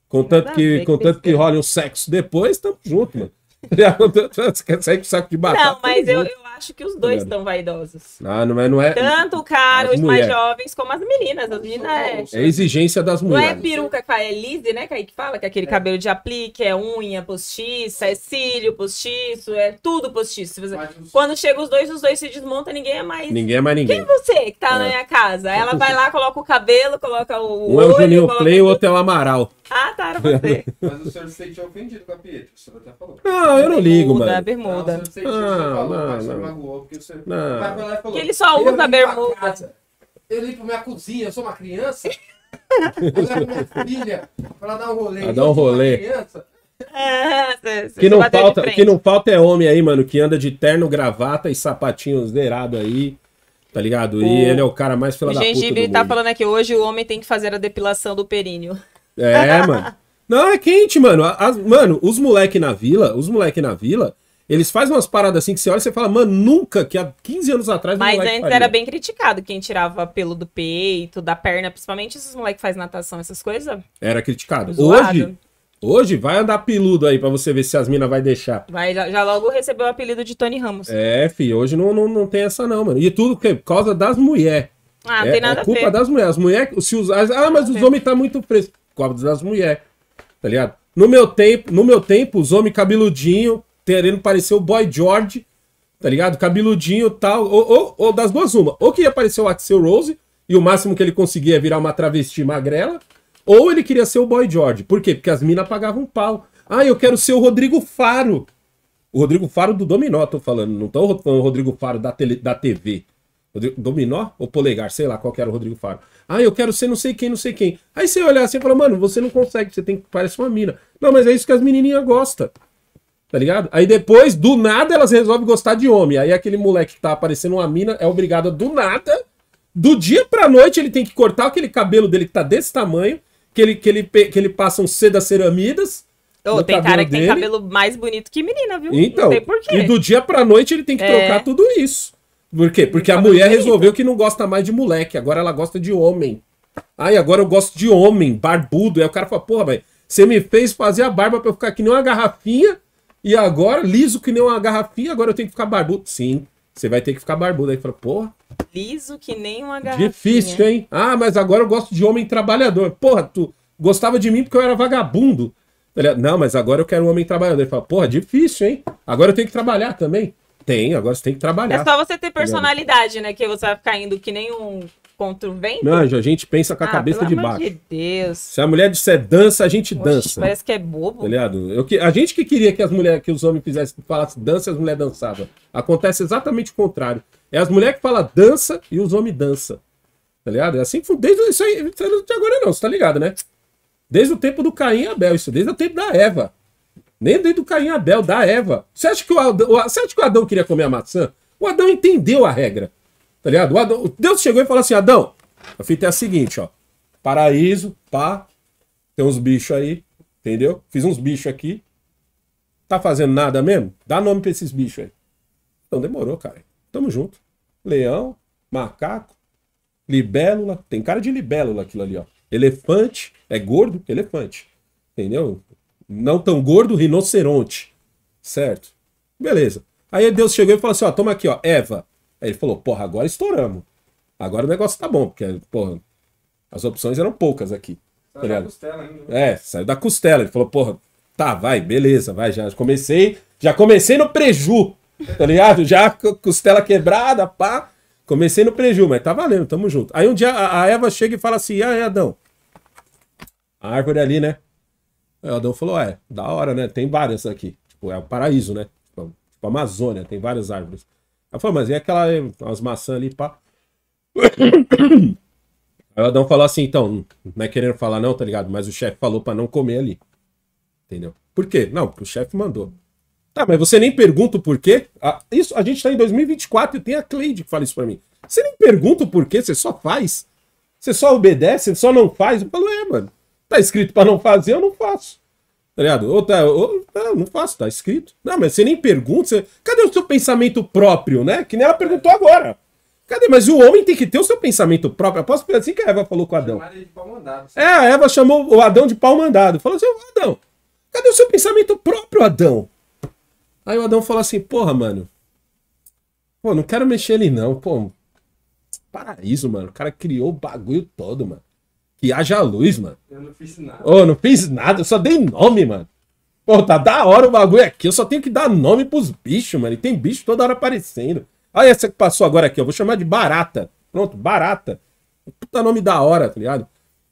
Contanto que, contanto que role um sexo depois, tamo junto, mano. Você quer sair com saco de batata? Não, mas eu, eu acho que os tá dois estão vaidosos. Ah, não é, não é. Tanto o cara, os mais jovens, como as meninas. As meninas é. é exigência das mulheres. Não é peruca que é lise, né, Que Fala que é aquele é. cabelo de aplique, é unha postiça, é cílio postiço, é tudo postiço. Quando chega os dois, os dois se desmontam, ninguém é mais. Ninguém é mais ninguém. Quem é você que tá é. na minha casa? Ela é vai lá, coloca o cabelo, coloca o. Um olho, é o Juninho Play, o outro é o Amaral. Ah, tá, era você. Mas o senhor se sentiu ofendido com a Pietra. o senhor até falou. Ah, eu não ligo, mano. Bermuda, bermuda. Não, o senhor se sentiu, ah, falou, não, o senhor magoou, porque o senhor... Não. falou, que ele só usa a bermuda. Casa, eu limpo minha cozinha, eu sou uma criança. Eu levo minha filha pra dar um rolê. Pra dar um rolê. Criança. É, que não falta, que não falta é homem aí, mano, que anda de terno, gravata e sapatinho zerado aí. Tá ligado? O... E ele é o cara mais pela o da puta. Gengibre tá mundo. falando aqui hoje: o homem tem que fazer a depilação do períneo. É, mano. Não, é quente, mano. mano, os moleque na vila, os moleque na vila, eles fazem umas paradas assim que você olha e você fala, mano, nunca, que há 15 anos atrás. Mas antes faria. era bem criticado quem tirava pelo do peito, da perna, principalmente esses moleque que fazem natação, essas coisas. Era criticado. Zoado. Hoje, hoje vai andar peludo aí para você ver se as minas vai deixar. Vai, já, logo recebeu o apelido de Tony Ramos. É, fi, hoje não, não, não tem essa não, mano. E tudo por causa das mulheres. Ah, é, tem nada é culpa a ver. das mulheres. As mulheres, se usar. Ah, mas os homens tá muito presos cobra das mulheres, tá ligado? No meu tempo, no meu tempo os homens cabeludinho, querendo parecer o Boy George, tá ligado? Cabeludinho tal, ou, ou, ou das duas uma. Ou queria parecer o Axel Rose, e o máximo que ele conseguia é virar uma travesti magrela, ou ele queria ser o Boy George. Por quê? Porque as minas pagavam um pau. Ah, eu quero ser o Rodrigo Faro. O Rodrigo Faro do Dominó, tô falando. Não tô falando o Rodrigo Faro da, tele, da TV dominó ou polegar, sei lá qual era o Rodrigo Faro. Ah, eu quero ser não sei quem, não sei quem. Aí você olhar assim e falar, mano, você não consegue, você tem que parece uma mina. Não, mas é isso que as menininhas gostam. Tá ligado? Aí depois, do nada, elas resolvem gostar de homem. Aí aquele moleque que tá aparecendo uma mina é obrigado a, do nada, do dia pra noite, ele tem que cortar aquele cabelo dele que tá desse tamanho, que ele, que ele, que ele passa um seda ceramidas. Oh, tem cara que dele. tem cabelo mais bonito que menina, viu? Então, E do dia pra noite ele tem que é... trocar tudo isso. Por quê? Porque a mulher resolveu que não gosta mais de moleque, agora ela gosta de homem. aí agora eu gosto de homem, barbudo. Aí o cara fala, porra, velho, você me fez fazer a barba pra eu ficar que nem uma garrafinha, e agora liso que nem uma garrafinha, agora eu tenho que ficar barbudo. Sim, você vai ter que ficar barbudo. Aí fala, porra. Liso que nem uma garrafinha. Difícil, hein? Ah, mas agora eu gosto de homem trabalhador. Porra, tu gostava de mim porque eu era vagabundo. Ele, não, mas agora eu quero um homem trabalhador. Ele fala, porra, difícil, hein? Agora eu tenho que trabalhar também. Tem, agora você tem que trabalhar. É só você ter tá personalidade, né? Que você vai ficar indo que nem um contra o vento. a gente pensa com a ah, cabeça de baixo. Meu de Deus. Se a mulher disser dança, a gente Oxe, dança. Parece que é bobo. Tá ligado? Eu, a gente que queria que as mulheres, que os homens fizessem, falassem dança e as mulheres dançavam. Acontece exatamente o contrário. É as mulheres que falam dança e os homens dançam. Tá ligado? É assim que desde isso aí, isso aí de agora não, você tá ligado, né? Desde o tempo do Caim e Abel, isso, desde o tempo da Eva. Nem do Caim Abel, da Eva. Você acha, que o Adão, você acha que o Adão queria comer a maçã? O Adão entendeu a regra. Tá ligado? O Adão, Deus chegou e falou assim: Adão, a fita é a seguinte, ó. Paraíso, pá. Tem uns bichos aí, entendeu? Fiz uns bichos aqui. Tá fazendo nada mesmo? Dá nome pra esses bichos aí. Então demorou, cara. Tamo junto. Leão, macaco, libélula. Tem cara de libélula aquilo ali, ó. Elefante. É gordo? Elefante. Entendeu? não tão gordo, rinoceronte. Certo? Beleza. Aí Deus chegou e falou assim: ó, toma aqui, ó, Eva. Aí ele falou: porra, agora estouramos. Agora o negócio tá bom, porque, porra, as opções eram poucas aqui. Saiu tá da costela ainda. Né? É, saiu da costela. Ele falou: porra, tá, vai, beleza, vai, já comecei. Já comecei no preju, tá ligado? Já costela quebrada, pá. Comecei no preju, mas tá valendo, tamo junto. Aí um dia a Eva chega e fala assim: ah, é, Adão. A árvore ali, né? Aí o Adão falou: é, da hora, né? Tem várias aqui. Tipo, é o paraíso, né? Tipo, tipo a Amazônia, tem várias árvores. Ela falou, mas e aquela, as maçãs ali, pá. Aí o Adão falou assim, então, não é querendo falar não, tá ligado? Mas o chefe falou para não comer ali. Entendeu? Por quê? Não, porque o chefe mandou. Tá, mas você nem pergunta o porquê? Ah, isso, a gente tá em 2024 e tem a Cleide que fala isso pra mim. Você nem pergunta o porquê, você só faz. Você só obedece, você só não faz. Eu falo, é, mano. Tá escrito para não fazer, eu não faço. Tá ligado? Ou tá, ou, não, tá, não faço, tá escrito. Não, mas você nem pergunta. Você... Cadê o seu pensamento próprio, né? Que nem ela perguntou agora. Cadê? Mas o homem tem que ter o seu pensamento próprio. Aposto que assim que a Eva falou com o Adão. é, a Eva chamou o Adão de pau mandado. Falou assim, Adão, cadê o seu pensamento próprio, Adão? Aí o Adão falou assim, porra, mano. Pô, não quero mexer ele não, pô. Paraíso, mano. O cara criou o bagulho todo, mano. Que haja luz, mano. Eu não fiz nada. Ô, oh, não fiz nada, eu só dei nome, mano. Pô, tá da hora o bagulho aqui. Eu só tenho que dar nome pros bichos, mano. E tem bicho toda hora aparecendo. Olha essa que passou agora aqui, ó. Vou chamar de barata. Pronto, barata. Puta nome da hora, tá ligado?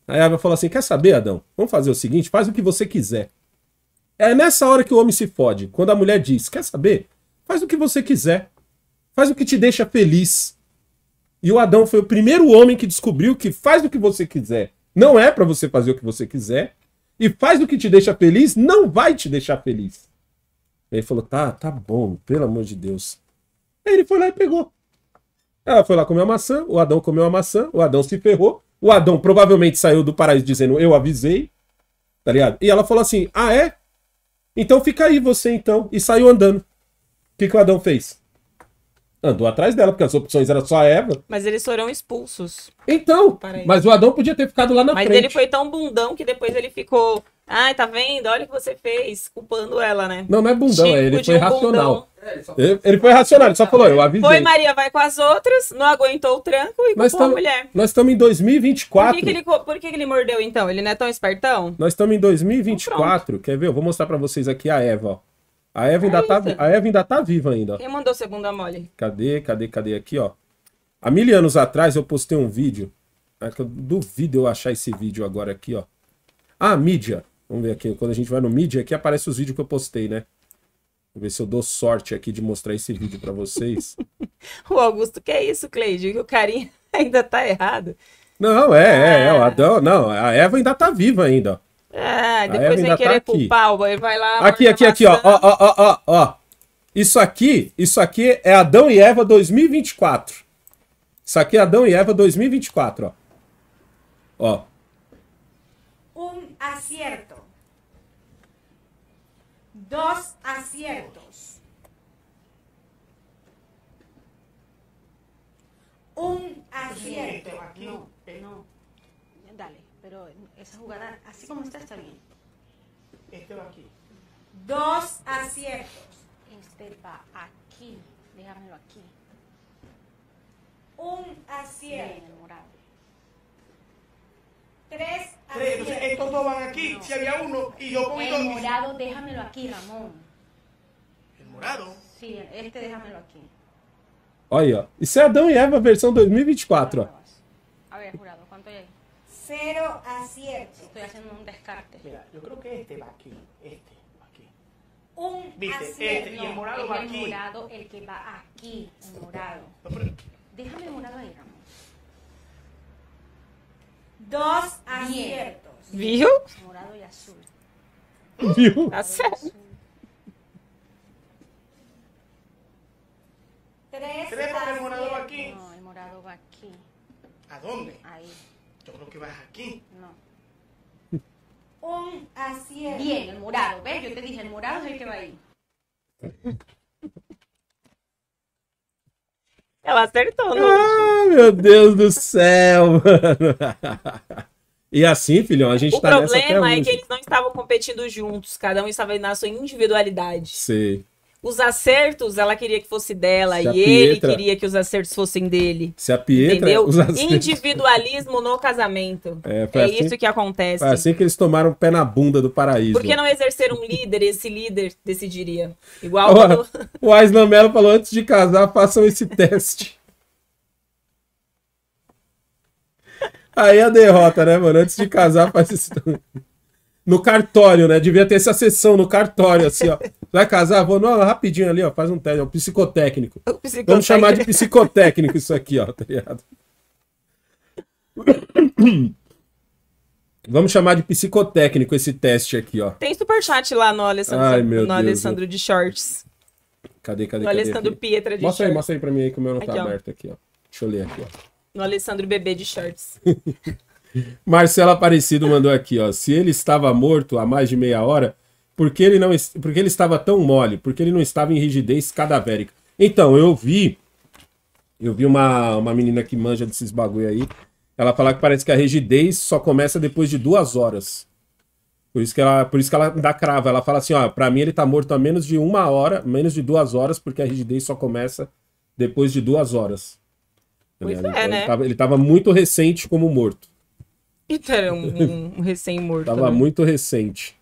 Aí a Eva falou assim: quer saber, Adão? Vamos fazer o seguinte, faz o que você quiser. É nessa hora que o homem se fode, quando a mulher diz: quer saber? Faz o que você quiser. Faz o que te deixa feliz. E o Adão foi o primeiro homem que descobriu que faz o que você quiser. Não é para você fazer o que você quiser. E faz o que te deixa feliz, não vai te deixar feliz. Ele falou: tá, tá bom, pelo amor de Deus. Aí ele foi lá e pegou. Ela foi lá comer a maçã, o Adão comeu a maçã, o Adão se ferrou. O Adão provavelmente saiu do paraíso dizendo: eu avisei. Tá ligado? E ela falou assim: ah, é? Então fica aí você então. E saiu andando. O que, que o Adão fez? andou atrás dela, porque as opções eram só a Eva. Mas eles foram expulsos. Então, mas o Adão podia ter ficado lá na mas frente. Mas ele foi tão bundão que depois ele ficou. Ai, tá vendo? Olha o que você fez, culpando ela, né? Não, não é bundão, é, ele foi um racional. É, ele, foi... ele, ele, foi racional, ele só falou, eu avisei. Foi Maria, vai com as outras, não aguentou o tranco e nós culpou tamo, a mulher. Nós estamos em 2024. Por, que, que, ele, por que, que, ele mordeu então? Ele não é tão espertão? Nós estamos em 2024. Então, Quer ver? Eu vou mostrar para vocês aqui a Eva, ó. A Eva, ainda é tá, a Eva ainda tá viva ainda. Quem mandou segunda mole? Cadê, cadê, cadê? Aqui, ó. Há mil anos atrás eu postei um vídeo. É eu duvido eu achar esse vídeo agora aqui, ó. Ah, mídia. Vamos ver aqui. Quando a gente vai no mídia, aqui aparece os vídeos que eu postei, né? Vou ver se eu dou sorte aqui de mostrar esse vídeo para vocês. o Augusto, que é isso, Cleide? o carinho ainda tá errado. Não, é, é, é. O ah. Adão, não, a Eva ainda tá viva ainda. É, depois vem tá querer tá culpar, ele vai lá. Aqui, aqui, aqui, ó, ó, ó, ó, ó. Isso aqui, isso aqui é Adão e Eva 2024. Isso aqui é Adão e Eva 2024, ó. Ó. Um acerto Dois acertos Um acerto Não, não. Dale pero esa jugada, así como está, está bien. Este va aquí. Dos aciertos. Este va aquí. Déjamelo aquí. Un acierto. Tres aciertos. Entonces, estos dos van aquí. No. Si había uno y yo con El morado, mis... déjamelo aquí, Ramón. ¿El morado? Sí, este déjamelo aqui. Olha, isso é Adão e Eva versão 2024. Ó. A ver, jurado, quanto é? Cero aciertos. Estoy haciendo un descarte. Mira, yo creo que este va aquí, este va aquí. Un ¿Viste? Este, y el morado va va el morado el que va aquí, el morado. Déjame el morado ahí, Ramón. Dos aciertos. ¿Vio? Morado y azul. ¿Vio? Tres. Tres porque el morado va aquí. No, el morado va aquí. ¿A dónde? Ahí. Yo creo que vas aquí. No. Un asiento. Bien, el morado, ¿ves? Yo te dije, el morado es el que va ahí. Ela acertou, Ah, meu Deus do céu, mano. E assim, filhão, a gente o tá nessa O é problema é que eles não estavam competindo juntos, cada um estava na sua individualidade. Sim os acertos ela queria que fosse dela e Pietra... ele queria que os acertos fossem dele. Se a Pietra, entendeu? Acertos... Individualismo no casamento. É, é assim, isso que acontece. É assim que eles tomaram o pé na bunda do paraíso. Por que não exercer um líder, esse líder decidiria? Igual o, quando... o Aislan Mello falou antes de casar, façam esse teste. Aí a derrota, né, mano? Antes de casar, faz esse no cartório, né? Devia ter essa sessão no cartório, assim, ó. Vai casar? Vou não, rapidinho ali, ó. Faz um teste, é um psicotécnico. O psicotécnico. Vamos chamar de psicotécnico isso aqui, ó, tá ligado? Vamos chamar de psicotécnico esse teste aqui, ó. Tem superchat lá no Alessandro, Ai, meu no Deus, Alessandro de Shorts. Cadê, cadê, no cadê? No Alessandro aqui? Pietra de mostra Shorts. Mostra aí, mostra aí pra mim aí que o meu não tá aqui, aberto ó. aqui, ó. Deixa eu ler aqui, ó. No Alessandro Bebê de Shorts. Marcelo Aparecido mandou aqui, ó. Se ele estava morto há mais de meia hora, por que ele, não, por ele estava tão mole? Porque ele não estava em rigidez cadavérica? Então, eu vi. Eu vi uma, uma menina que manja desses bagulho aí. Ela fala que parece que a rigidez só começa depois de duas horas. Por isso que ela, por isso que ela dá crava. Ela fala assim, ó, pra mim ele tá morto há menos de uma hora, menos de duas horas, porque a rigidez só começa depois de duas horas. Pois ele, é, né? Ele tava, ele tava muito recente como morto. Peter é um, um recém-morto. Tava né? muito recente.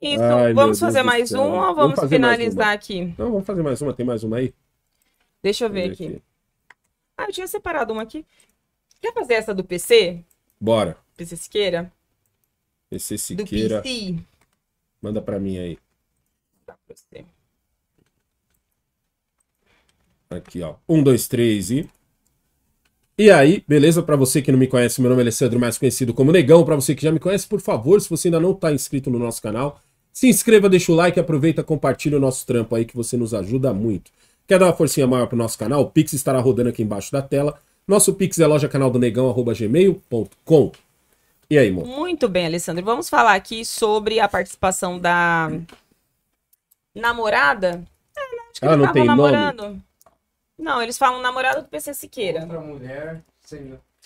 Então isso. Ai, vamos fazer Deus mais uma ou vamos, vamos finalizar aqui? Não, vamos fazer mais uma. Tem mais uma aí? Deixa eu ver aqui. aqui. Ah, eu tinha separado uma aqui. Quer fazer essa do PC? Bora. PC Siqueira? PC Siqueira. Do PC. Manda pra mim aí. Dá pra você. Aqui, ó. Um, dois, três e. E aí, beleza? Para você que não me conhece, meu nome é Alessandro, mais conhecido como Negão. Para você que já me conhece, por favor, se você ainda não está inscrito no nosso canal, se inscreva, deixa o like, aproveita, compartilha o nosso trampo aí que você nos ajuda muito. Quer dar uma forcinha maior pro nosso canal? O Pix estará rodando aqui embaixo da tela. Nosso Pix é loja canal do Negão, arroba gmail.com. E aí, amor? Muito bem, Alessandro. Vamos falar aqui sobre a participação da namorada. É, acho que ah, não tem namorando. nome? Não, eles falam namorada do PC Siqueira. Outra mulher,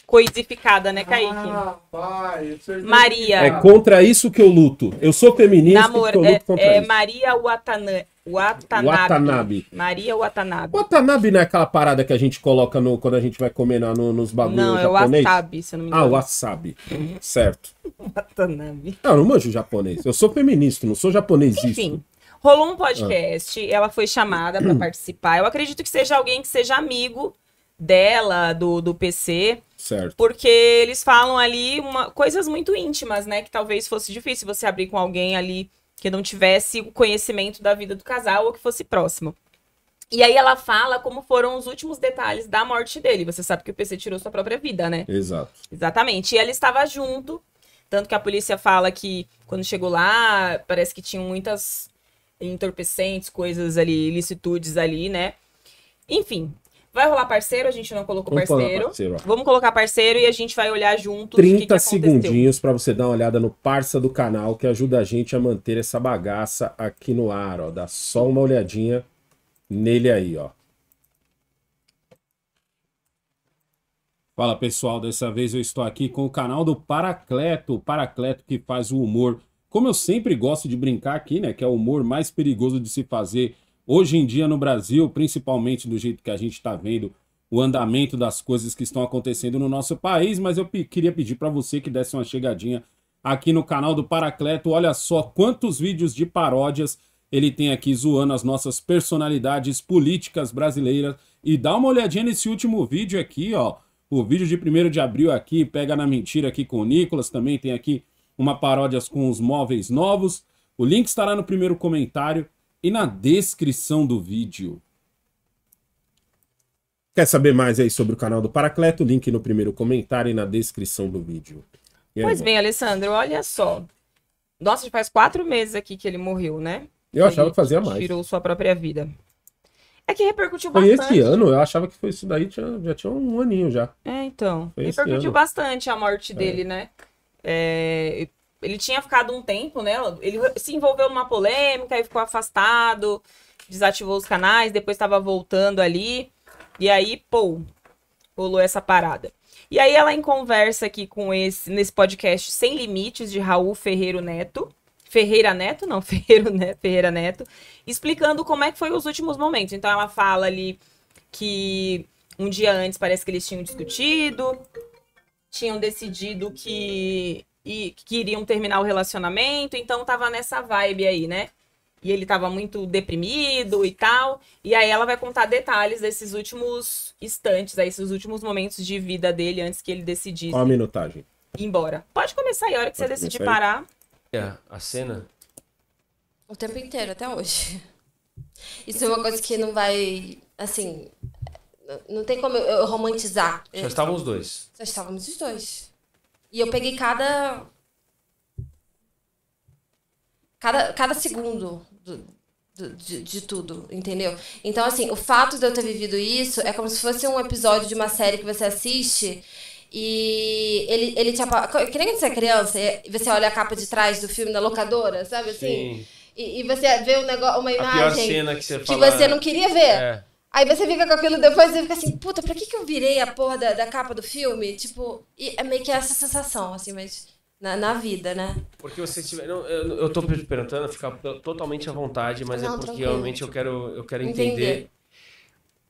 Coisificada, né, Kaique? Ah, pai, Maria. É contra isso que eu luto. Eu sou feminista Namor, eu luto é, contra é, é isso. Maria Watanabe. Watanabe. Watanabe. Maria Watanabe. Watanabe não é aquela parada que a gente coloca no, quando a gente vai comer na, no, nos bagulhos japoneses? Não, é japonês? é wasabi, se eu não me ah, engano. Ah, wasabi. Certo. Watanabe. Ah, não manjo japonês. Eu sou feminista, não sou japonês. Enfim. Rolou um ah. podcast, ah. ela foi chamada para participar. Eu acredito que seja alguém que seja amigo dela, do, do PC. Certo. Porque eles falam ali uma, coisas muito íntimas, né? Que talvez fosse difícil você abrir com alguém ali que não tivesse o conhecimento da vida do casal ou que fosse próximo. E aí ela fala como foram os últimos detalhes da morte dele. Você sabe que o PC tirou sua própria vida, né? Exato. Exatamente. E ela estava junto, tanto que a polícia fala que quando chegou lá, parece que tinham muitas entorpecentes, coisas ali, ilicitudes ali, né? Enfim, Vai rolar parceiro, a gente não colocou Vamos parceiro. parceiro Vamos colocar parceiro e a gente vai olhar juntos 30 que que segundinhos para você dar uma olhada no parça do canal que ajuda a gente a manter essa bagaça aqui no ar, ó. Dá só uma olhadinha nele aí, ó. Fala pessoal, dessa vez eu estou aqui com o canal do Paracleto, o Paracleto que faz o humor como eu sempre gosto de brincar aqui, né? Que é o humor mais perigoso de se fazer hoje em dia no Brasil, principalmente do jeito que a gente está vendo o andamento das coisas que estão acontecendo no nosso país, mas eu queria pedir para você que desse uma chegadinha aqui no canal do Paracleto. Olha só quantos vídeos de paródias ele tem aqui zoando as nossas personalidades políticas brasileiras. E dá uma olhadinha nesse último vídeo aqui, ó. O vídeo de 1 de abril aqui, pega na mentira aqui com o Nicolas, também tem aqui uma paródia com os móveis novos. O link estará no primeiro comentário e na descrição do vídeo. Quer saber mais aí sobre o canal do Paracleto? Link no primeiro comentário e na descrição do vídeo. Aí, pois bem, Alessandro, olha só. Nossa, já faz quatro meses aqui que ele morreu, né? Eu ele achava que fazia mais. Tirou sua própria vida. É que repercutiu foi bastante. Foi esse ano, eu achava que foi isso daí, já tinha um aninho já. É, então. Foi repercutiu bastante a morte é. dele, é. né? É, ele tinha ficado um tempo, né? Ele se envolveu numa polêmica e ficou afastado, desativou os canais, depois estava voltando ali. E aí, pô, rolou essa parada. E aí ela em conversa aqui com esse nesse podcast Sem Limites de Raul Ferreiro Neto, Ferreira Neto, não, Ferreiro né? Ferreira Neto, explicando como é que foi os últimos momentos. Então ela fala ali que um dia antes parece que eles tinham discutido, tinham decidido que, e, que iriam terminar o relacionamento, então tava nessa vibe aí, né? E ele tava muito deprimido e tal. E aí ela vai contar detalhes desses últimos instantes, aí, esses últimos momentos de vida dele antes que ele decidisse. Ó a minutagem. Ir embora. Pode começar aí, a hora que Pode você decidir parar. É, a cena. O tempo inteiro, até hoje. Isso é, é uma coisa que não vai. Assim, não tem como eu, romantizar. Só estávamos os dois. Só estávamos os dois. E eu peguei cada. Cada, cada segundo do, do, de, de tudo, entendeu? Então, assim, o fato de eu ter vivido isso é como se fosse um episódio de uma série que você assiste e ele, ele te apaga. Que nem quando você é criança, e você olha a capa de trás do filme da locadora, sabe assim? Sim. E, e você vê um negócio, uma imagem. A pior cena que você, que você não queria ver. É. Aí você fica com aquilo depois e fica assim, puta, pra que, que eu virei a porra da, da capa do filme? Tipo, é meio que essa sensação, assim, mas na, na vida, né? Porque você tiver. Não, eu, eu tô perguntando, ficar totalmente à vontade, mas é não, é porque tranquilo. realmente eu quero, eu quero entender. entender.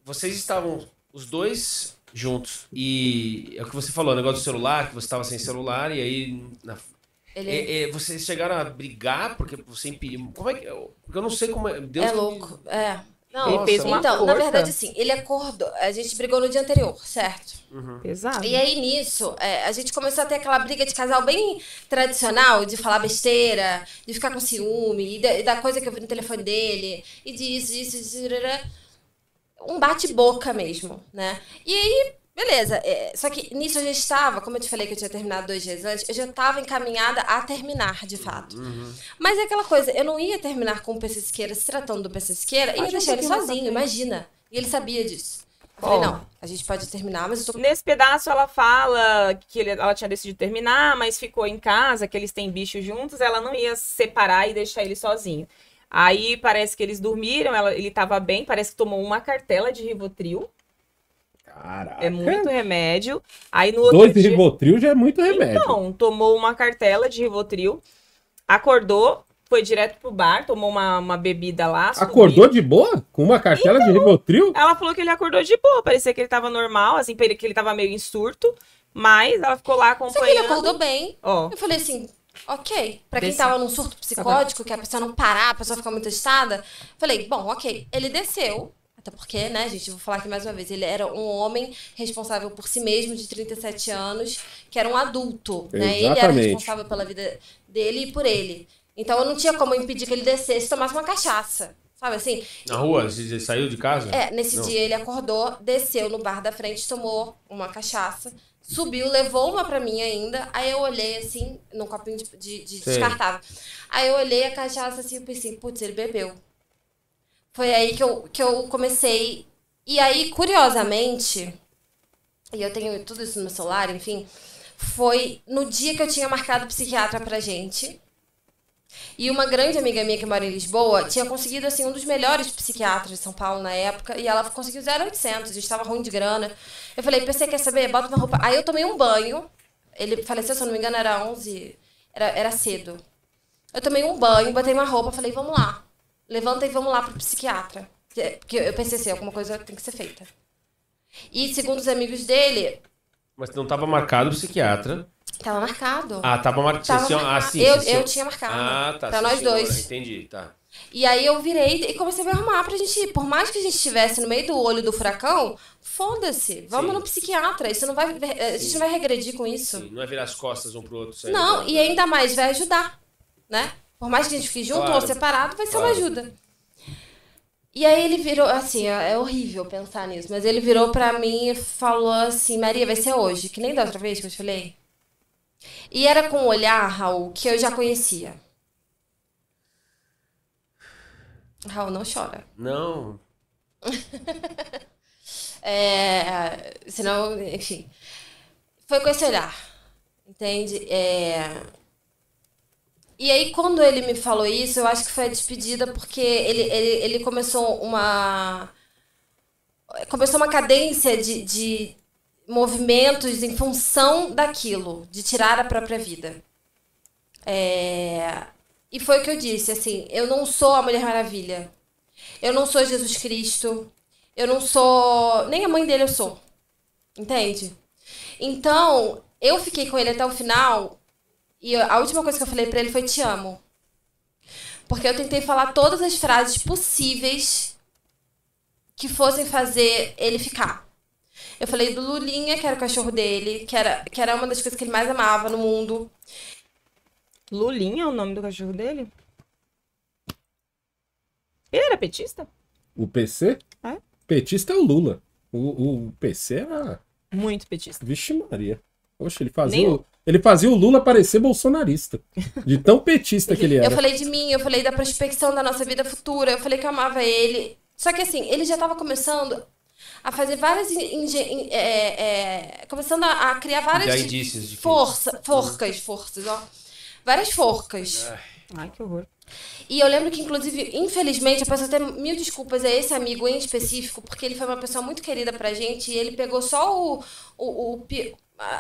Vocês estavam os dois juntos. E é o que você falou, o negócio do celular, que você estava sem celular, e aí. Na, Ele... é, é, vocês chegaram a brigar porque você impediu. Como é que. Porque eu não sei como é. Deus é louco, é. Não, ele fez uma então, força. na verdade, sim ele acordou. A gente brigou no dia anterior, certo? Uhum. Pesado. E aí, nisso, é, a gente começou a ter aquela briga de casal bem tradicional, de falar besteira, de ficar com ciúme, e da, e da coisa que eu vi no telefone dele, e disso, disso, disso. Um bate-boca mesmo, né? E aí, Beleza, é, só que nisso a gente estava, é como eu te falei que eu tinha terminado dois dias antes, eu já estava encaminhada a terminar, de uhum. fato. Uhum. Mas é aquela coisa, eu não ia terminar com o PC Siqueira, se tratando do PC Siqueira, e ia deixar ele sozinho, imagina. E ele sabia disso. Eu falei, não, a gente pode terminar, mas eu tô... Nesse pedaço ela fala que ele, ela tinha decidido terminar, mas ficou em casa, que eles têm bicho juntos, ela não ia separar e deixar ele sozinho. Aí parece que eles dormiram, ela, ele tava bem, parece que tomou uma cartela de Rivotril. Caraca. É muito remédio. Aí no Dois dia... Rivotril já é muito remédio. Então, tomou uma cartela de Rivotril, acordou, foi direto pro bar, tomou uma, uma bebida lá. Subiu. Acordou de boa? Com uma cartela então, de Rivotril? Ela falou que ele acordou de boa, parecia que ele tava normal, assim, que ele tava meio em surto. Mas ela ficou lá acompanhando. Só que ele acordou bem. Ó. Eu falei assim, ok. Pra quem tava num surto psicótico, que a pessoa não parar, a pessoa ficar muito agitada. Falei, bom, ok. Ele desceu, até porque, né, gente, vou falar aqui mais uma vez, ele era um homem responsável por si mesmo de 37 anos, que era um adulto, né? Ele era responsável pela vida dele e por ele. Então eu não tinha como impedir que ele descesse e tomasse uma cachaça. Sabe assim? Na rua? Ele saiu de casa? É, nesse não. dia ele acordou, desceu no bar da frente, tomou uma cachaça, subiu, levou uma pra mim ainda. Aí eu olhei assim, num copinho de, de, de descartável. Aí eu olhei a cachaça assim e pensei, putz, ele bebeu. Foi aí que eu, que eu comecei. E aí, curiosamente, e eu tenho tudo isso no meu celular, enfim, foi no dia que eu tinha marcado psiquiatra pra gente. E uma grande amiga minha que mora em Lisboa tinha conseguido assim um dos melhores psiquiatras de São Paulo na época e ela conseguiu 0800, estava ruim de grana. Eu falei, pensei, quer saber? Bota uma roupa. Aí eu tomei um banho. Ele faleceu, se eu não me engano, era 11, era, era cedo. Eu tomei um banho, botei uma roupa, falei, vamos lá levanta e vamos lá para o psiquiatra. Porque eu pensei assim, alguma coisa tem que ser feita. E segundo os amigos dele... Mas não estava marcado o psiquiatra. Tava marcado. Ah, tava, mar... tava senhora... Assim, marcado. Ah, sim, eu, senhora... Assim, assim, eu tinha marcado. Ah, tá. Pra nós senhora. dois. Entendi, tá. E aí eu virei e comecei a me arrumar pra gente ir. Por mais que a gente estivesse no meio do olho do furacão, foda-se, vamos sim. no psiquiatra. Isso não vai. A gente sim. não vai regredir com isso. Sim. Não vai virar as costas um pro outro. Não, e ainda mais vai ajudar, né? Por mais que a gente fique junto claro. ou separado, vai ser claro. uma ajuda. E aí ele virou, assim, é, é horrível pensar nisso, mas ele virou para mim e falou assim: Maria, vai ser hoje, que nem da outra vez que eu te falei. E era com um olhar, Raul, que eu já conhecia. Raul, não chora. Não. é, senão, enfim. Foi com esse olhar, entende? É, e aí, quando ele me falou isso, eu acho que foi a despedida, porque ele, ele, ele começou uma. Começou uma cadência de, de movimentos em função daquilo, de tirar a própria vida. É... E foi o que eu disse, assim, eu não sou a Mulher Maravilha. Eu não sou Jesus Cristo. Eu não sou. Nem a mãe dele eu sou. Entende? Então, eu fiquei com ele até o final e a última coisa que eu falei para ele foi te amo. Porque eu tentei falar todas as frases possíveis que fossem fazer ele ficar. Eu falei do Lulinha, que era o cachorro dele, que era, que era uma das coisas que ele mais amava no mundo. Lulinha é o nome do cachorro dele? Ele era petista? O PC? É. Petista é o Lula. O, o PC era. Muito petista. Vixe Maria. Oxe, ele fazia Nem... o, ele fazia o Lula parecer bolsonarista. De tão petista que ele era. Eu falei de mim, eu falei da prospecção da nossa vida futura, eu falei que eu amava ele. Só que assim, ele já estava começando a fazer várias. É, é, começando a, criar várias. De força, Forcas, forças, ó. Várias forcas. Ai, que horror. E eu lembro que, inclusive, infelizmente, eu peço até mil desculpas a esse amigo em específico, porque ele foi uma pessoa muito querida pra gente e ele pegou só o, o, o,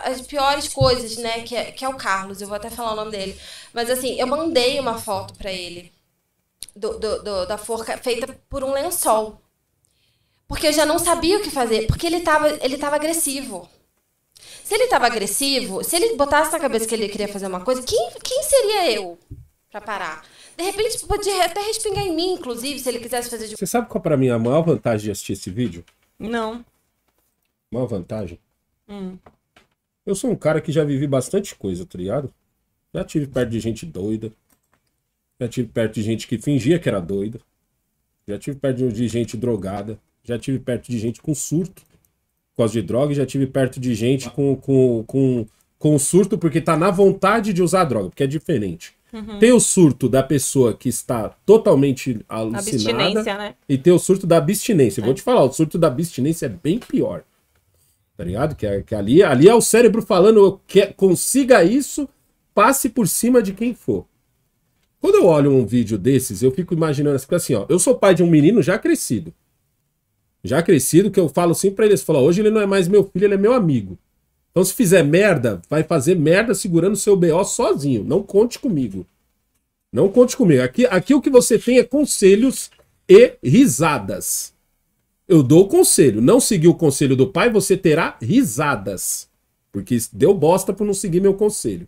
as piores coisas, né? Que é, que é o Carlos, eu vou até falar o nome dele. Mas assim, eu mandei uma foto para ele do, do, do, da forca feita por um lençol. Porque eu já não sabia o que fazer, porque ele tava, ele tava agressivo. Se ele tava agressivo, se ele botasse na cabeça que ele queria fazer uma coisa, quem, quem seria eu para parar? De repente, podia até respingar em mim, inclusive, se ele quisesse fazer de... Você sabe qual para mim é a maior vantagem de assistir esse vídeo? Não. Maior vantagem? Hum eu sou um cara que já vivi bastante coisa, tá ligado? Já tive perto de gente doida. Já tive perto de gente que fingia que era doida. Já tive perto de gente drogada. Já tive perto de gente com surto por causa de droga. já tive perto de gente com, com, com, com surto porque tá na vontade de usar droga, porque é diferente. Uhum. Tem o surto da pessoa que está totalmente alucinada. Né? E tem o surto da abstinência. É. Vou te falar, o surto da abstinência é bem pior tá ligado? Que, é, que é ali, ali é o cérebro falando, eu que, consiga isso, passe por cima de quem for. Quando eu olho um vídeo desses, eu fico imaginando assim, assim ó, eu sou pai de um menino já crescido. Já crescido, que eu falo assim pra ele, eu hoje ele não é mais meu filho, ele é meu amigo. Então se fizer merda, vai fazer merda segurando seu BO sozinho, não conte comigo. Não conte comigo. Aqui, aqui o que você tem é conselhos e risadas. Eu dou o conselho. Não seguir o conselho do pai, você terá risadas. Porque deu bosta por não seguir meu conselho.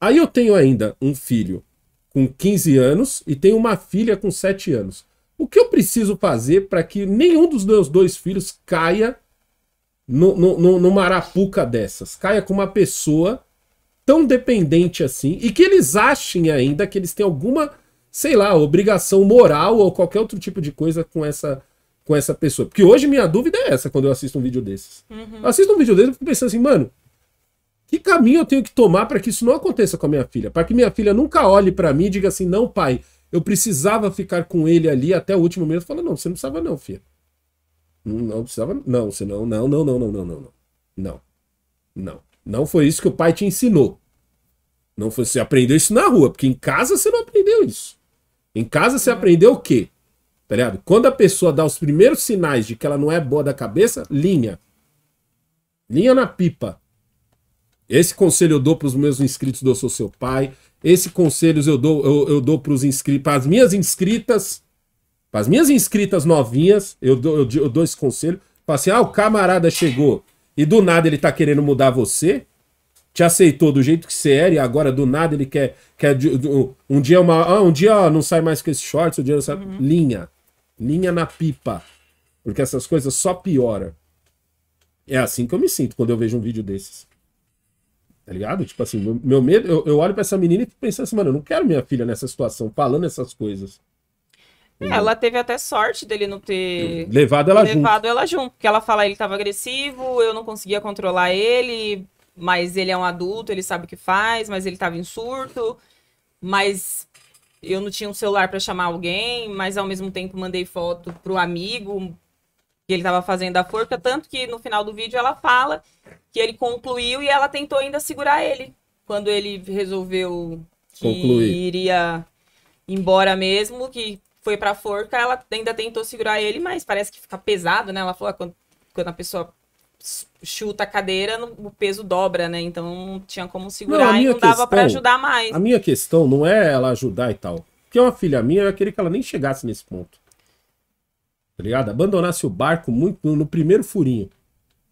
Aí eu tenho ainda um filho com 15 anos e tenho uma filha com 7 anos. O que eu preciso fazer para que nenhum dos meus dois filhos caia no, no, no, numa arapuca dessas? Caia com uma pessoa tão dependente assim e que eles achem ainda que eles têm alguma, sei lá, obrigação moral ou qualquer outro tipo de coisa com essa com essa pessoa. Porque hoje minha dúvida é essa quando eu assisto um vídeo desses. Uhum. Assisto um vídeo desse e fico pensando assim, mano, que caminho eu tenho que tomar para que isso não aconteça com a minha filha? Para que minha filha nunca olhe para mim e diga assim, não, pai, eu precisava ficar com ele ali até o último momento Fala, não, você não precisava não, filha. Não precisava, não, senão, não, não, não, não, não, não, não, não, não. Não foi isso que o pai te ensinou. Não foi, você aprendeu isso na rua, porque em casa você não aprendeu isso. Em casa você uhum. aprendeu o quê? Tá ligado? Quando a pessoa dá os primeiros sinais de que ela não é boa da cabeça, linha. Linha na pipa. Esse conselho eu dou para os meus inscritos do Sou Seu Pai. Esse conselho eu dou, eu, eu dou para para as minhas inscritas. Para as minhas inscritas novinhas, eu dou, eu, eu dou esse conselho. Fala assim, ah, o camarada chegou e do nada ele tá querendo mudar você. Te aceitou do jeito que você era e agora do nada ele quer. quer um dia é uma. Ah, um dia ó, não sai mais com esse shorts, um dia não sai. Uhum. Linha linha na pipa, porque essas coisas só piora. É assim que eu me sinto quando eu vejo um vídeo desses. Tá ligado? Tipo assim, meu, medo, eu, eu olho para essa menina e penso assim, mano, eu não quero minha filha nessa situação, falando essas coisas. É, ela teve até sorte dele não ter levado ela levado junto. ela junto, porque ela fala ele estava agressivo, eu não conseguia controlar ele, mas ele é um adulto, ele sabe o que faz, mas ele estava em surto, mas eu não tinha um celular para chamar alguém, mas ao mesmo tempo mandei foto pro amigo que ele estava fazendo a forca, tanto que no final do vídeo ela fala que ele concluiu e ela tentou ainda segurar ele quando ele resolveu que Concluir. iria embora mesmo, que foi pra forca, ela ainda tentou segurar ele, mas parece que fica pesado, né? Ela falou, ah, quando, quando a pessoa chuta a cadeira, o peso dobra, né? Então não tinha como segurar não, e não dava pra ajudar mais. A minha questão não é ela ajudar e tal. Porque uma filha minha, eu queria que ela nem chegasse nesse ponto. Tá ligado? Abandonasse o barco muito no primeiro furinho.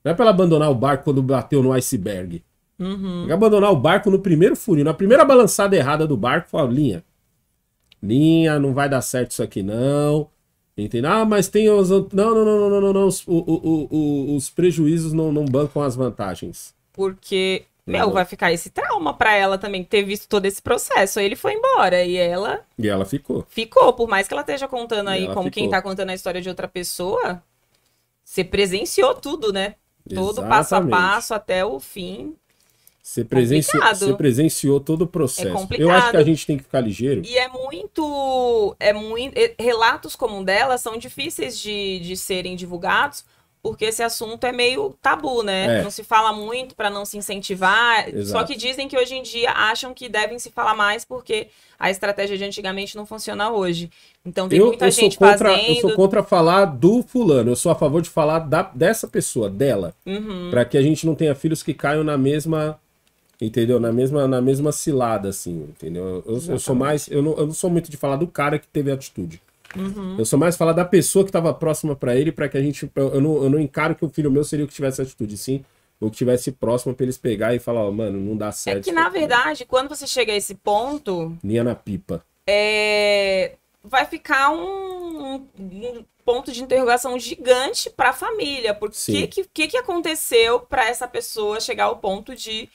Não é pra ela abandonar o barco quando bateu no iceberg. Uhum. Abandonar o barco no primeiro furinho, na primeira balançada errada do barco, fala, linha. Linha, não vai dar certo isso aqui não. Entende? Ah, mas tem os. Não, não, não, não, não, não. Os, o, o, o, os prejuízos não, não bancam as vantagens. Porque, meu, vai ficar esse trauma pra ela também, ter visto todo esse processo. Aí ele foi embora e ela. E ela ficou. Ficou, por mais que ela esteja contando aí como ficou. quem tá contando a história de outra pessoa. Você presenciou tudo, né? Todo Exatamente. passo a passo até o fim. Você presenciou, você presenciou todo o processo. É eu acho que a gente tem que ficar ligeiro. E é muito. É muito relatos como um dela são difíceis de, de serem divulgados, porque esse assunto é meio tabu, né? É. Não se fala muito para não se incentivar. Exato. Só que dizem que hoje em dia acham que devem se falar mais porque a estratégia de antigamente não funciona hoje. Então tem eu, muita eu gente contra, fazendo. Eu sou contra falar do fulano, eu sou a favor de falar da, dessa pessoa, dela. Uhum. para que a gente não tenha filhos que caiam na mesma Entendeu? Na mesma, na mesma cilada, assim, entendeu? Eu, eu sou mais. Eu não, eu não sou muito de falar do cara que teve atitude. Uhum. Eu sou mais falar da pessoa que estava próxima para ele, para que a gente. Eu, eu, não, eu não encaro que o filho meu seria o que tivesse atitude, sim. Ou que tivesse próximo para eles pegar e falar, oh, mano, não dá é certo. É que, na né? verdade, quando você chega a esse ponto. Linha na pipa. É... Vai ficar um, um ponto de interrogação gigante para a família. Porque o que, que, que aconteceu para essa pessoa chegar ao ponto de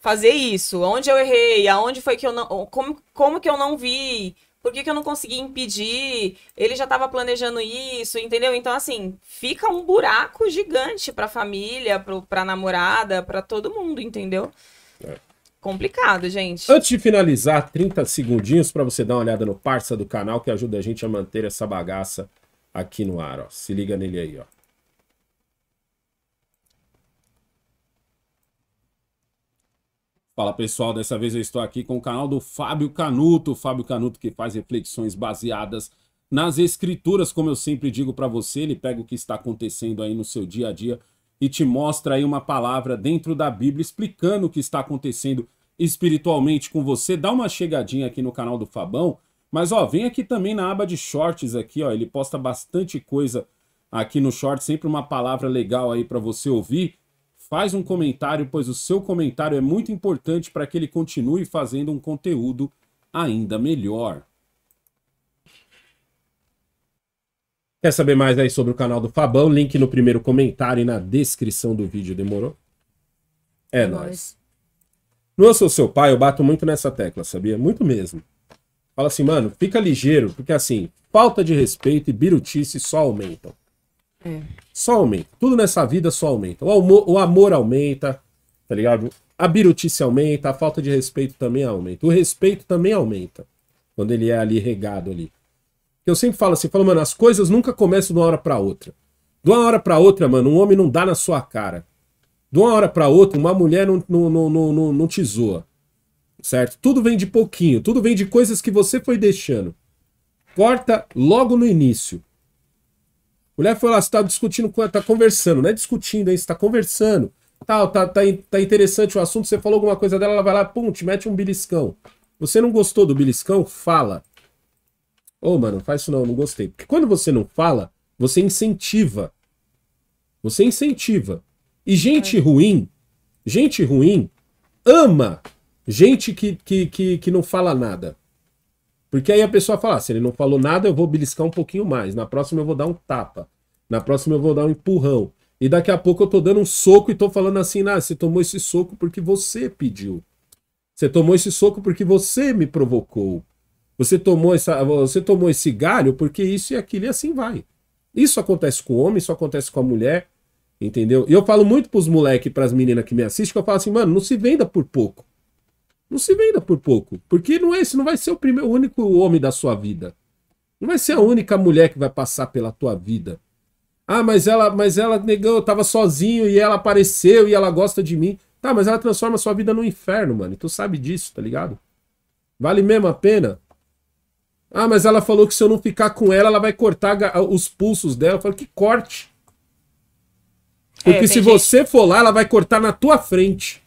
fazer isso, onde eu errei, aonde foi que eu não. Como, como que eu não vi? Por que, que eu não consegui impedir? Ele já estava planejando isso, entendeu? Então, assim, fica um buraco gigante a família, para a namorada, para todo mundo, entendeu? É. Complicado, gente. Antes de finalizar, 30 segundinhos para você dar uma olhada no parça do canal que ajuda a gente a manter essa bagaça aqui no ar. Ó. Se liga nele aí, ó. Fala pessoal, dessa vez eu estou aqui com o canal do Fábio Canuto, Fábio Canuto que faz reflexões baseadas nas escrituras, como eu sempre digo para você, ele pega o que está acontecendo aí no seu dia a dia e te mostra aí uma palavra dentro da Bíblia explicando o que está acontecendo espiritualmente com você. Dá uma chegadinha aqui no canal do Fabão, mas ó, vem aqui também na aba de shorts aqui, ó, ele posta bastante coisa aqui no short, sempre uma palavra legal aí para você ouvir faz um comentário, pois o seu comentário é muito importante para que ele continue fazendo um conteúdo ainda melhor. Quer saber mais aí sobre o canal do Fabão? Link no primeiro comentário e na descrição do vídeo, demorou? É, nós. nóis. Eu Sou Seu Pai, eu bato muito nessa tecla, sabia? Muito mesmo. Fala assim, mano, fica ligeiro, porque assim, falta de respeito e birutice só aumentam. É. Só aumenta. Tudo nessa vida só aumenta. O, amor, o amor aumenta, tá ligado? A birutice aumenta, a falta de respeito também aumenta. O respeito também aumenta. Quando ele é ali regado ali. Eu sempre falo assim, falo, mano, as coisas nunca começam de uma hora para outra. De uma hora para outra, mano, um homem não dá na sua cara. De uma hora para outra, uma mulher não, não, não, não, não te zoa. Certo? Tudo vem de pouquinho, tudo vem de coisas que você foi deixando. Corta logo no início. Mulher foi lá, você tá discutindo tá conversando, não é discutindo, aí é você tá conversando. Tal, tá, tá, tá interessante o assunto, você falou alguma coisa dela, ela vai lá, pum, te mete um beliscão. Você não gostou do beliscão? Fala. Ô, oh, mano, faz isso não, não gostei. Porque quando você não fala, você incentiva. Você incentiva. E gente é. ruim, gente ruim, ama gente que, que, que, que não fala nada. Porque aí a pessoa fala, ah, se ele não falou nada, eu vou beliscar um pouquinho mais. Na próxima eu vou dar um tapa. Na próxima eu vou dar um empurrão. E daqui a pouco eu tô dando um soco e tô falando assim, ah, você tomou esse soco porque você pediu. Você tomou esse soco porque você me provocou. Você tomou, essa, você tomou esse galho porque isso e aquilo e assim vai. Isso acontece com o homem, isso acontece com a mulher, entendeu? E eu falo muito pros moleques e pras meninas que me assistem, que eu falo assim, mano, não se venda por pouco. Não se venda por pouco, porque não é, esse não vai ser o primeiro, o único homem da sua vida. Não vai ser a única mulher que vai passar pela tua vida. Ah, mas ela, mas ela negou, eu tava sozinho e ela apareceu e ela gosta de mim. Tá, mas ela transforma a sua vida no inferno, mano. E tu sabe disso, tá ligado? Vale mesmo a pena? Ah, mas ela falou que se eu não ficar com ela, ela vai cortar os pulsos dela. Eu falei, que corte. É, porque é, se gente... você for lá, ela vai cortar na tua frente.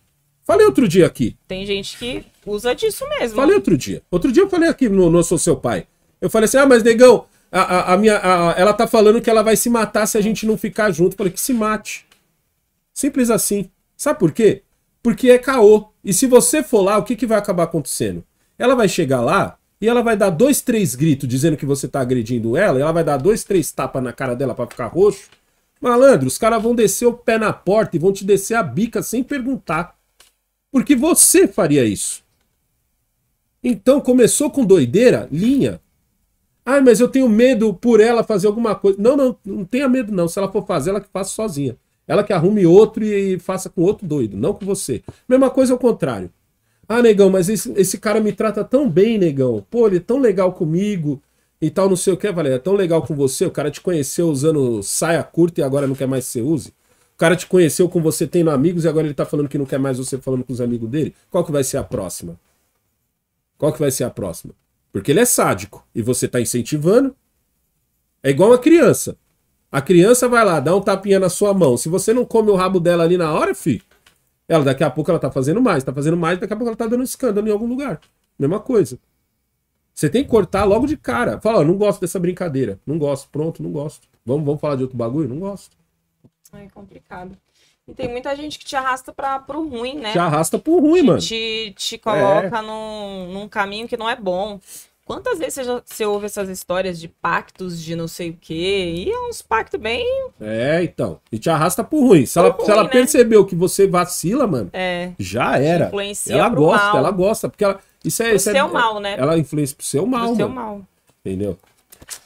Falei outro dia aqui. Tem gente que usa disso mesmo. Falei outro dia. Outro dia eu falei aqui no, no Sou Seu Pai. Eu falei assim, ah, mas negão, a, a, a minha, a, ela tá falando que ela vai se matar se a gente não ficar junto. Eu falei que se mate. Simples assim. Sabe por quê? Porque é caô. E se você for lá, o que, que vai acabar acontecendo? Ela vai chegar lá e ela vai dar dois, três gritos dizendo que você tá agredindo ela, ela vai dar dois, três tapas na cara dela para ficar roxo. Malandro, os caras vão descer o pé na porta e vão te descer a bica sem perguntar. Porque você faria isso. Então começou com doideira, linha. Ah, mas eu tenho medo por ela fazer alguma coisa. Não, não, não tenha medo não. Se ela for fazer, ela que faça sozinha. Ela que arrume outro e faça com outro doido, não com você. Mesma coisa ao contrário. Ah, negão, mas esse, esse cara me trata tão bem, negão. Pô, ele é tão legal comigo e tal, não sei o que. Valeria. é tão legal com você, o cara te conheceu usando saia curta e agora não quer mais que você use. O cara te conheceu com você tendo amigos e agora ele tá falando que não quer mais você falando com os amigos dele. Qual que vai ser a próxima? Qual que vai ser a próxima? Porque ele é sádico e você tá incentivando. É igual uma criança. A criança vai lá, dá um tapinha na sua mão. Se você não come o rabo dela ali na hora, filho, ela daqui a pouco ela tá fazendo mais, tá fazendo mais, daqui a pouco ela tá dando um escândalo em algum lugar. Mesma coisa. Você tem que cortar logo de cara. Fala, ó, não gosto dessa brincadeira. Não gosto, pronto, não gosto. Vamos, vamos falar de outro bagulho? Não gosto é complicado E tem muita gente que te arrasta para pro ruim, né? Te arrasta pro ruim, mano. Te, te coloca é. num, num caminho que não é bom. Quantas vezes você, já, você ouve essas histórias de pactos de não sei o quê? E é uns pactos bem. É, então. E te arrasta pro ruim. Se, pro ela, ruim, se ela né? percebeu que você vacila, mano, é. já era. Influencia ela gosta, mal. ela gosta. Porque ela. Isso é. Pro isso é seu é, mal, né? Ela influencia pro seu mal. Pro mano. seu mal. Entendeu?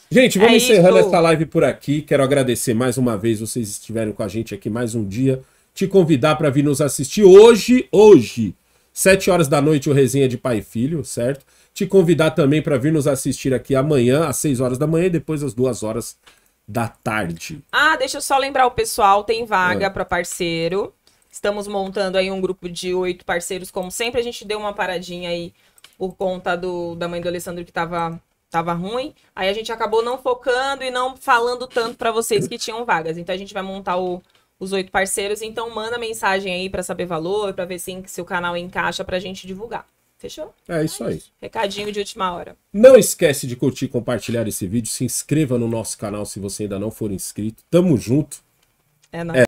Gente, vamos é encerrando isso. essa live por aqui. Quero agradecer mais uma vez vocês estiverem com a gente aqui mais um dia. Te convidar para vir nos assistir hoje, hoje, 7 horas da noite, o Resenha de Pai e Filho, certo? Te convidar também para vir nos assistir aqui amanhã, às 6 horas da manhã e depois às 2 horas da tarde. Ah, deixa eu só lembrar o pessoal, tem vaga é. Ah. para parceiro. Estamos montando aí um grupo de oito parceiros, como sempre. A gente deu uma paradinha aí por conta do, da mãe do Alessandro que estava tava ruim. Aí a gente acabou não focando e não falando tanto para vocês que tinham vagas. Então a gente vai montar o, os oito parceiros. Então manda mensagem aí para saber valor, para ver se, se o canal encaixa pra gente divulgar. Fechou? É, então é isso aí. Recadinho de última hora. Não esquece de curtir, compartilhar esse vídeo, se inscreva no nosso canal se você ainda não for inscrito. Tamo junto. É nóis. É.